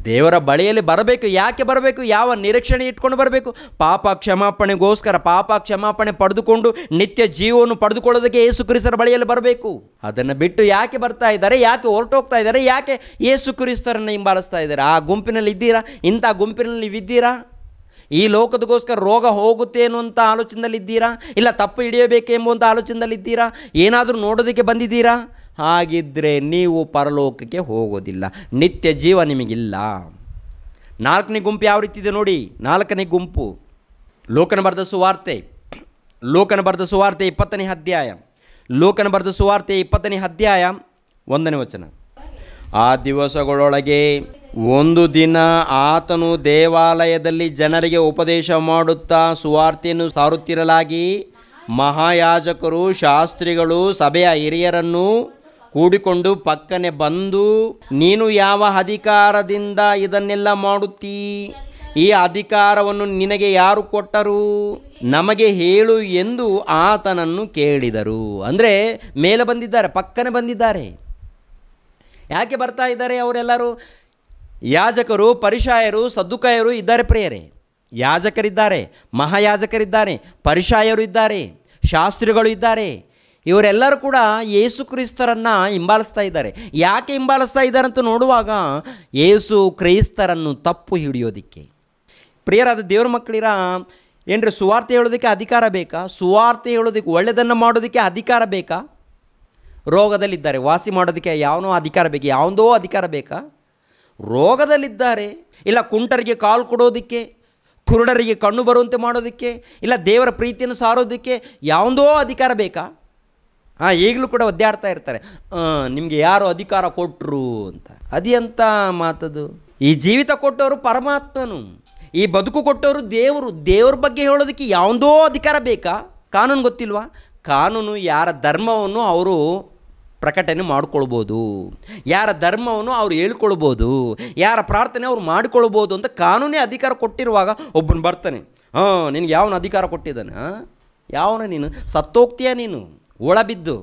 ದೇವರ ಬಳಿಯಲ್ಲಿ ಬರಬೇಕು ಯಾಕೆ ಬರಬೇಕು ಯಾವ ನಿರೀಕ್ಷಣೆ ಇಟ್ಕೊಂಡು ಬರಬೇಕು ಪಾಪ ಕ್ಷಮಾಪಣೆಗೋಸ್ಕರ ಪಾಪ ಕ್ಷಮಾಪಣೆ ಪಡೆದುಕೊಂಡು ನಿತ್ಯ ಜೀವವನ್ನು ಪಡೆದುಕೊಳ್ಳೋದಕ್ಕೆ ಯೇಸು ಕ್ರಿಸ್ತರ ಬಳಿಯಲ್ಲಿ ಬರಬೇಕು ಅದನ್ನು ಬಿಟ್ಟು ಯಾಕೆ ಬರ್ತಾ ಇದ್ದಾರೆ ಯಾಕೆ ಹೊರಟೋಗ್ತಾ ಇದ್ದಾರೆ ಯಾಕೆ ಯೇಸು ಕ್ರಿಸ್ತರನ್ನು ಹಿಂಬಾಲಿಸ್ತಾ ಇದ್ದಾರೆ ಆ ಗುಂಪಿನಲ್ಲಿ ಇದ್ದೀರಾ ಇಂಥ ಗುಂಪಿನಲ್ಲಿ ನೀವಿದ್ದೀರಾ ಈ ಲೋಕದಗೋಸ್ಕರ ರೋಗ ಹೋಗುತ್ತೆ ಅನ್ನುವಂಥ ಆಲೋಚನೆಯಲ್ಲಿದ್ದೀರಾ ಇಲ್ಲ ತಪ್ಪು ಹಿಡಿಯಬೇಕೆಂಬುವಂಥ ಆಲೋಚನೆಯಲ್ಲಿದ್ದೀರಾ ಏನಾದರೂ ನೋಡೋದಕ್ಕೆ ಬಂದಿದ್ದೀರಾ ಹಾಗಿದ್ದರೆ ನೀವು ಪರಲೋಕಕ್ಕೆ ಹೋಗೋದಿಲ್ಲ ನಿತ್ಯ ಜೀವ ನಿಮಗಿಲ್ಲ ನಾಲ್ಕನೇ ಗುಂಪು ಯಾವ ರೀತಿ ಇದೆ ನೋಡಿ ನಾಲ್ಕನೇ ಗುಂಪು ಲೋಕನ ಬರೆದ ಸುವಾರ್ತೆ ಲೋಕನ ಬರೆದ ಸುವಾರ್ತೆ ಇಪ್ಪತ್ತನೇ ಅಧ್ಯಾಯ ಲೋಕನ ಬರೆದ ಸುವಾರ್ತೆ ಇಪ್ಪತ್ತನೇ ಅಧ್ಯಾಯ ಒಂದನೇ ವಚನ ಆ ದಿವಸಗಳೊಳಗೆ ಒಂದು ದಿನ ಆತನು ದೇವಾಲಯದಲ್ಲಿ ಜನರಿಗೆ ಉಪದೇಶ ಮಾಡುತ್ತಾ ಸುವಾರ್ತೆಯನ್ನು ಸಾರುತ್ತಿರಲಾಗಿ ಮಹಾಯಾಜಕರು ಶಾಸ್ತ್ರಿಗಳು ಸಭೆಯ ಹಿರಿಯರನ್ನು ಕೂಡಿಕೊಂಡು ಪಕ್ಕನೆ ಬಂದು ನೀನು ಯಾವ ಅಧಿಕಾರದಿಂದ ಇದನ್ನೆಲ್ಲ ಮಾಡುತ್ತೀ ಈ ಅಧಿಕಾರವನ್ನು ನಿನಗೆ ಯಾರು ಕೊಟ್ಟರು ನಮಗೆ ಹೇಳು ಎಂದು ಆತನನ್ನು ಕೇಳಿದರು ಅಂದರೆ ಮೇಲೆ ಬಂದಿದ್ದಾರೆ ಪಕ್ಕನೆ ಬಂದಿದ್ದಾರೆ ಯಾಕೆ ಬರ್ತಾ ಇದ್ದಾರೆ ಅವರೆಲ್ಲರೂ ಯಾಜಕರು ಪರಿಷಾಯರು ಸದ್ದುಕಾಯರು ಇದ್ದಾರೆ ಪ್ರಿಯರೇ ಯಾಜಕರಿದ್ದಾರೆ ಮಹಾಯಾಜಕರಿದ್ದಾರೆ ಪರಿಷಾಯರು ಇದ್ದಾರೆ ಶಾಸ್ತ್ರಿಗಳು ಇದ್ದಾರೆ ಇವರೆಲ್ಲರೂ ಕೂಡ ಏಸು ಕ್ರಿಸ್ತರನ್ನು ಹಿಂಬಾಲಿಸ್ತಾ ಇದ್ದಾರೆ ಯಾಕೆ ಹಿಂಬಾಲಿಸ್ತಾ ಇದ್ದಾರೆ ಅಂತ ನೋಡುವಾಗ ಏಸು ಕ್ರೈಸ್ತರನ್ನು ತಪ್ಪು ಹಿಡಿಯೋದಕ್ಕೆ ಪ್ರಿಯರಾದ ದೇವ್ರ ಮಕ್ಕಳಿರ ಏನ್ರಿ ಸುವಾರ್ತೆ ಹೇಳೋದಕ್ಕೆ ಅಧಿಕಾರ ಬೇಕಾ ಸುವಾರ್ತೆ ಹೇಳೋದಕ್ಕೆ ಒಳ್ಳೆಯದನ್ನು ಮಾಡೋದಕ್ಕೆ ಅಧಿಕಾರ ಬೇಕಾ ರೋಗದಲ್ಲಿದ್ದಾರೆ ವಾಸಿ ಮಾಡೋದಕ್ಕೆ ಯಾವನೋ ಅಧಿಕಾರ ಬೇಕು ಯಾವುದೋ ಅಧಿಕಾರ ಬೇಕಾ ರೋಗದಲ್ಲಿದ್ದಾರೆ ಇಲ್ಲ ಕುಂಟರಿಗೆ ಕಾಲು ಕೊಡೋದಕ್ಕೆ ಕುರುಡರಿಗೆ ಕಣ್ಣು ಬರುವಂತೆ ಮಾಡೋದಕ್ಕೆ ಇಲ್ಲ ದೇವರ ಪ್ರೀತಿಯನ್ನು ಸಾರೋದಕ್ಕೆ ಯಾವುದೋ ಅಧಿಕಾರ ಬೇಕಾ ಹಾಂ ಈಗಲೂ ಕೂಡ ಒದ್ದಾಡ್ತಾ ಇರ್ತಾರೆ ನಿಮಗೆ ಯಾರು ಅಧಿಕಾರ ಕೊಟ್ಟರು ಅಂತ ಅದು ಎಂಥ ಮಾತದು ಈ ಜೀವಿತ ಕೊಟ್ಟವರು ಪರಮಾತ್ಮನು ಈ ಬದುಕು ಕೊಟ್ಟವರು ದೇವರು ದೇವ್ರ ಬಗ್ಗೆ ಹೇಳೋದಕ್ಕೆ ಯಾವುದೋ ಅಧಿಕಾರ ಬೇಕಾ ಕಾನೂನು ಗೊತ್ತಿಲ್ವಾ ಕಾನೂನು ಯಾರ ಧರ್ಮವನ್ನು ಅವರು ಪ್ರಕಟಣೆ ಮಾಡಿಕೊಳ್ಬೋದು ಯಾರ ಧರ್ಮವನ್ನು ಅವ್ರು ಹೇಳ್ಕೊಳ್ಬೋದು ಯಾರ ಪ್ರಾರ್ಥನೆ ಅವ್ರು ಮಾಡಿಕೊಳ್ಬೋದು ಅಂತ ಕಾನೂನೇ ಅಧಿಕಾರ ಕೊಟ್ಟಿರುವಾಗ ಒಬ್ಬನು ಬರ್ತಾನೆ ಹಾಂ ನಿನಗೆ ಯಾವನ ಅಧಿಕಾರ ಕೊಟ್ಟಿದ್ದಾನೆ ಯಾವನ ನೀನು ಸತ್ತೋಗ್ತೀಯ ನೀನು ಒಳಬಿದ್ದು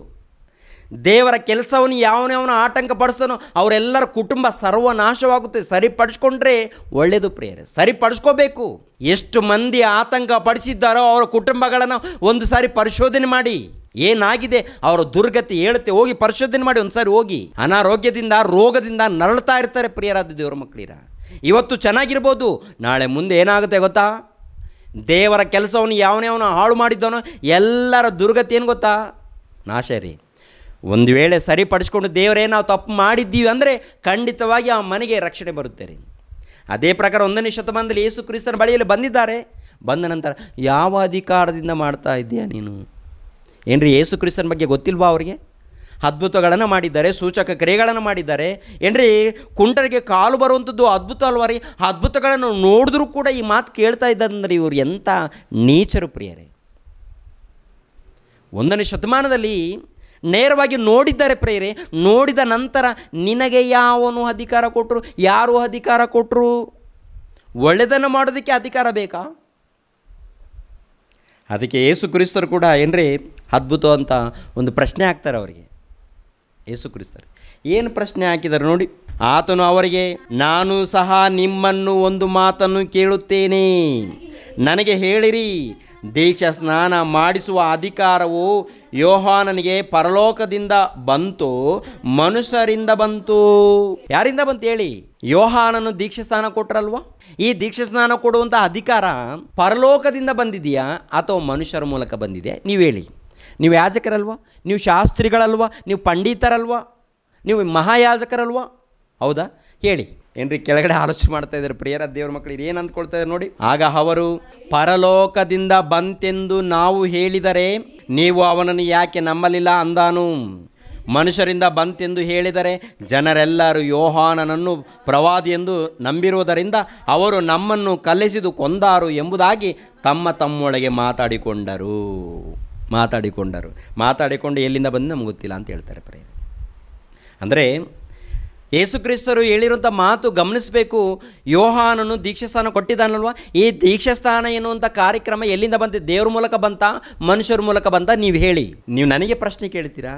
ದೇವರ ಕೆಲಸವನ್ನು ಯಾವನೇ ಯಾವನ ಆತಂಕ ಪಡಿಸ್ತಾನೋ ಅವರೆಲ್ಲರ ಕುಟುಂಬ ಸರ್ವನಾಶವಾಗುತ್ತೆ ಸರಿಪಡಿಸ್ಕೊಂಡ್ರೆ ಒಳ್ಳೆಯದು ಪ್ರೇರೆ ಸರಿಪಡಿಸ್ಕೋಬೇಕು ಎಷ್ಟು ಮಂದಿ ಆತಂಕ ಪಡಿಸಿದ್ದಾರೋ ಅವರ ಕುಟುಂಬಗಳನ್ನು ಒಂದು ಸಾರಿ ಪರಿಶೋಧನೆ ಮಾಡಿ ಏನಾಗಿದೆ ಅವರ ದುರ್ಗತಿ ಹೇಳುತ್ತೆ ಹೋಗಿ ಪರಿಶೋಧನೆ ಮಾಡಿ ಒಂದ್ಸಾರಿ ಹೋಗಿ ಅನಾರೋಗ್ಯದಿಂದ ರೋಗದಿಂದ ನರಳ್ತಾ ಇರ್ತಾರೆ ಪ್ರಿಯರಾದ ದೇವರ ಮಕ್ಕಳಿರ ಇವತ್ತು ಚೆನ್ನಾಗಿರ್ಬೋದು ನಾಳೆ ಮುಂದೆ ಏನಾಗುತ್ತೆ ಗೊತ್ತಾ ದೇವರ ಕೆಲಸವನ್ನು ಯಾವನೇ ಅವನು ಹಾಳು ಮಾಡಿದ್ದವನು ಎಲ್ಲರ ದುರ್ಗತಿ ಏನು ಗೊತ್ತಾ ನಾಶ ರೀ ಒಂದು ವೇಳೆ ಸರಿಪಡಿಸ್ಕೊಂಡು ದೇವರೇ ನಾವು ತಪ್ಪು ಮಾಡಿದ್ದೀವಿ ಅಂದರೆ ಖಂಡಿತವಾಗಿ ಆ ಮನೆಗೆ ರಕ್ಷಣೆ ಬರುತ್ತೆ ರೀ ಅದೇ ಪ್ರಕಾರ ಒಂದನೇ ಶತಮಾನದಲ್ಲಿ ಯೇಸು ಕ್ರಿಸ್ತನ ಬಳಿಯಲ್ಲಿ ಬಂದಿದ್ದಾರೆ ಬಂದ ನಂತರ ಯಾವ ಅಧಿಕಾರದಿಂದ ಮಾಡ್ತಾ ಇದ್ದೀಯಾ ನೀನು ಏನ್ರಿ ಯೇಸು ಕ್ರಿಸ್ತನ ಬಗ್ಗೆ ಗೊತ್ತಿಲ್ವಾ ಅವರಿಗೆ ಅದ್ಭುತಗಳನ್ನು ಮಾಡಿದ್ದಾರೆ ಸೂಚಕ ಕ್ರಿಯೆಗಳನ್ನು ಮಾಡಿದ್ದಾರೆ ಏನ್ರಿ ಕುಂಟರಿಗೆ ಕಾಲು ಬರುವಂಥದ್ದು ಅದ್ಭುತ ಅಲ್ವಾ ರೀ ಅದ್ಭುತಗಳನ್ನು ನೋಡಿದ್ರೂ ಕೂಡ ಈ ಮಾತು ಕೇಳ್ತಾ ಇದ್ದಂದ್ರೆ ಇವರು ಎಂಥ ನೀಚರು ಪ್ರಿಯರೇ ಒಂದನೇ ಶತಮಾನದಲ್ಲಿ ನೇರವಾಗಿ ನೋಡಿದ್ದಾರೆ ಪ್ರಿಯರೇ ನೋಡಿದ ನಂತರ ನಿನಗೆ ಯಾವನು ಅಧಿಕಾರ ಕೊಟ್ಟರು ಯಾರು ಅಧಿಕಾರ ಕೊಟ್ಟರು ಒಳ್ಳೆಯದನ್ನು ಮಾಡೋದಕ್ಕೆ ಅಧಿಕಾರ ಬೇಕಾ ಅದಕ್ಕೆ ಯೇಸು ಕ್ರಿಸ್ತರು ಕೂಡ ಏನ್ರಿ ಅದ್ಭುತ ಅಂತ ಒಂದು ಪ್ರಶ್ನೆ ಹಾಕ್ತಾರೆ ಅವರಿಗೆ ಯೇಸು ಕ್ರಿಸ್ತರು ಏನು ಪ್ರಶ್ನೆ ಹಾಕಿದ್ದಾರೆ ನೋಡಿ ಆತನು ಅವರಿಗೆ ನಾನು ಸಹ ನಿಮ್ಮನ್ನು ಒಂದು ಮಾತನ್ನು ಕೇಳುತ್ತೇನೆ ನನಗೆ ಹೇಳಿರಿ ದೀಕ್ಷ ಸ್ನಾನ ಮಾಡಿಸುವ ಅಧಿಕಾರವು ಯೋಹಾನನಿಗೆ ಪರಲೋಕದಿಂದ ಬಂತು ಮನುಷ್ಯರಿಂದ ಬಂತು ಯಾರಿಂದ ಬಂತು ಹೇಳಿ ಯೋಹಾನನು ದೀಕ್ಷೆ ಸ್ನಾನ ಕೊಟ್ರಲ್ವಾ ಈ ದೀಕ್ಷೆ ಸ್ನಾನ ಕೊಡುವಂಥ ಅಧಿಕಾರ ಪರಲೋಕದಿಂದ ಬಂದಿದೆಯಾ ಅಥವಾ ಮನುಷ್ಯರ ಮೂಲಕ ಬಂದಿದೆ ನೀವು ಹೇಳಿ ನೀವು ಯಾಜಕರಲ್ವ ನೀವು ಶಾಸ್ತ್ರಿಗಳಲ್ವ ನೀವು ಪಂಡಿತರಲ್ವ ನೀವು ಮಹಾಯಾಜಕರಲ್ವ ಹೌದಾ ಹೇಳಿ ಏನ್ರಿ ಕೆಳಗಡೆ ಆಲೋಚನೆ ಮಾಡ್ತಾ ಇದ್ದಾರೆ ಪ್ರಿಯರ ದೇವ್ರ ಮಕ್ಕಳು ಏನು ಇದ್ದಾರೆ ನೋಡಿ ಆಗ ಅವರು ಪರಲೋಕದಿಂದ ಬಂತೆಂದು ನಾವು ಹೇಳಿದರೆ ನೀವು ಅವನನ್ನು ಯಾಕೆ ನಂಬಲಿಲ್ಲ ಅಂದಾನು ಮನುಷ್ಯರಿಂದ ಬಂತೆಂದು ಹೇಳಿದರೆ ಜನರೆಲ್ಲರೂ ಯೋಹಾನನನ್ನು ಪ್ರವಾದಿ ಎಂದು ನಂಬಿರುವುದರಿಂದ ಅವರು ನಮ್ಮನ್ನು ಕಲಿಸಿದು ಕೊಂದಾರು ಎಂಬುದಾಗಿ ತಮ್ಮ ತಮ್ಮೊಳಗೆ ಮಾತಾಡಿಕೊಂಡರು ಮಾತಾಡಿಕೊಂಡರು ಮಾತಾಡಿಕೊಂಡು ಎಲ್ಲಿಂದ ಬಂದು ನಮ್ಗೆ ಗೊತ್ತಿಲ್ಲ ಅಂತ ಹೇಳ್ತಾರೆ ಪ್ರೇಯರ್ ಅಂದರೆ ಯೇಸುಕ್ರಿಸ್ತರು ಹೇಳಿರುವಂಥ ಮಾತು ಗಮನಿಸಬೇಕು ಯೋಹಾನನು ದೀಕ್ಷಾಸ್ಥಾನ ಕೊಟ್ಟಿದ್ದಾನಲ್ವ ಈ ದೀಕ್ಷಾಸ್ಥಾನ ಎನ್ನುವಂಥ ಕಾರ್ಯಕ್ರಮ ಎಲ್ಲಿಂದ ಬಂತು ದೇವ್ರ ಮೂಲಕ ಬಂತ ಮನುಷ್ಯರ ಮೂಲಕ ಬಂತ ನೀವು ಹೇಳಿ ನೀವು ನನಗೆ ಪ್ರಶ್ನೆ ಕೇಳ್ತೀರಾ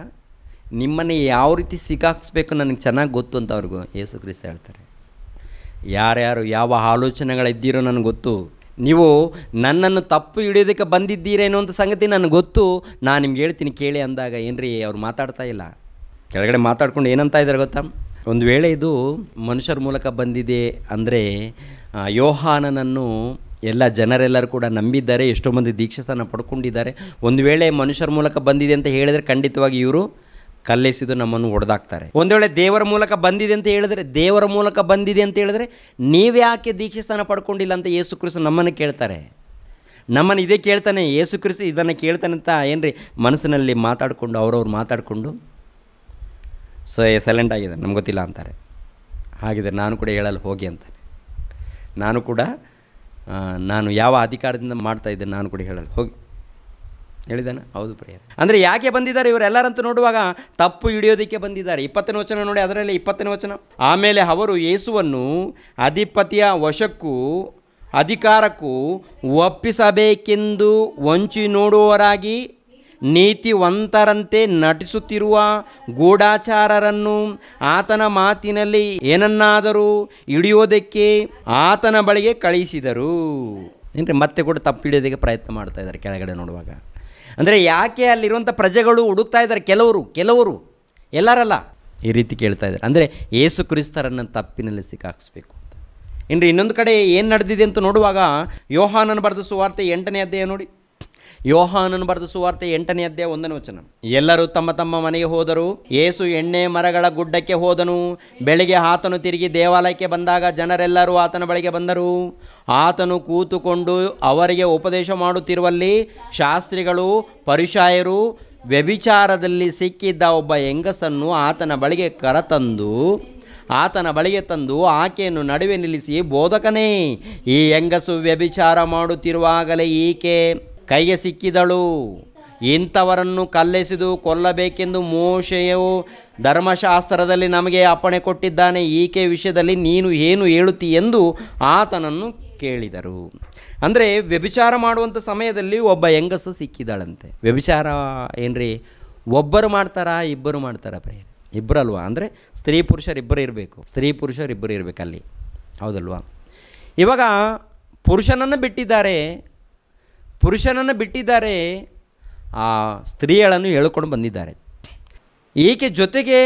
ನಿಮ್ಮನ್ನು ಯಾವ ರೀತಿ ಸಿಕ್ಕಾಕ್ಸ್ಬೇಕು ನನಗೆ ಚೆನ್ನಾಗಿ ಗೊತ್ತು ಅಂತ ಅವ್ರಿಗೂ ಯೇಸು ಕ್ರಿಸ್ತ ಹೇಳ್ತಾರೆ ಯಾರ್ಯಾರು ಯಾವ ಆಲೋಚನೆಗಳಿದ್ದೀರೋ ನನಗೆ ಗೊತ್ತು ನೀವು ನನ್ನನ್ನು ತಪ್ಪು ಹಿಡಿಯೋದಕ್ಕೆ ಬಂದಿದ್ದೀರೇನೋ ಅಂತ ಸಂಗತಿ ನನಗೆ ಗೊತ್ತು ನಾನು ನಿಮ್ಗೆ ಹೇಳ್ತೀನಿ ಕೇಳಿ ಅಂದಾಗ ಏನ್ರಿ ಅವ್ರು ಮಾತಾಡ್ತಾ ಇಲ್ಲ ಕೆಳಗಡೆ ಮಾತಾಡ್ಕೊಂಡು ಏನಂತ ಇದ್ದಾರೆ ಗೊತ್ತಾ ಒಂದು ವೇಳೆ ಇದು ಮನುಷ್ಯರ ಮೂಲಕ ಬಂದಿದೆ ಅಂದರೆ ಯೋಹಾನನನ್ನು ಎಲ್ಲ ಜನರೆಲ್ಲರೂ ಕೂಡ ನಂಬಿದ್ದಾರೆ ಎಷ್ಟೋ ಮಂದಿ ದೀಕ್ಷಾಸ್ಥಾನ ಪಡ್ಕೊಂಡಿದ್ದಾರೆ ಒಂದು ವೇಳೆ ಮನುಷ್ಯರ ಮೂಲಕ ಬಂದಿದೆ ಅಂತ ಹೇಳಿದರೆ ಖಂಡಿತವಾಗಿ ಇವರು ಕಲ್ಲೆಸಿದು ನಮ್ಮನ್ನು ಒಡೆದಾಕ್ತಾರೆ ಒಂದು ವೇಳೆ ದೇವರ ಮೂಲಕ ಬಂದಿದೆ ಅಂತ ಹೇಳಿದ್ರೆ ದೇವರ ಮೂಲಕ ಬಂದಿದೆ ಅಂತ ಹೇಳಿದ್ರೆ ನೀವೇ ನೀವ್ಯಾಕೆ ಸ್ಥಾನ ಪಡ್ಕೊಂಡಿಲ್ಲ ಅಂತ ಯೇಸು ಕ್ರಿಸ್ತು ನಮ್ಮನ್ನು ಕೇಳ್ತಾರೆ ನಮ್ಮನ್ನು ಇದೇ ಕೇಳ್ತಾನೆ ಯೇಸು ಕ್ರಿಸ್ತು ಇದನ್ನು ಕೇಳ್ತಾನೆ ಅಂತ ಏನ್ರಿ ಮನಸ್ಸಿನಲ್ಲಿ ಮಾತಾಡಿಕೊಂಡು ಅವ್ರವ್ರು ಮಾತಾಡಿಕೊಂಡು ಸ ಸೈಲೆಂಟ್ ಆಗಿದೆ ನಮ್ಗೆ ಗೊತ್ತಿಲ್ಲ ಅಂತಾರೆ ಹಾಗಿದೆ ನಾನು ಕೂಡ ಹೇಳಲು ಹೋಗಿ ಅಂತಾನೆ ನಾನು ಕೂಡ ನಾನು ಯಾವ ಅಧಿಕಾರದಿಂದ ಮಾಡ್ತಾಯಿದ್ದೆ ನಾನು ಕೂಡ ಹೇಳಲು ಹೋಗಿ ಹೇಳಿದಾನೆ ಹೌದು ಪ್ರಿಯ ಅಂದರೆ ಯಾಕೆ ಬಂದಿದ್ದಾರೆ ಇವರೆಲ್ಲರಂತೂ ನೋಡುವಾಗ ತಪ್ಪು ಹಿಡಿಯೋದಕ್ಕೆ ಬಂದಿದ್ದಾರೆ ಇಪ್ಪತ್ತನೇ ವಚನ ನೋಡಿ ಅದರಲ್ಲಿ ಇಪ್ಪತ್ತನೇ ವಚನ ಆಮೇಲೆ ಅವರು ಯೇಸುವನ್ನು ಅಧಿಪತಿಯ ವಶಕ್ಕೂ ಅಧಿಕಾರಕ್ಕೂ ಒಪ್ಪಿಸಬೇಕೆಂದು ವಂಚಿ ನೋಡುವವರಾಗಿ ನೀತಿವಂತರಂತೆ ನಟಿಸುತ್ತಿರುವ ಗೂಢಾಚಾರರನ್ನು ಆತನ ಮಾತಿನಲ್ಲಿ ಏನನ್ನಾದರೂ ಹಿಡಿಯೋದಕ್ಕೆ ಆತನ ಬಳಿಗೆ ಕಳಿಸಿದರು ಏನ್ರಿ ಮತ್ತೆ ಕೂಡ ತಪ್ಪು ಹಿಡಿಯೋದಕ್ಕೆ ಪ್ರಯತ್ನ ಮಾಡ್ತಾ ಇದ್ದಾರೆ ಕೆಳಗಡೆ ನೋಡುವಾಗ ಅಂದರೆ ಯಾಕೆ ಅಲ್ಲಿರುವಂಥ ಪ್ರಜೆಗಳು ಹುಡುಕ್ತಾ ಇದ್ದಾರೆ ಕೆಲವರು ಕೆಲವರು ಎಲ್ಲರಲ್ಲ ಈ ರೀತಿ ಕೇಳ್ತಾ ಇದ್ದಾರೆ ಅಂದರೆ ಏಸು ಕ್ರಿಸ್ತರನ್ನು ತಪ್ಪಿನಲ್ಲಿ ಸಿಕ್ಕಾಕ್ಸ್ಬೇಕು ಅಂತ ಇನ್ನು ಇನ್ನೊಂದು ಕಡೆ ಏನು ನಡೆದಿದೆ ಅಂತ ನೋಡುವಾಗ ಯೋಹಾನನ್ನು ಬರೆದ ಸುವಾರ್ತೆ ಎಂಟನೇ ಅಧ್ಯಾಯ ನೋಡಿ ಯೋಹಾನನು ಬರೆದ ಸುವಾರ್ತೆ ಎಂಟನೇ ಅಧ್ಯಾಯ ಒಂದನೇ ವಚನ ಎಲ್ಲರೂ ತಮ್ಮ ತಮ್ಮ ಮನೆಗೆ ಹೋದರು ಏಸು ಎಣ್ಣೆ ಮರಗಳ ಗುಡ್ಡಕ್ಕೆ ಹೋದನು ಬೆಳಿಗ್ಗೆ ಆತನು ತಿರುಗಿ ದೇವಾಲಯಕ್ಕೆ ಬಂದಾಗ ಜನರೆಲ್ಲರೂ ಆತನ ಬಳಿಗೆ ಬಂದರು ಆತನು ಕೂತುಕೊಂಡು ಅವರಿಗೆ ಉಪದೇಶ ಮಾಡುತ್ತಿರುವಲ್ಲಿ ಶಾಸ್ತ್ರಿಗಳು ಪರಿಷಾಯರು ವ್ಯಭಿಚಾರದಲ್ಲಿ ಸಿಕ್ಕಿದ್ದ ಒಬ್ಬ ಹೆಂಗಸನ್ನು ಆತನ ಬಳಿಗೆ ಕರತಂದು ಆತನ ಬಳಿಗೆ ತಂದು ಆಕೆಯನ್ನು ನಡುವೆ ನಿಲ್ಲಿಸಿ ಬೋಧಕನೇ ಈ ಹೆಂಗಸು ವ್ಯಭಿಚಾರ ಮಾಡುತ್ತಿರುವಾಗಲೇ ಈಕೆ ಕೈಗೆ ಸಿಕ್ಕಿದಳು ಇಂಥವರನ್ನು ಕಲ್ಲೆಸೆದು ಕೊಲ್ಲಬೇಕೆಂದು ಮೋಶೆಯು ಧರ್ಮಶಾಸ್ತ್ರದಲ್ಲಿ ನಮಗೆ ಅಪ್ಪಣೆ ಕೊಟ್ಟಿದ್ದಾನೆ ಈಕೆ ವಿಷಯದಲ್ಲಿ ನೀನು ಏನು ಹೇಳುತ್ತಿ ಎಂದು ಆತನನ್ನು ಕೇಳಿದರು ಅಂದರೆ ವ್ಯಭಿಚಾರ ಮಾಡುವಂಥ ಸಮಯದಲ್ಲಿ ಒಬ್ಬ ಹೆಂಗಸು ಸಿಕ್ಕಿದಳಂತೆ ವ್ಯಭಿಚಾರ ಏನ್ರಿ ಒಬ್ಬರು ಮಾಡ್ತಾರಾ ಇಬ್ಬರು ಮಾಡ್ತಾರಾ ಪ್ರೇಯರ್ ಇಬ್ಬರಲ್ವಾ ಅಂದರೆ ಸ್ತ್ರೀ ಪುರುಷರಿಬ್ಬರು ಇರಬೇಕು ಸ್ತ್ರೀ ಪುರುಷರಿಬ್ಬರು ಇರಬೇಕು ಅಲ್ಲಿ ಹೌದಲ್ವಾ ಇವಾಗ ಪುರುಷನನ್ನು ಬಿಟ್ಟಿದ್ದಾರೆ ಪುರುಷನನ್ನು ಬಿಟ್ಟಿದ್ದಾರೆ ಆ ಸ್ತ್ರೀಯಳನ್ನು ಹೇಳ್ಕೊಂಡು ಬಂದಿದ್ದಾರೆ ಈಕೆ ಜೊತೆಗೆ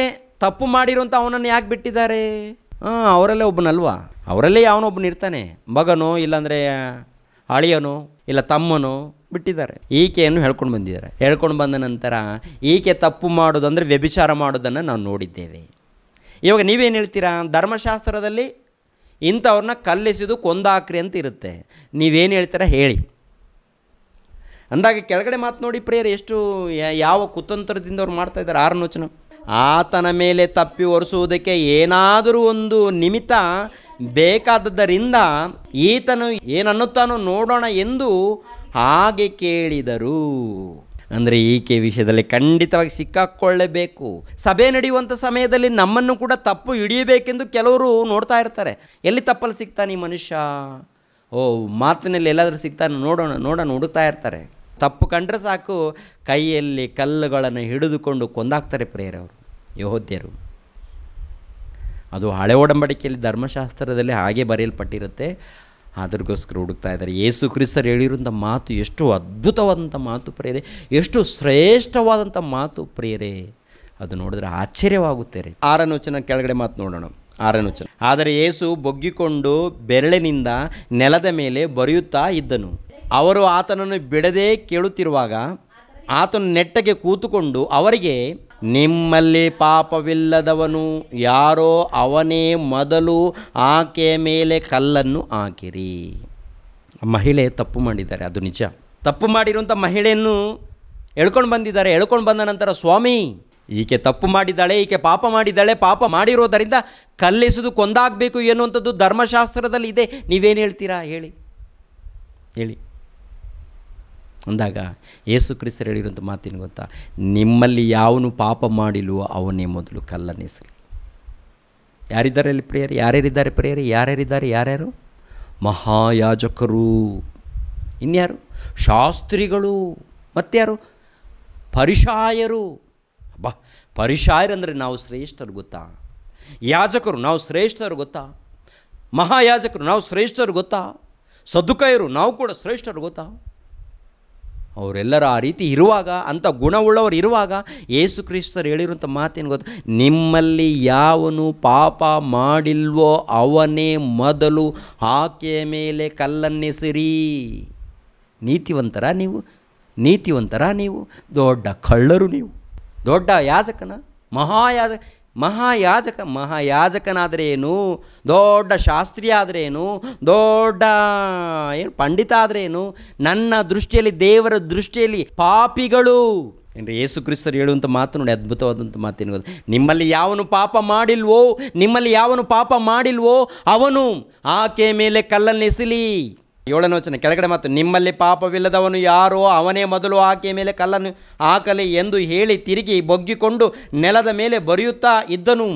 ತಪ್ಪು ಮಾಡಿರುವಂಥ ಅವನನ್ನು ಯಾಕೆ ಬಿಟ್ಟಿದ್ದಾರೆ ಹಾಂ ಅವರಲ್ಲೇ ಒಬ್ಬನಲ್ವಾ ಅವರಲ್ಲೇ ಇರ್ತಾನೆ ಮಗನೋ ಇಲ್ಲಾಂದರೆ ಅಳಿಯನೋ ಇಲ್ಲ ತಮ್ಮನೋ ಬಿಟ್ಟಿದ್ದಾರೆ ಈಕೆಯನ್ನು ಹೇಳ್ಕೊಂಡು ಬಂದಿದ್ದಾರೆ ಹೇಳ್ಕೊಂಡು ಬಂದ ನಂತರ ಈಕೆ ತಪ್ಪು ಮಾಡೋದಂದರೆ ವ್ಯಭಿಚಾರ ಮಾಡೋದನ್ನು ನಾವು ನೋಡಿದ್ದೇವೆ ಇವಾಗ ನೀವೇನು ಹೇಳ್ತೀರಾ ಧರ್ಮಶಾಸ್ತ್ರದಲ್ಲಿ ಇಂಥವ್ರನ್ನ ಕಲ್ಲಿಸಿದು ಕೊಂದಾಕ್ರಿ ಅಂತ ಇರುತ್ತೆ ನೀವೇನು ಹೇಳ್ತೀರಾ ಹೇಳಿ ಅಂದಾಗ ಕೆಳಗಡೆ ಮಾತು ನೋಡಿ ಪ್ರೇಯರ್ ಎಷ್ಟು ಯಾವ ಕುತಂತ್ರದಿಂದ ಅವ್ರು ಮಾಡ್ತಾ ಇದ್ದಾರೆ ಆರನೋಚನ ಆತನ ಮೇಲೆ ತಪ್ಪಿ ಒರೆಸುವುದಕ್ಕೆ ಏನಾದರೂ ಒಂದು ನಿಮಿತ್ತ ಬೇಕಾದದ್ದರಿಂದ ಈತನು ಏನನ್ನುತ್ತಾನೋ ನೋಡೋಣ ಎಂದು ಹಾಗೆ ಕೇಳಿದರು ಅಂದರೆ ಈಕೆ ವಿಷಯದಲ್ಲಿ ಖಂಡಿತವಾಗಿ ಸಿಕ್ಕಾಕ್ಕೊಳ್ಳೇಬೇಕು ಸಭೆ ನಡೆಯುವಂಥ ಸಮಯದಲ್ಲಿ ನಮ್ಮನ್ನು ಕೂಡ ತಪ್ಪು ಹಿಡಿಯಬೇಕೆಂದು ಕೆಲವರು ನೋಡ್ತಾ ಇರ್ತಾರೆ ಎಲ್ಲಿ ತಪ್ಪಲ್ಲಿ ಸಿಗ್ತಾನೆ ಈ ಮನುಷ್ಯ ಓ ಮಾತಿನಲ್ಲಿ ಎಲ್ಲಾದರೂ ಸಿಗ್ತಾನೆ ನೋಡೋಣ ನೋಡೋಣ ಹುಡುಕ್ತಾ ಇರ್ತಾರೆ ತಪ್ಪು ಕಂಡ್ರೆ ಸಾಕು ಕೈಯಲ್ಲಿ ಕಲ್ಲುಗಳನ್ನು ಹಿಡಿದುಕೊಂಡು ಕೊಂದಾಕ್ತಾರೆ ಪ್ರೇರವರು ಯಹೋದ್ಯರು ಅದು ಹಳೆ ಒಡಂಬಡಿಕೆಯಲ್ಲಿ ಧರ್ಮಶಾಸ್ತ್ರದಲ್ಲಿ ಹಾಗೆ ಬರೆಯಲ್ಪಟ್ಟಿರುತ್ತೆ ಅದ್ರಗೋಸ್ಕರ ಹುಡುಕ್ತಾ ಇದ್ದಾರೆ ಯೇಸು ಕ್ರಿಸ್ತರು ಹೇಳಿರುವಂಥ ಮಾತು ಎಷ್ಟು ಅದ್ಭುತವಾದಂಥ ಮಾತು ಪ್ರೇರೆ ಎಷ್ಟು ಶ್ರೇಷ್ಠವಾದಂಥ ಮಾತು ಪ್ರೇರೆ ಅದು ನೋಡಿದ್ರೆ ಆಶ್ಚರ್ಯವಾಗುತ್ತೇರೆ ಆರನ ವಚನ ಕೆಳಗಡೆ ಮಾತು ನೋಡೋಣ ಆರನ ವಚನ ಆದರೆ ಏಸು ಬೊಗ್ಗಿಕೊಂಡು ಬೆರಳಿನಿಂದ ನೆಲದ ಮೇಲೆ ಬರೆಯುತ್ತಾ ಇದ್ದನು ಅವರು ಆತನನ್ನು ಬಿಡದೇ ಕೇಳುತ್ತಿರುವಾಗ ಆತನು ನೆಟ್ಟಗೆ ಕೂತುಕೊಂಡು ಅವರಿಗೆ ನಿಮ್ಮಲ್ಲಿ ಪಾಪವಿಲ್ಲದವನು ಯಾರೋ ಅವನೇ ಮೊದಲು ಆಕೆಯ ಮೇಲೆ ಕಲ್ಲನ್ನು ಹಾಕಿರಿ ಮಹಿಳೆ ತಪ್ಪು ಮಾಡಿದ್ದಾರೆ ಅದು ನಿಜ ತಪ್ಪು ಮಾಡಿರುವಂಥ ಮಹಿಳೆಯನ್ನು ಎಳ್ಕೊಂಡು ಬಂದಿದ್ದಾರೆ ಎಳ್ಕೊಂಡು ಬಂದ ನಂತರ ಸ್ವಾಮಿ ಈಕೆ ತಪ್ಪು ಮಾಡಿದ್ದಾಳೆ ಈಕೆ ಪಾಪ ಮಾಡಿದ್ದಾಳೆ ಪಾಪ ಮಾಡಿರೋದರಿಂದ ಕಲ್ಲಿಸೋದು ಕೊಂದಾಗಬೇಕು ಎನ್ನುವಂಥದ್ದು ಧರ್ಮಶಾಸ್ತ್ರದಲ್ಲಿ ಇದೆ ನೀವೇನು ಹೇಳ್ತೀರಾ ಹೇಳಿ ಹೇಳಿ ಅಂದಾಗ ಯೇಸು ಕ್ರಿಸ್ತರು ಹೇಳಿರೋಂಥ ಮಾತಿನ ಗೊತ್ತಾ ನಿಮ್ಮಲ್ಲಿ ಯಾವನು ಪಾಪ ಮಾಡಿಲ್ಲೋ ಅವನೇ ಮೊದಲು ಕಲ್ಲನೆಸಲಿ ಯಾರಿದ್ದಾರೆ ಅಲ್ಲಿ ಪ್ರಿಯರು ಯಾರ್ಯಾರಿದ್ದಾರೆ ಪ್ರಿಯರು ಯಾರ್ಯಾರಿದ್ದಾರೆ ಯಾರ್ಯಾರು ಮಹಾಯಾಜಕರು ಇನ್ಯಾರು ಶಾಸ್ತ್ರಿಗಳು ಮತ್ತಾರು ಪರಿಷಾಯರು ಬಾ ಪರಿಷಾಯರಂದರೆ ನಾವು ಶ್ರೇಷ್ಠರು ಗೊತ್ತಾ ಯಾಜಕರು ನಾವು ಶ್ರೇಷ್ಠರು ಗೊತ್ತಾ ಮಹಾಯಾಜಕರು ನಾವು ಶ್ರೇಷ್ಠರು ಗೊತ್ತಾ ಸದುಕಾಯರು ನಾವು ಕೂಡ ಶ್ರೇಷ್ಠರು ಗೊತ್ತಾ ಅವರೆಲ್ಲರೂ ಆ ರೀತಿ ಇರುವಾಗ ಅಂಥ ಗುಣವುಳ್ಳವರು ಇರುವಾಗ ಯೇಸು ಕ್ರಿಸ್ತರು ಹೇಳಿರುವಂಥ ಮಾತೇನು ಗೊತ್ತು ನಿಮ್ಮಲ್ಲಿ ಯಾವನು ಪಾಪ ಮಾಡಿಲ್ವೋ ಅವನೇ ಮೊದಲು ಆಕೆಯ ಮೇಲೆ ಕಲ್ಲನ್ನೆಸಿರಿ ನೀತಿವಂತರ ನೀವು ನೀತಿವಂತರ ನೀವು ದೊಡ್ಡ ಕಳ್ಳರು ನೀವು ದೊಡ್ಡ ಯಾಜಕನ ಮಹಾಯಾಜಕ ಮಹಾಯಾಜಕ ಮಹಾಯಾಜಕನಾದರೆ ಏನು ದೊಡ್ಡ ಶಾಸ್ತ್ರಿ ಆದರೆ ಏನು ದೊಡ್ಡ ಏನು ಪಂಡಿತ ಆದರೆ ಏನು ನನ್ನ ದೃಷ್ಟಿಯಲ್ಲಿ ದೇವರ ದೃಷ್ಟಿಯಲ್ಲಿ ಪಾಪಿಗಳು ಏನು ಯೇಸು ಕ್ರಿಸ್ತರು ಹೇಳುವಂಥ ಮಾತು ನೋಡಿ ಅದ್ಭುತವಾದಂಥ ಮಾತೇನು ನಿಮ್ಮಲ್ಲಿ ಯಾವನು ಪಾಪ ಮಾಡಿಲ್ವೋ ನಿಮ್ಮಲ್ಲಿ ಯಾವನು ಪಾಪ ಮಾಡಿಲ್ವೋ ಅವನು ಆಕೆ ಮೇಲೆ ಕಲ್ಲನ್ನೆಸಲಿ ಏಳನೇ ವಚನ ಕೆಳಗಡೆ ಮಾತು ನಿಮ್ಮಲ್ಲಿ ಪಾಪವಿಲ್ಲದವನು ಯಾರೋ ಅವನೇ ಮೊದಲು ಆಕೆಯ ಮೇಲೆ ಕಲ್ಲನ್ನು ಹಾಕಲಿ ಎಂದು ಹೇಳಿ ತಿರುಗಿ ಬೊಗ್ಗಿಕೊಂಡು ನೆಲದ ಮೇಲೆ ಬರೆಯುತ್ತಾ ಇದ್ದನು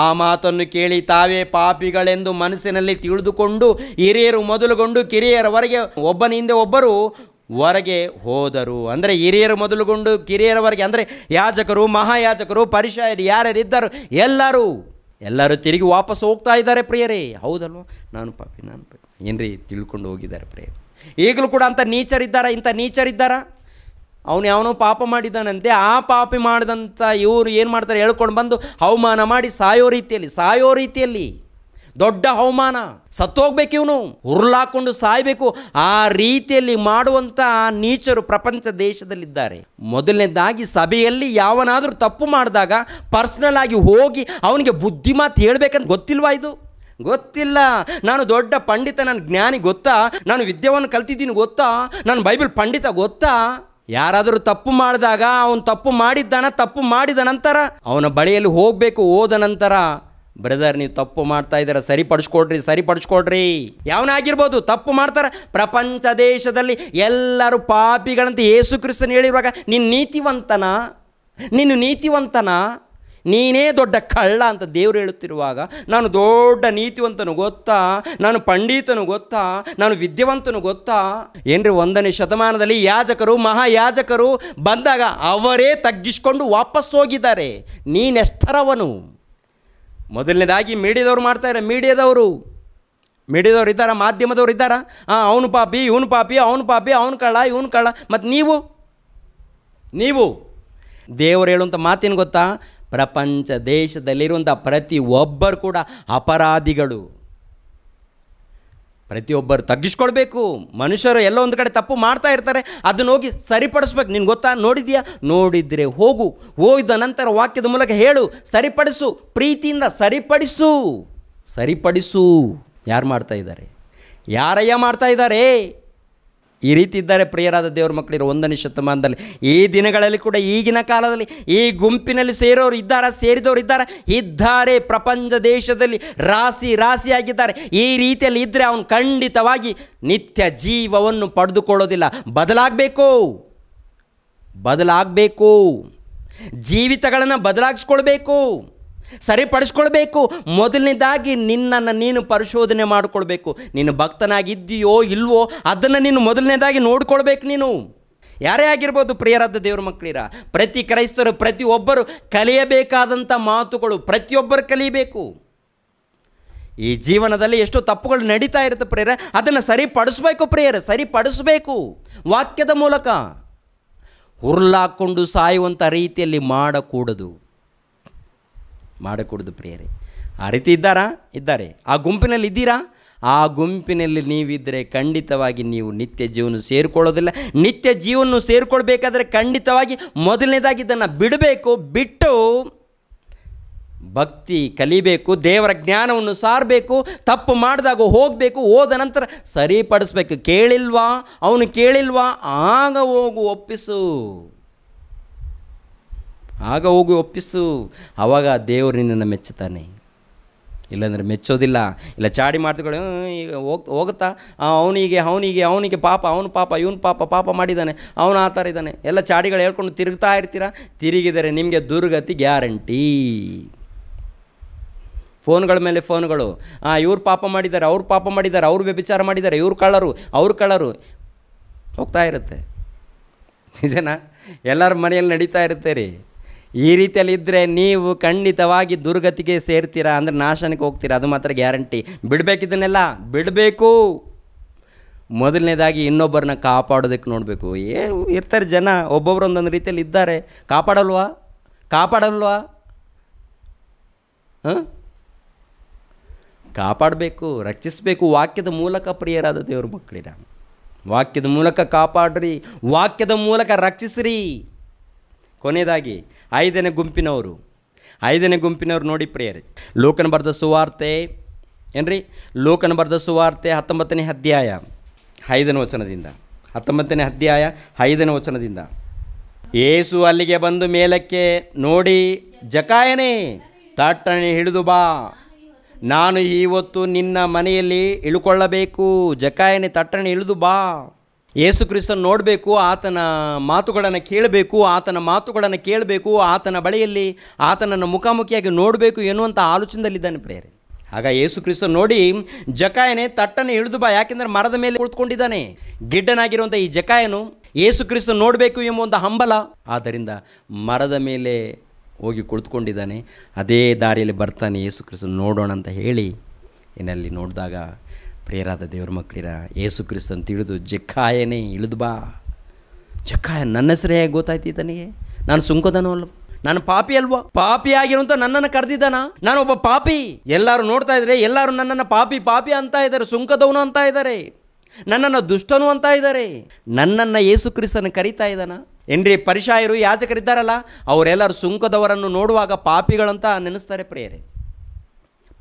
ಆ ಮಾತನ್ನು ಕೇಳಿ ತಾವೇ ಪಾಪಿಗಳೆಂದು ಮನಸ್ಸಿನಲ್ಲಿ ತಿಳಿದುಕೊಂಡು ಹಿರಿಯರು ಮೊದಲುಗೊಂಡು ಕಿರಿಯರವರೆಗೆ ಒಬ್ಬನ ಹಿಂದೆ ಒಬ್ಬರು ಹೊರಗೆ ಹೋದರು ಅಂದರೆ ಹಿರಿಯರು ಮೊದಲುಗೊಂಡು ಕಿರಿಯರವರೆಗೆ ಅಂದರೆ ಯಾಜಕರು ಮಹಾಯಾಜಕರು ಪರಿಷಾಯರು ಯಾರ್ಯಾರಿದ್ದರು ಎಲ್ಲರೂ ಎಲ್ಲರೂ ತಿರುಗಿ ವಾಪಸ್ ಹೋಗ್ತಾ ಇದ್ದಾರೆ ಪ್ರಿಯರೇ ಹೌದಲ್ವ ನಾನು ಪಾಪಿ ನಾನು ಏನ್ರಿ ತಿಳ್ಕೊಂಡು ಹೋಗಿದ್ದಾರೆ ಪ್ರೇ ಈಗಲೂ ಕೂಡ ಅಂಥ ನೀಚರಿದ್ದಾರ ಇಂಥ ನೀಚರಿದ್ದಾರ ಅವನು ಯಾವನೋ ಪಾಪ ಮಾಡಿದ್ದಾನಂತೆ ಆ ಪಾಪ ಮಾಡಿದಂಥ ಇವರು ಏನು ಮಾಡ್ತಾರೆ ಹೇಳ್ಕೊಂಡು ಬಂದು ಅವಮಾನ ಮಾಡಿ ಸಾಯೋ ರೀತಿಯಲ್ಲಿ ಸಾಯೋ ರೀತಿಯಲ್ಲಿ ದೊಡ್ಡ ಅವಮಾನ ಸತ್ತೋಗ್ಬೇಕು ಇವನು ಉರುಳಾಕೊಂಡು ಸಾಯಬೇಕು ಆ ರೀತಿಯಲ್ಲಿ ಮಾಡುವಂಥ ನೀಚರು ಪ್ರಪಂಚ ದೇಶದಲ್ಲಿದ್ದಾರೆ ಮೊದಲನೇದಾಗಿ ಸಭೆಯಲ್ಲಿ ಯಾವನಾದರೂ ತಪ್ಪು ಮಾಡಿದಾಗ ಪರ್ಸ್ನಲ್ ಆಗಿ ಹೋಗಿ ಅವನಿಗೆ ಬುದ್ಧಿಮಾತು ಹೇಳಬೇಕಂತ ಗೊತ್ತಿಲ್ವಾ ಇದು ಗೊತ್ತಿಲ್ಲ ನಾನು ದೊಡ್ಡ ಪಂಡಿತ ನನ್ನ ಜ್ಞಾನಿ ಗೊತ್ತಾ ನಾನು ವಿದ್ಯೆಯನ್ನು ಕಲ್ತಿದ್ದೀನಿ ಗೊತ್ತಾ ನಾನು ಬೈಬಲ್ ಪಂಡಿತ ಗೊತ್ತಾ ಯಾರಾದರೂ ತಪ್ಪು ಮಾಡಿದಾಗ ಅವನು ತಪ್ಪು ಮಾಡಿದ್ದಾನ ತಪ್ಪು ಮಾಡಿದ ನಂತರ ಅವನ ಬಳಿಯಲ್ಲಿ ಹೋಗಬೇಕು ಹೋದ ನಂತರ ಬ್ರದರ್ ನೀವು ತಪ್ಪು ಮಾಡ್ತಾ ಇದ್ದೀರ ಸರಿಪಡಿಸ್ಕೊಡ್ರಿ ಸರಿಪಡಿಸ್ಕೊಡ್ರಿ ಯಾವನಾಗಿರ್ಬೋದು ತಪ್ಪು ಮಾಡ್ತಾರೆ ಪ್ರಪಂಚ ದೇಶದಲ್ಲಿ ಎಲ್ಲರೂ ಪಾಪಿಗಳಂತೆ ಯೇಸು ಕ್ರಿಸ್ತನ್ ಹೇಳಿರುವಾಗ ನೀನು ನೀತಿವಂತನ ನೀನು ನೀತಿವಂತನ ನೀನೇ ದೊಡ್ಡ ಕಳ್ಳ ಅಂತ ದೇವರು ಹೇಳುತ್ತಿರುವಾಗ ನಾನು ದೊಡ್ಡ ನೀತಿವಂತನು ಗೊತ್ತಾ ನಾನು ಪಂಡಿತನು ಗೊತ್ತಾ ನಾನು ವಿದ್ಯಾವಂತನು ಗೊತ್ತಾ ಏನ್ರಿ ಒಂದನೇ ಶತಮಾನದಲ್ಲಿ ಯಾಜಕರು ಮಹಾಯಾಜಕರು ಬಂದಾಗ ಅವರೇ ತಗ್ಗಿಸ್ಕೊಂಡು ವಾಪಸ್ ಹೋಗಿದ್ದಾರೆ ನೀನೆಷ್ಟರವನು ಮೊದಲನೇದಾಗಿ ಮೀಡಿಯಾದವ್ರು ಮಾಡ್ತಾರೆ ಮೀಡಿಯಾದವರು ಮೀಡಿಯಾದವ್ರು ಇದ್ದಾರಾ ಮಾಧ್ಯಮದವ್ರು ಇದ್ದಾರಾ ಹಾಂ ಅವನು ಪಾಪಿ ಇವನು ಪಾಪಿ ಅವನು ಪಾಪಿ ಅವನು ಕಳ್ಳ ಇವನು ಕಳ್ಳ ಮತ್ತು ನೀವು ನೀವು ದೇವರು ಹೇಳುವಂಥ ಮಾತೇನು ಗೊತ್ತಾ ಪ್ರಪಂಚ ದೇಶದಲ್ಲಿರುವಂಥ ಪ್ರತಿ ಒಬ್ಬರು ಕೂಡ ಅಪರಾಧಿಗಳು ಪ್ರತಿಯೊಬ್ಬರು ತಗ್ಗಿಸ್ಕೊಳ್ಬೇಕು ಮನುಷ್ಯರು ಎಲ್ಲ ಒಂದು ಕಡೆ ತಪ್ಪು ಮಾಡ್ತಾ ಇರ್ತಾರೆ ಅದನ್ನು ಹೋಗಿ ಸರಿಪಡಿಸ್ಬೇಕು ನಿನ್ಗೆ ಗೊತ್ತಾ ನೋಡಿದ್ಯಾ ನೋಡಿದರೆ ಹೋಗು ಹೋಗಿದ ನಂತರ ವಾಕ್ಯದ ಮೂಲಕ ಹೇಳು ಸರಿಪಡಿಸು ಪ್ರೀತಿಯಿಂದ ಸರಿಪಡಿಸು ಸರಿಪಡಿಸು ಯಾರು ಮಾಡ್ತಾ ಇದ್ದಾರೆ ಯಾರಯ್ಯ ಮಾಡ್ತಾ ಇದ್ದಾರೆ ಈ ರೀತಿ ಇದ್ದಾರೆ ಪ್ರಿಯರಾದ ದೇವ್ರ ಮಕ್ಕಳಿರೋ ಒಂದನೇ ಶತಮಾನದಲ್ಲಿ ಈ ದಿನಗಳಲ್ಲಿ ಕೂಡ ಈಗಿನ ಕಾಲದಲ್ಲಿ ಈ ಗುಂಪಿನಲ್ಲಿ ಸೇರೋರು ಇದ್ದಾರ ಸೇರಿದವರು ಇದ್ದಾರಾ ಇದ್ದಾರೆ ಪ್ರಪಂಚ ದೇಶದಲ್ಲಿ ರಾಶಿ ರಾಶಿಯಾಗಿದ್ದಾರೆ ಈ ರೀತಿಯಲ್ಲಿ ಇದ್ದರೆ ಅವನು ಖಂಡಿತವಾಗಿ ನಿತ್ಯ ಜೀವವನ್ನು ಪಡೆದುಕೊಳ್ಳೋದಿಲ್ಲ ಬದಲಾಗಬೇಕು ಬದಲಾಗಬೇಕು ಜೀವಿತಗಳನ್ನು ಬದಲಾಗಿಸ್ಕೊಳ್ಬೇಕು ಸರಿಪಡಿಸ್ಕೊಳ್ಬೇಕು ಮೊದಲನೇದಾಗಿ ನಿನ್ನನ್ನು ನೀನು ಪರಿಶೋಧನೆ ಮಾಡಿಕೊಳ್ಬೇಕು ನೀನು ಭಕ್ತನಾಗಿದ್ದೀಯೋ ಇಲ್ವೋ ಅದನ್ನು ನೀನು ಮೊದಲನೇದಾಗಿ ನೋಡ್ಕೊಳ್ಬೇಕು ನೀನು ಯಾರೇ ಆಗಿರ್ಬೋದು ಪ್ರಿಯರಾದ ದೇವ್ರ ಮಕ್ಕಳಿರ ಪ್ರತಿ ಕ್ರೈಸ್ತರು ಪ್ರತಿಯೊಬ್ಬರು ಕಲಿಯಬೇಕಾದಂಥ ಮಾತುಗಳು ಪ್ರತಿಯೊಬ್ಬರು ಕಲಿಯಬೇಕು ಈ ಜೀವನದಲ್ಲಿ ಎಷ್ಟೋ ತಪ್ಪುಗಳು ನಡೀತಾ ಇರುತ್ತೆ ಪ್ರೇಯರ ಅದನ್ನು ಸರಿಪಡಿಸ್ಬೇಕು ಪ್ರೇಯರ ಸರಿಪಡಿಸ್ಬೇಕು ವಾಕ್ಯದ ಮೂಲಕ ಹುರ್ಲಾಕ್ಕೊಂಡು ಸಾಯುವಂಥ ರೀತಿಯಲ್ಲಿ ಮಾಡಕೂಡದು ಮಾಡಕೂಡದು ಪ್ರಿಯರೇ ಆ ರೀತಿ ಇದ್ದಾರಾ ಇದ್ದಾರೆ ಆ ಗುಂಪಿನಲ್ಲಿ ಇದ್ದೀರಾ ಆ ಗುಂಪಿನಲ್ಲಿ ನೀವಿದ್ದರೆ ಖಂಡಿತವಾಗಿ ನೀವು ನಿತ್ಯ ಜೀವನ ಸೇರಿಕೊಳ್ಳೋದಿಲ್ಲ ನಿತ್ಯ ಜೀವನ ಸೇರಿಕೊಳ್ಬೇಕಾದ್ರೆ ಖಂಡಿತವಾಗಿ ಮೊದಲನೇದಾಗಿ ಇದನ್ನು ಬಿಡಬೇಕು ಬಿಟ್ಟು ಭಕ್ತಿ ಕಲಿಬೇಕು ದೇವರ ಜ್ಞಾನವನ್ನು ಸಾರಬೇಕು ತಪ್ಪು ಮಾಡಿದಾಗ ಹೋಗಬೇಕು ಹೋದ ನಂತರ ಸರಿಪಡಿಸ್ಬೇಕು ಕೇಳಿಲ್ವಾ ಅವನು ಕೇಳಿಲ್ವಾ ಆಗ ಹೋಗು ಒಪ್ಪಿಸು ಆಗ ಹೋಗಿ ಒಪ್ಪಿಸು ಆವಾಗ ದೇವರು ನಿನ್ನನ್ನು ಮೆಚ್ಚುತ್ತಾನೆ ಇಲ್ಲಾಂದರೆ ಮೆಚ್ಚೋದಿಲ್ಲ ಇಲ್ಲ ಚಾಡಿ ಮಾಡ್ತಿಕೊಳ್ಳಿ ಈಗ ಹೋಗ್ ಹೋಗುತ್ತಾ ಅವನಿಗೆ ಅವನಿಗೆ ಅವನಿಗೆ ಪಾಪ ಅವನು ಪಾಪ ಇವನು ಪಾಪ ಪಾಪ ಮಾಡಿದ್ದಾನೆ ಅವನು ಆ ಥರ ಇದ್ದಾನೆ ಎಲ್ಲ ಚಾಡಿಗಳು ಹೇಳ್ಕೊಂಡು ತಿರುಗ್ತಾ ಇರ್ತೀರಾ ತಿರುಗಿದರೆ ನಿಮಗೆ ದುರ್ಗತಿ ಗ್ಯಾರಂಟಿ ಫೋನ್ಗಳ ಮೇಲೆ ಫೋನ್ಗಳು ಇವ್ರು ಪಾಪ ಮಾಡಿದ್ದಾರೆ ಅವ್ರು ಪಾಪ ಮಾಡಿದ್ದಾರೆ ಅವ್ರು ವ್ಯಭಿಚಾರ ಮಾಡಿದ್ದಾರೆ ಇವ್ರು ಕಳ್ಳರು ಅವ್ರು ಕಳ್ಳರು ಹೋಗ್ತಾ ಇರುತ್ತೆ ನಿಜನಾ ಎಲ್ಲರ ಮನೆಯಲ್ಲಿ ನಡೀತಾ ಇರುತ್ತೆ ರೀ ಈ ರೀತಿಯಲ್ಲಿದ್ದರೆ ನೀವು ಖಂಡಿತವಾಗಿ ದುರ್ಗತಿಗೆ ಸೇರ್ತೀರಾ ಅಂದರೆ ನಾಶನಕ್ಕೆ ಹೋಗ್ತೀರಾ ಅದು ಮಾತ್ರ ಗ್ಯಾರಂಟಿ ಬಿಡಬೇಕಿದ್ದನ್ನೆಲ್ಲ ಬಿಡಬೇಕು ಮೊದಲನೇದಾಗಿ ಇನ್ನೊಬ್ಬರನ್ನ ಕಾಪಾಡೋದಕ್ಕೆ ನೋಡಬೇಕು ಏ ಇರ್ತಾರೆ ಜನ ಒಬ್ಬೊಬ್ರು ಒಂದೊಂದು ರೀತಿಯಲ್ಲಿ ಇದ್ದಾರೆ ಕಾಪಾಡಲ್ವಾ ಕಾಪಾಡಲ್ವಾ ಹಾಂ ಕಾಪಾಡಬೇಕು ರಕ್ಷಿಸಬೇಕು ವಾಕ್ಯದ ಮೂಲಕ ಪ್ರಿಯರಾದ ದೇವ್ರ ಮಕ್ಕಳಿರ ವಾಕ್ಯದ ಮೂಲಕ ಕಾಪಾಡ್ರಿ ವಾಕ್ಯದ ಮೂಲಕ ರಕ್ಷಿಸ್ರಿ ಕೊನೆಯದಾಗಿ ಐದನೇ ಗುಂಪಿನವರು ಐದನೇ ಗುಂಪಿನವರು ನೋಡಿ ಪ್ರಿಯರಿ ಲೋಕನ ಬರೆದ ಸುವಾರ್ತೆ ಏನ್ರಿ ಲೋಕನ ಬರೆದ ಸುವಾರ್ತೆ ಹತ್ತೊಂಬತ್ತನೇ ಅಧ್ಯಾಯ ಐದನೇ ವಚನದಿಂದ ಹತ್ತೊಂಬತ್ತನೇ ಅಧ್ಯಾಯ ಐದನೇ ವಚನದಿಂದ ಏಸು ಅಲ್ಲಿಗೆ ಬಂದು ಮೇಲಕ್ಕೆ ನೋಡಿ ಜಕಾಯನೇ ತಟ್ಟಣೆ ಹಿಡಿದು ಬಾ ನಾನು ಇವತ್ತು ನಿನ್ನ ಮನೆಯಲ್ಲಿ ಇಳುಕೊಳ್ಳಬೇಕು ಜಕಾಯನೆ ತಟ್ಟಣೆ ಇಳಿದು ಬಾ ಯೇಸು ಕ್ರಿಸ್ತನ್ ನೋಡಬೇಕು ಆತನ ಮಾತುಗಳನ್ನು ಕೇಳಬೇಕು ಆತನ ಮಾತುಗಳನ್ನು ಕೇಳಬೇಕು ಆತನ ಬಳಿಯಲ್ಲಿ ಆತನನ್ನು ಮುಖಾಮುಖಿಯಾಗಿ ನೋಡಬೇಕು ಎನ್ನುವಂಥ ಆಲೋಚನೆಯಲ್ಲಿದ್ದಾನೆ ಪ್ರೇರೆ ಆಗ ಯೇಸು ಕ್ರಿಸ್ತ ನೋಡಿ ಜಕಾಯನೇ ತಟ್ಟನೆ ಇಳಿದು ಬಾ ಯಾಕೆಂದರೆ ಮರದ ಮೇಲೆ ಕುಳಿತುಕೊಂಡಿದ್ದಾನೆ ಗಿಡ್ಡನಾಗಿರುವಂಥ ಈ ಜಕಾಯನು ಯೇಸು ಕ್ರಿಸ್ತ ನೋಡಬೇಕು ಎಂಬುವಂಥ ಹಂಬಲ ಆದ್ದರಿಂದ ಮರದ ಮೇಲೆ ಹೋಗಿ ಕುಳಿತುಕೊಂಡಿದ್ದಾನೆ ಅದೇ ದಾರಿಯಲ್ಲಿ ಬರ್ತಾನೆ ಯೇಸು ಕ್ರಿಸ್ತ ನೋಡೋಣ ಅಂತ ಹೇಳಿ ಏನಲ್ಲಿ ನೋಡಿದಾಗ ಪ್ರಿಯರಾದ ದೇವ್ರ ಮಕ್ಕಳಿರ ಏಸು ಕ್ರಿಸ್ತನ್ ತಿಳಿದು ಜಕ್ಕಾಯನೇ ಇಳಿದು ಬಾ ಜಕ್ಕಾಯ ನನ್ನ ಹೆಸರೇ ಹೇಗೆ ಗೊತ್ತಾಯ್ತು ತನಗೆ ನಾನು ಸುಂಕದನೋ ಅಲ್ವ ನಾನು ಪಾಪಿ ಅಲ್ವಾ ಪಾಪಿ ಆಗಿರುವಂತ ನನ್ನನ್ನು ಕರೆದಿದ್ದಾನ ಒಬ್ಬ ಪಾಪಿ ಎಲ್ಲರೂ ನೋಡ್ತಾ ಇದ್ದಾರೆ ಎಲ್ಲರೂ ನನ್ನನ್ನು ಪಾಪಿ ಪಾಪಿ ಅಂತ ಇದ್ದಾರೆ ಸುಂಕದವನು ಅಂತ ಇದ್ದಾರೆ ನನ್ನನ್ನು ದುಷ್ಟನು ಅಂತ ಇದ್ದಾರೆ ನನ್ನನ್ನು ಏಸು ಕ್ರಿಸ್ತನ ಕರೀತಾ ಇದ್ದಾನ ಏನ್ರಿ ಪರಿಷಾಯರು ಯಾಜಕರಿದ್ದಾರಲ್ಲ ಅವರೆಲ್ಲರೂ ಸುಂಕದವರನ್ನು ನೋಡುವಾಗ ಪಾಪಿಗಳಂತ ನೆನೆಸ್ತಾರೆ ಪ್ರೇಯರೆ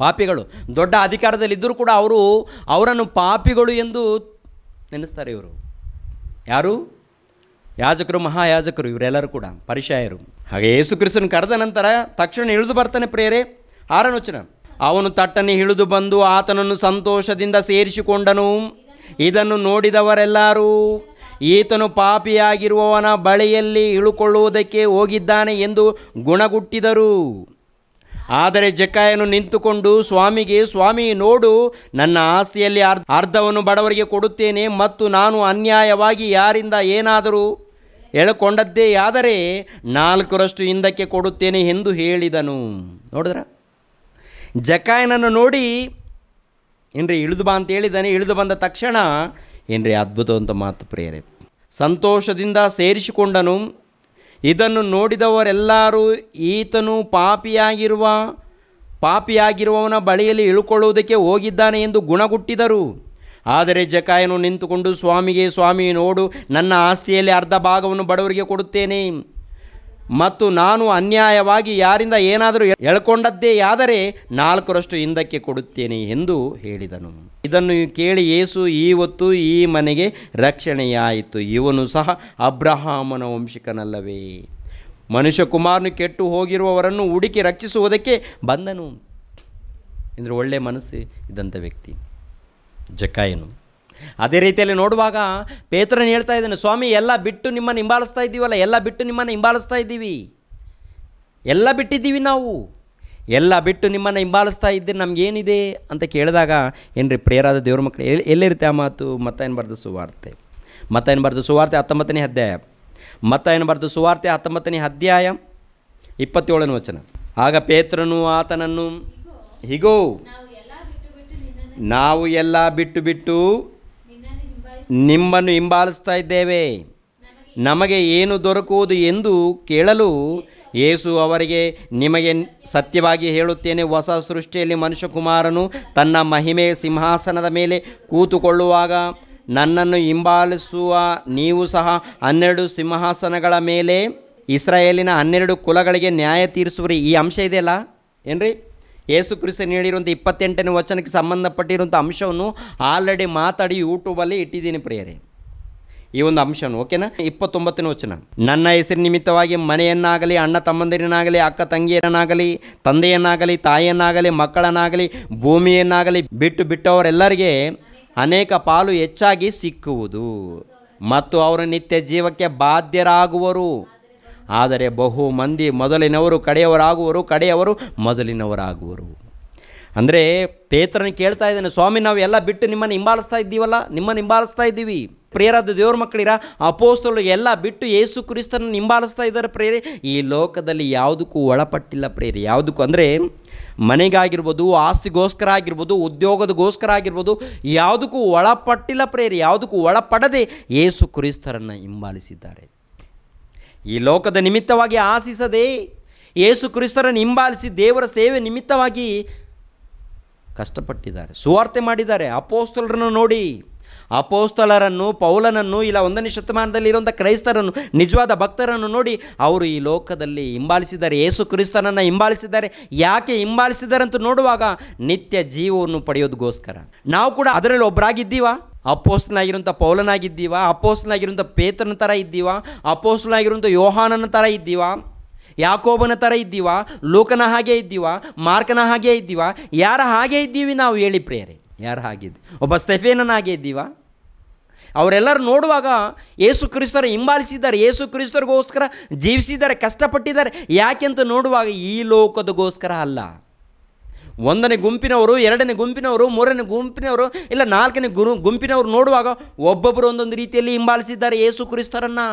ಪಾಪಿಗಳು ದೊಡ್ಡ ಅಧಿಕಾರದಲ್ಲಿದ್ದರೂ ಕೂಡ ಅವರು ಅವರನ್ನು ಪಾಪಿಗಳು ಎಂದು ನೆನೆಸ್ತಾರೆ ಇವರು ಯಾರು ಯಾಜಕರು ಮಹಾಯಾಜಕರು ಇವರೆಲ್ಲರೂ ಕೂಡ ಪರಿಶಾಯರು ಹಾಗೆ ಯೇಸು ಕ್ರಿಸ್ತನ್ ಕರೆದ ನಂತರ ತಕ್ಷಣ ಇಳಿದು ಬರ್ತಾನೆ ಪ್ರೇರೇ ಆರನೋಚನ ಅವನು ತಟ್ಟನೆ ಇಳಿದು ಬಂದು ಆತನನ್ನು ಸಂತೋಷದಿಂದ ಸೇರಿಸಿಕೊಂಡನು ಇದನ್ನು ನೋಡಿದವರೆಲ್ಲರೂ ಈತನು ಪಾಪಿಯಾಗಿರುವವನ ಬಳಿಯಲ್ಲಿ ಇಳುಕೊಳ್ಳುವುದಕ್ಕೆ ಹೋಗಿದ್ದಾನೆ ಎಂದು ಗುಣಗುಟ್ಟಿದರು ಆದರೆ ಜಕ್ಕಾಯನು ನಿಂತುಕೊಂಡು ಸ್ವಾಮಿಗೆ ಸ್ವಾಮಿ ನೋಡು ನನ್ನ ಆಸ್ತಿಯಲ್ಲಿ ಅರ್ಧವನ್ನು ಬಡವರಿಗೆ ಕೊಡುತ್ತೇನೆ ಮತ್ತು ನಾನು ಅನ್ಯಾಯವಾಗಿ ಯಾರಿಂದ ಏನಾದರೂ ಹೇಳಿಕೊಂಡದ್ದೇ ಆದರೆ ನಾಲ್ಕರಷ್ಟು ಹಿಂದಕ್ಕೆ ಕೊಡುತ್ತೇನೆ ಎಂದು ಹೇಳಿದನು ನೋಡಿದ್ರ ಜಕಾಯನನ್ನು ನೋಡಿ ಏನ್ರಿ ಇಳಿದು ಬಾ ಅಂತ ಹೇಳಿದ್ದಾನೆ ಇಳಿದು ಬಂದ ತಕ್ಷಣ ಏನ್ರಿ ಅದ್ಭುತವಂತ ಮಾತು ಪ್ರೇರೆ ಸಂತೋಷದಿಂದ ಸೇರಿಸಿಕೊಂಡನು ಇದನ್ನು ನೋಡಿದವರೆಲ್ಲರೂ ಈತನು ಪಾಪಿಯಾಗಿರುವ ಪಾಪಿಯಾಗಿರುವವನ ಬಳಿಯಲ್ಲಿ ಇಳುಕೊಳ್ಳುವುದಕ್ಕೆ ಹೋಗಿದ್ದಾನೆ ಎಂದು ಗುಣಗುಟ್ಟಿದರು ಆದರೆ ಜಕಾಯನು ನಿಂತುಕೊಂಡು ಸ್ವಾಮಿಗೆ ಸ್ವಾಮಿ ನೋಡು ನನ್ನ ಆಸ್ತಿಯಲ್ಲಿ ಅರ್ಧ ಭಾಗವನ್ನು ಬಡವರಿಗೆ ಕೊಡುತ್ತೇನೆ ಮತ್ತು ನಾನು ಅನ್ಯಾಯವಾಗಿ ಯಾರಿಂದ ಏನಾದರೂ ಎಳ್ಕೊಂಡದ್ದೇ ಆದರೆ ನಾಲ್ಕರಷ್ಟು ಹಿಂದಕ್ಕೆ ಕೊಡುತ್ತೇನೆ ಎಂದು ಹೇಳಿದನು ಇದನ್ನು ಕೇಳಿ ಏಸು ಈ ಹೊತ್ತು ಈ ಮನೆಗೆ ರಕ್ಷಣೆಯಾಯಿತು ಇವನು ಸಹ ಅಬ್ರಹಾಮನ ವಂಶಿಕನಲ್ಲವೇ ಮನುಷ್ಯಕುಮಾರನು ಕೆಟ್ಟು ಹೋಗಿರುವವರನ್ನು ಹುಡುಕಿ ರಕ್ಷಿಸುವುದಕ್ಕೆ ಬಂದನು ಎಂದರೆ ಒಳ್ಳೆಯ ಮನಸ್ಸು ಇದ್ದಂಥ ವ್ಯಕ್ತಿ ಜಕಾಯನು ಅದೇ ರೀತಿಯಲ್ಲಿ ನೋಡುವಾಗ ಪೇತ್ರನ ಹೇಳ್ತಾ ಇದ್ದಾನೆ ಸ್ವಾಮಿ ಎಲ್ಲ ಬಿಟ್ಟು ನಿಮ್ಮನ್ನು ಹಿಂಬಾಲಿಸ್ತಾ ಇದ್ದೀವಲ್ಲ ಎಲ್ಲ ಬಿಟ್ಟು ನಿಮ್ಮನ್ನು ಹಿಂಬಾಲಿಸ್ತಾ ಇದ್ದೀವಿ ಎಲ್ಲ ಬಿಟ್ಟಿದ್ದೀವಿ ನಾವು ಎಲ್ಲ ಬಿಟ್ಟು ನಿಮ್ಮನ್ನು ಹಿಂಬಾಲಿಸ್ತಾ ಇದ್ದರೆ ನಮಗೇನಿದೆ ಅಂತ ಕೇಳಿದಾಗ ಏನ್ರಿ ಪ್ರೇರಾದ ದೇವ್ರ ಮಕ್ಕಳು ಎಲ್ಲಿ ಎಲ್ಲಿರುತ್ತೆ ಆ ಮಾತು ಮತ್ತ ಏನು ಬರೆದು ಸುವಾರ್ತೆ ಮತ್ತ ಏನು ಬರೆದು ಸುವಾರ್ತೆ ಹತ್ತೊಂಬತ್ತನೇ ಅಧ್ಯಾಯ ಮತ್ತ ಏನು ಬರೆದು ಸುವಾರ್ತೆ ಹತ್ತೊಂಬತ್ತನೇ ಅಧ್ಯಾಯ ಇಪ್ಪತ್ತೇಳನೇ ವಚನ ಆಗ ಪೇತ್ರನು ಆತನನ್ನು ಹೀಗೋ ನಾವು ಎಲ್ಲ ಬಿಟ್ಟು ಬಿಟ್ಟು ನಿಮ್ಮನ್ನು ಹಿಂಬಾಲಿಸ್ತಾ ಇದ್ದೇವೆ ನಮಗೆ ಏನು ದೊರಕುವುದು ಎಂದು ಕೇಳಲು ಯೇಸು ಅವರಿಗೆ ನಿಮಗೆ ಸತ್ಯವಾಗಿ ಹೇಳುತ್ತೇನೆ ಹೊಸ ಸೃಷ್ಟಿಯಲ್ಲಿ ಮನುಷ್ಯಕುಮಾರನು ತನ್ನ ಮಹಿಮೆ ಸಿಂಹಾಸನದ ಮೇಲೆ ಕೂತುಕೊಳ್ಳುವಾಗ ನನ್ನನ್ನು ಹಿಂಬಾಲಿಸುವ ನೀವು ಸಹ ಹನ್ನೆರಡು ಸಿಂಹಾಸನಗಳ ಮೇಲೆ ಇಸ್ರಾಯೇಲಿನ ಹನ್ನೆರಡು ಕುಲಗಳಿಗೆ ನ್ಯಾಯ ತೀರಿಸುವ್ರಿ ಈ ಅಂಶ ಇದೆಯಲ್ಲ ಏನ್ರಿ ಯೇಸು ಕ್ರಿಸ್ತನ್ ನೀಡಿರುವಂಥ ಇಪ್ಪತ್ತೆಂಟನೇ ವಚನಕ್ಕೆ ಸಂಬಂಧಪಟ್ಟಿರುವಂಥ ಅಂಶವನ್ನು ಆಲ್ರೆಡಿ ಮಾತಾಡಿ ಯೂಟ್ಯೂಬಲ್ಲಿ ಇಟ್ಟಿದ್ದೀನಿ ಪ್ರಿಯರೇ ಈ ಒಂದು ಅಂಶವನ್ನು ಓಕೆನಾ ಇಪ್ಪತ್ತೊಂಬತ್ತನೇ ವಚನ ನನ್ನ ಹೆಸರು ನಿಮಿತ್ತವಾಗಿ ಮನೆಯನ್ನಾಗಲಿ ಅಣ್ಣ ತಮ್ಮಂದಿರನ್ನಾಗಲಿ ಅಕ್ಕ ತಂಗಿಯರನ್ನಾಗಲಿ ತಂದೆಯನ್ನಾಗಲಿ ತಾಯಿಯನ್ನಾಗಲಿ ಮಕ್ಕಳನ್ನಾಗಲಿ ಭೂಮಿಯನ್ನಾಗಲಿ ಬಿಟ್ಟು ಬಿಟ್ಟವರೆಲ್ಲರಿಗೆ ಅನೇಕ ಪಾಲು ಹೆಚ್ಚಾಗಿ ಸಿಕ್ಕುವುದು ಮತ್ತು ಅವರ ನಿತ್ಯ ಜೀವಕ್ಕೆ ಬಾಧ್ಯರಾಗುವರು ಆದರೆ ಬಹು ಮಂದಿ ಮೊದಲಿನವರು ಕಡೆಯವರಾಗುವರು ಕಡೆಯವರು ಮೊದಲಿನವರಾಗುವರು ಅಂದರೆ ಪೇತ್ರನ ಕೇಳ್ತಾ ಇದ್ದೇನೆ ಸ್ವಾಮಿ ನಾವು ಎಲ್ಲ ಬಿಟ್ಟು ನಿಮ್ಮನ್ನು ಹಿಂಬಾಲಿಸ್ತಾ ಇದ್ದೀವಲ್ಲ ನಿಮ್ಮನ್ನು ಹಿಂಬಾಲಿಸ್ತಾ ಇದ್ದೀವಿ ಪ್ರೇರಾದ ದೇವ್ರ ಮಕ್ಕಳಿರ ಅಪೋಸ್ತರು ಎಲ್ಲ ಬಿಟ್ಟು ಏಸು ಕ್ರಿಸ್ತರನ್ನು ಹಿಂಬಾಲಿಸ್ತಾ ಇದ್ದಾರೆ ಪ್ರೇರೆ ಈ ಲೋಕದಲ್ಲಿ ಯಾವುದಕ್ಕೂ ಒಳಪಟ್ಟಿಲ್ಲ ಪ್ರೇರಿ ಯಾವುದಕ್ಕೂ ಅಂದರೆ ಮನೆಗಾಗಿರ್ಬೋದು ಆಸ್ತಿಗೋಸ್ಕರ ಆಗಿರ್ಬೋದು ಉದ್ಯೋಗದಗೋಸ್ಕರ ಆಗಿರ್ಬೋದು ಯಾವುದಕ್ಕೂ ಒಳಪಟ್ಟಿಲ್ಲ ಪ್ರೇರಿ ಯಾವುದಕ್ಕೂ ಒಳಪಡದೆ ಏಸು ಕ್ರಿಸ್ತರನ್ನು ಹಿಂಬಾಲಿಸಿದ್ದಾರೆ ಈ ಲೋಕದ ನಿಮಿತ್ತವಾಗಿ ಆಸಿಸದೆ ಏಸು ಕ್ರಿಸ್ತರನ್ನು ಹಿಂಬಾಲಿಸಿ ದೇವರ ಸೇವೆ ನಿಮಿತ್ತವಾಗಿ ಕಷ್ಟಪಟ್ಟಿದ್ದಾರೆ ಸುವಾರ್ತೆ ಮಾಡಿದ್ದಾರೆ ಅಪೋಸ್ತಲರನ್ನು ನೋಡಿ ಅಪೋಸ್ತಲರನ್ನು ಪೌಲನನ್ನು ಇಲ್ಲ ಒಂದನೇ ಶತಮಾನದಲ್ಲಿ ಇರುವಂಥ ಕ್ರೈಸ್ತರನ್ನು ನಿಜವಾದ ಭಕ್ತರನ್ನು ನೋಡಿ ಅವರು ಈ ಲೋಕದಲ್ಲಿ ಹಿಂಬಾಲಿಸಿದ್ದಾರೆ ಏಸು ಕ್ರಿಸ್ತನನ್ನು ಹಿಂಬಾಲಿಸಿದ್ದಾರೆ ಯಾಕೆ ಹಿಂಬಾಲಿಸಿದ್ದಾರೆ ಅಂತ ನೋಡುವಾಗ ನಿತ್ಯ ಜೀವವನ್ನು ಪಡೆಯೋದಕ್ಕೋಸ್ಕರ ನಾವು ಕೂಡ ಅದರಲ್ಲಿ ಒಬ್ಬರಾಗಿದ್ದೀವಾ ಅಪೋಸ್ನಾಗಿರುವಂಥ ಪೌಲನಾಗಿದ್ದೀವ ಅಪೋಸ್ನಾಗಿರುವಂಥ ಪೇತನ ಥರ ಇದ್ದೀವ ಅಪೋಸ್ನಾಗಿರೋಂಥ ಯೋಹಾನನ ಥರ ಇದ್ದೀವ ಯಾಕೋಬನ ಥರ ಇದ್ದೀವ ಲೋಕನ ಹಾಗೆ ಇದ್ದೀವ ಮಾರ್ಕನ ಹಾಗೆ ಇದ್ದೀವ ಯಾರ ಹಾಗೆ ಇದ್ದೀವಿ ನಾವು ಹೇಳಿ ಪ್ರೇರೇ ಯಾರು ಹಾಗಿದ್ದು ಒಬ್ಬ ಸ್ಟೆಫೇನನ ಹಾಗೆ ಇದ್ದೀವ ಅವರೆಲ್ಲರೂ ನೋಡುವಾಗ ಏಸು ಕ್ರಿಸ್ತರು ಹಿಂಬಾಲಿಸಿದ್ದಾರೆ ಏಸು ಕ್ರಿಸ್ತರಿಗೋಸ್ಕರ ಜೀವಿಸಿದ್ದಾರೆ ಕಷ್ಟಪಟ್ಟಿದ್ದಾರೆ ಯಾಕೆಂತ ನೋಡುವಾಗ ಈ ಲೋಕದಗೋಸ್ಕರ ಅಲ್ಲ ಒಂದನೇ ಗುಂಪಿನವರು ಎರಡನೇ ಗುಂಪಿನವರು ಮೂರನೇ ಗುಂಪಿನವರು ಇಲ್ಲ ನಾಲ್ಕನೇ ಗುರು ಗುಂಪಿನವರು ನೋಡುವಾಗ ಒಬ್ಬೊಬ್ಬರು ಒಂದೊಂದು ರೀತಿಯಲ್ಲಿ ಹಿಂಬಾಲಿಸಿದ್ದಾರೆ ಯೇಸು ಕ್ರಿಸ್ತರನ್ನು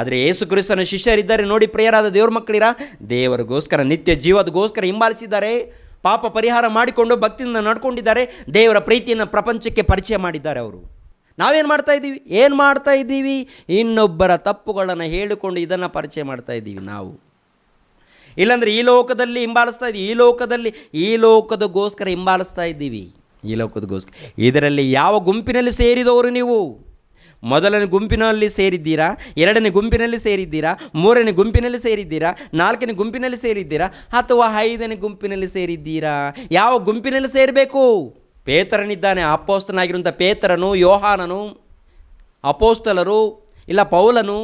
ಆದರೆ ಯೇಸು ಕ್ರಿಸ್ತನ ಶಿಷ್ಯರಿದ್ದಾರೆ ನೋಡಿ ಪ್ರಿಯರಾದ ದೇವ್ರ ಮಕ್ಕಳಿರ ದೇವರಿಗೋಸ್ಕರ ನಿತ್ಯ ಜೀವದಗೋಸ್ಕರ ಹಿಂಬಾಲಿಸಿದ್ದಾರೆ ಪಾಪ ಪರಿಹಾರ ಮಾಡಿಕೊಂಡು ಭಕ್ತಿಯಿಂದ ನಡ್ಕೊಂಡಿದ್ದಾರೆ ದೇವರ ಪ್ರೀತಿಯನ್ನು ಪ್ರಪಂಚಕ್ಕೆ ಪರಿಚಯ ಮಾಡಿದ್ದಾರೆ ಅವರು ನಾವೇನು ಮಾಡ್ತಾ ಇದ್ದೀವಿ ಏನು ಮಾಡ್ತಾ ಇದ್ದೀವಿ ಇನ್ನೊಬ್ಬರ ತಪ್ಪುಗಳನ್ನು ಹೇಳಿಕೊಂಡು ಇದನ್ನು ಪರಿಚಯ ಮಾಡ್ತಾ ಇದ್ದೀವಿ ನಾವು ಇಲ್ಲಾಂದರೆ ಈ ಲೋಕದಲ್ಲಿ ಹಿಂಬಾಲಿಸ್ತಾ ಇದ್ದೀವಿ ಈ ಲೋಕದಲ್ಲಿ ಈ ಲೋಕದಗೋಸ್ಕರ ಹಿಂಬಾಲಿಸ್ತಾ ಇದ್ದೀವಿ ಈ ಲೋಕದಗೋಸ್ಕರ ಇದರಲ್ಲಿ ಯಾವ ಗುಂಪಿನಲ್ಲಿ ಸೇರಿದವರು ನೀವು ಮೊದಲನೇ ಗುಂಪಿನಲ್ಲಿ ಸೇರಿದ್ದೀರಾ ಎರಡನೇ ಗುಂಪಿನಲ್ಲಿ ಸೇರಿದ್ದೀರಾ ಮೂರನೇ ಗುಂಪಿನಲ್ಲಿ ಸೇರಿದ್ದೀರಾ ನಾಲ್ಕನೇ ಗುಂಪಿನಲ್ಲಿ ಸೇರಿದ್ದೀರಾ ಅಥವಾ ಐದನೇ ಗುಂಪಿನಲ್ಲಿ ಸೇರಿದ್ದೀರಾ ಯಾವ ಗುಂಪಿನಲ್ಲಿ ಸೇರಬೇಕು ಪೇತರನಿದ್ದಾನೆ ಅಪೋಸ್ತನಾಗಿರುವಂಥ ಪೇತರನು ಯೋಹಾನನು ಅಪೋಸ್ತಲರು ಇಲ್ಲ ಪೌಲನು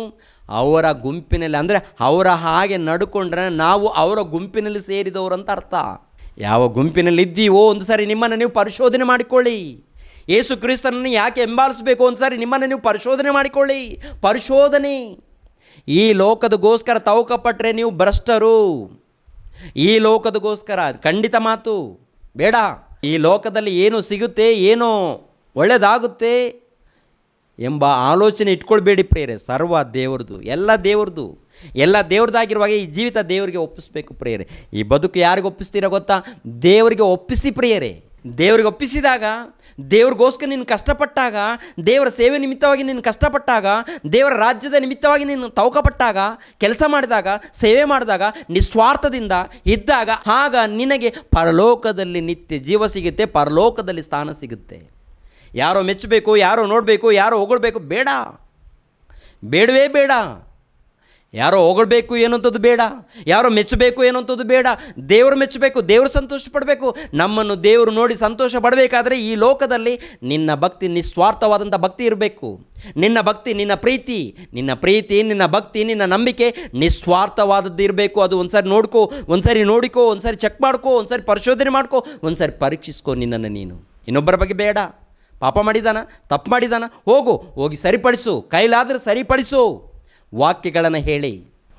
ಅವರ ಗುಂಪಿನಲ್ಲಿ ಅಂದರೆ ಅವರ ಹಾಗೆ ನಡ್ಕೊಂಡ್ರೆ ನಾವು ಅವರ ಗುಂಪಿನಲ್ಲಿ ಸೇರಿದವರು ಅಂತ ಅರ್ಥ ಯಾವ ಗುಂಪಿನಲ್ಲಿ ಇದ್ದೀವೋ ಒಂದು ಸಾರಿ ನಿಮ್ಮನ್ನು ನೀವು ಪರಿಶೋಧನೆ ಮಾಡಿಕೊಳ್ಳಿ ಯೇಸು ಕ್ರಿಸ್ತನನ್ನು ಯಾಕೆ ಎಂಬಾಲಿಸಬೇಕು ಒಂದು ಸಾರಿ ನಿಮ್ಮನ್ನು ನೀವು ಪರಿಶೋಧನೆ ಮಾಡಿಕೊಳ್ಳಿ ಪರಿಶೋಧನೆ ಈ ಲೋಕದಗೋಸ್ಕರ ತವಕಪಟ್ಟರೆ ನೀವು ಭ್ರಷ್ಟರು ಈ ಲೋಕದಗೋಸ್ಕರ ಖಂಡಿತ ಮಾತು ಬೇಡ ಈ ಲೋಕದಲ್ಲಿ ಏನು ಸಿಗುತ್ತೆ ಏನೋ ಒಳ್ಳೆಯದಾಗುತ್ತೆ ಎಂಬ ಆಲೋಚನೆ ಇಟ್ಕೊಳ್ಬೇಡಿ ಪ್ರೇರೆ ಸರ್ವ ದೇವರದು ಎಲ್ಲ ದೇವರದು ಎಲ್ಲ ದೇವ್ರದ್ದಾಗಿರುವಾಗ ಈ ಜೀವಿತ ದೇವರಿಗೆ ಒಪ್ಪಿಸ್ಬೇಕು ಪ್ರೇಯರೆ ಈ ಬದುಕು ಯಾರಿಗೆ ಒಪ್ಪಿಸ್ತೀರೋ ಗೊತ್ತಾ ದೇವರಿಗೆ ಒಪ್ಪಿಸಿ ಪ್ರಿಯರೇ ದೇವರಿಗೆ ಒಪ್ಪಿಸಿದಾಗ ದೇವ್ರಿಗೋಸ್ಕರ ನೀನು ಕಷ್ಟಪಟ್ಟಾಗ ದೇವರ ಸೇವೆ ನಿಮಿತ್ತವಾಗಿ ನೀನು ಕಷ್ಟಪಟ್ಟಾಗ ದೇವರ ರಾಜ್ಯದ ನಿಮಿತ್ತವಾಗಿ ನೀನು ತೌಕಪಟ್ಟಾಗ ಕೆಲಸ ಮಾಡಿದಾಗ ಸೇವೆ ಮಾಡಿದಾಗ ನಿಸ್ವಾರ್ಥದಿಂದ ಇದ್ದಾಗ ಆಗ ನಿನಗೆ ಪರಲೋಕದಲ್ಲಿ ನಿತ್ಯ ಜೀವ ಸಿಗುತ್ತೆ ಪರಲೋಕದಲ್ಲಿ ಸ್ಥಾನ ಸಿಗುತ್ತೆ ಯಾರೋ ಮೆಚ್ಚಬೇಕು ಯಾರೋ ನೋಡಬೇಕು ಯಾರೋ ಹೊಗಳ್ಬೇಕು ಬೇಡ ಬೇಡವೇ ಬೇಡ ಯಾರೋ ಹೊಗಳ್ಬೇಕು ಏನಂಥದ್ದು ಬೇಡ ಯಾರೋ ಮೆಚ್ಚಬೇಕು ಏನಂಥದ್ದು ಬೇಡ ದೇವರು ಮೆಚ್ಚಬೇಕು ದೇವರು ಸಂತೋಷ ಪಡಬೇಕು ನಮ್ಮನ್ನು ದೇವರು ನೋಡಿ ಸಂತೋಷ ಪಡಬೇಕಾದ್ರೆ ಈ ಲೋಕದಲ್ಲಿ ನಿನ್ನ ಭಕ್ತಿ ನಿಸ್ವಾರ್ಥವಾದಂಥ ಭಕ್ತಿ ಇರಬೇಕು ನಿನ್ನ ಭಕ್ತಿ ನಿನ್ನ ಪ್ರೀತಿ ನಿನ್ನ ಪ್ರೀತಿ ನಿನ್ನ ಭಕ್ತಿ ನಿನ್ನ ನಂಬಿಕೆ ನಿಸ್ವಾರ್ಥವಾದದ್ದು ಇರಬೇಕು ಅದು ಒಂದ್ಸರಿ ನೋಡ್ಕೋ ಒಂದ್ಸರಿ ನೋಡಿಕೋ ಒಂದ್ಸರಿ ಚೆಕ್ ಮಾಡ್ಕೋ ಒಂದ್ಸರಿ ಪರಿಶೋಧನೆ ಮಾಡ್ಕೋ ಒಂದ್ಸರಿ ಪರೀಕ್ಷಿಸ್ಕೋ ನಿನ್ನನ್ನು ನೀನು ಇನ್ನೊಬ್ಬರ ಬಗ್ಗೆ ಬೇಡ ಪಾಪ ಮಾಡಿದಾನ ತಪ್ಪು ಮಾಡಿದಾನ ಹೋಗು ಹೋಗಿ ಸರಿಪಡಿಸು ಕೈಲಾದರೆ ಸರಿಪಡಿಸು ವಾಕ್ಯಗಳನ್ನು ಹೇಳಿ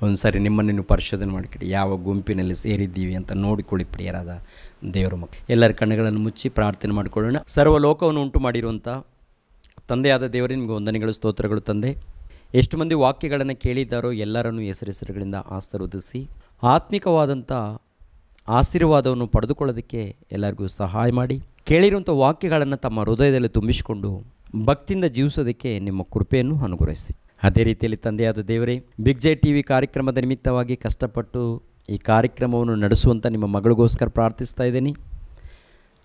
ಒಂದು ಸರಿ ನಿಮ್ಮನ್ನು ಪರಿಶೋಧನೆ ಮಾಡಿಕೊಡಿ ಯಾವ ಗುಂಪಿನಲ್ಲಿ ಸೇರಿದ್ದೀವಿ ಅಂತ ನೋಡಿಕೊಳ್ಳಿ ಪ್ರಿಯರಾದ ದೇವರ ಮಕ್ಕಳು ಎಲ್ಲರ ಕಣ್ಣುಗಳನ್ನು ಮುಚ್ಚಿ ಪ್ರಾರ್ಥನೆ ಮಾಡಿಕೊಳ್ಳೋಣ ಸರ್ವ ಲೋಕವನ್ನು ಉಂಟು ಮಾಡಿರುವಂಥ ತಂದೆಯಾದ ದೇವರೇ ನಿಮಗೆ ವಂದನೆಗಳು ಸ್ತೋತ್ರಗಳು ತಂದೆ ಎಷ್ಟು ಮಂದಿ ವಾಕ್ಯಗಳನ್ನು ಕೇಳಿದ್ದಾರೋ ಎಲ್ಲರನ್ನು ಹೆಸರುಗಳಿಂದ ಆಸ್ತರ್ವದಿಸಿ ಆತ್ಮಿಕವಾದಂಥ ಆಶೀರ್ವಾದವನ್ನು ಪಡೆದುಕೊಳ್ಳೋದಕ್ಕೆ ಎಲ್ಲರಿಗೂ ಸಹಾಯ ಮಾಡಿ ಕೇಳಿರುವಂಥ ವಾಕ್ಯಗಳನ್ನು ತಮ್ಮ ಹೃದಯದಲ್ಲಿ ತುಂಬಿಸಿಕೊಂಡು ಭಕ್ತಿಯಿಂದ ಜೀವಿಸೋದಕ್ಕೆ ನಿಮ್ಮ ಕೃಪೆಯನ್ನು ಅನುಗ್ರಹಿಸಿ ಅದೇ ರೀತಿಯಲ್ಲಿ ತಂದೆಯಾದ ದೇವರೇ ಬಿಗ್ ಜೈ ಟಿ ವಿ ಕಾರ್ಯಕ್ರಮದ ನಿಮಿತ್ತವಾಗಿ ಕಷ್ಟಪಟ್ಟು ಈ ಕಾರ್ಯಕ್ರಮವನ್ನು ನಡೆಸುವಂಥ ನಿಮ್ಮ ಮಗಳಿಗೋಸ್ಕರ ಪ್ರಾರ್ಥಿಸ್ತಾ ಇದ್ದೀನಿ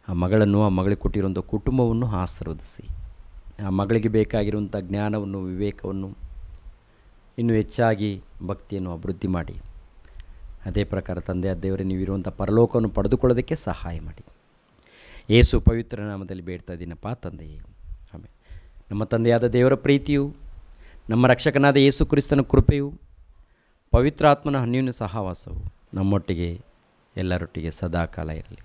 ಆ ಮಗಳನ್ನು ಆ ಮಗಳಿಗೆ ಕೊಟ್ಟಿರುವಂಥ ಕುಟುಂಬವನ್ನು ಆಶೀರ್ವದಿಸಿ ಆ ಮಗಳಿಗೆ ಬೇಕಾಗಿರುವಂಥ ಜ್ಞಾನವನ್ನು ವಿವೇಕವನ್ನು ಇನ್ನೂ ಹೆಚ್ಚಾಗಿ ಭಕ್ತಿಯನ್ನು ಅಭಿವೃದ್ಧಿ ಮಾಡಿ ಅದೇ ಪ್ರಕಾರ ತಂದೆಯ ದೇವರೇ ನೀವಿರುವಂಥ ಪರಲೋಕವನ್ನು ಪಡೆದುಕೊಳ್ಳೋದಕ್ಕೆ ಸಹಾಯ ಮಾಡಿ ಏಸು ಪವಿತ್ರ ನಾಮದಲ್ಲಿ ಬೇಡ್ತಾ ಇದ್ದೀನಪ್ಪ ತಂದೆಯೇ ಆಮೇಲೆ ನಮ್ಮ ತಂದೆಯಾದ ದೇವರ ಪ್ರೀತಿಯು ನಮ್ಮ ರಕ್ಷಕನಾದ ಯೇಸು ಕ್ರಿಸ್ತನ ಕೃಪೆಯು ಪವಿತ್ರಾತ್ಮನ ಹನ್ಯೂನ ಸಹವಾಸವು ನಮ್ಮೊಟ್ಟಿಗೆ ಎಲ್ಲರೊಟ್ಟಿಗೆ ಸದಾಕಾಲ ಇರಲಿ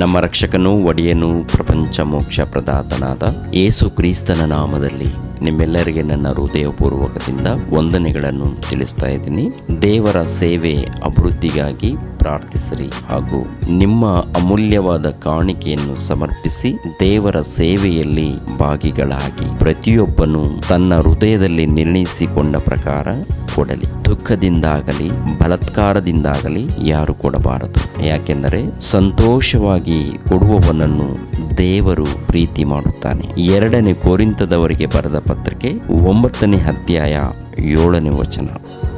ನಮ್ಮ ರಕ್ಷಕನು ಒಡೆಯನು ಪ್ರಪಂಚ ಮೋಕ್ಷ ಪ್ರದಾತನಾದ ಏಸು ಕ್ರಿಸ್ತನ ನಾಮದಲ್ಲಿ ನಿಮ್ಮೆಲ್ಲರಿಗೆ ನನ್ನ ಹೃದಯಪೂರ್ವಕದಿಂದ ವಂದನೆಗಳನ್ನು ತಿಳಿಸ್ತಾ ಇದ್ದೀನಿ ದೇವರ ಸೇವೆ ಅಭಿವೃದ್ಧಿಗಾಗಿ ಪ್ರಾರ್ಥಿಸಿರಿ ಹಾಗೂ ನಿಮ್ಮ ಅಮೂಲ್ಯವಾದ ಕಾಣಿಕೆಯನ್ನು ಸಮರ್ಪಿಸಿ ದೇವರ ಸೇವೆಯಲ್ಲಿ ಭಾಗಿಗಳಾಗಿ ಪ್ರತಿಯೊಬ್ಬನು ತನ್ನ ಹೃದಯದಲ್ಲಿ ನಿರ್ಣಯಿಸಿಕೊಂಡ ಪ್ರಕಾರ ಕೊಡಲಿ ದುಃಖದಿಂದಾಗಲಿ ಬಲತ್ಕಾರದಿಂದಾಗಲಿ ಯಾರು ಕೊಡಬಾರದು ಯಾಕೆಂದರೆ ಸಂತೋಷ ಸಂತೋಷವಾಗಿ ಕೊಡುವವನನ್ನು ದೇವರು ಪ್ರೀತಿ ಮಾಡುತ್ತಾನೆ ಎರಡನೇ ಕೋರಿಂತದವರಿಗೆ ಬರೆದ ಪತ್ರಿಕೆ ಒಂಬತ್ತನೇ ಅಧ್ಯಾಯ ಏಳನೇ ವಚನ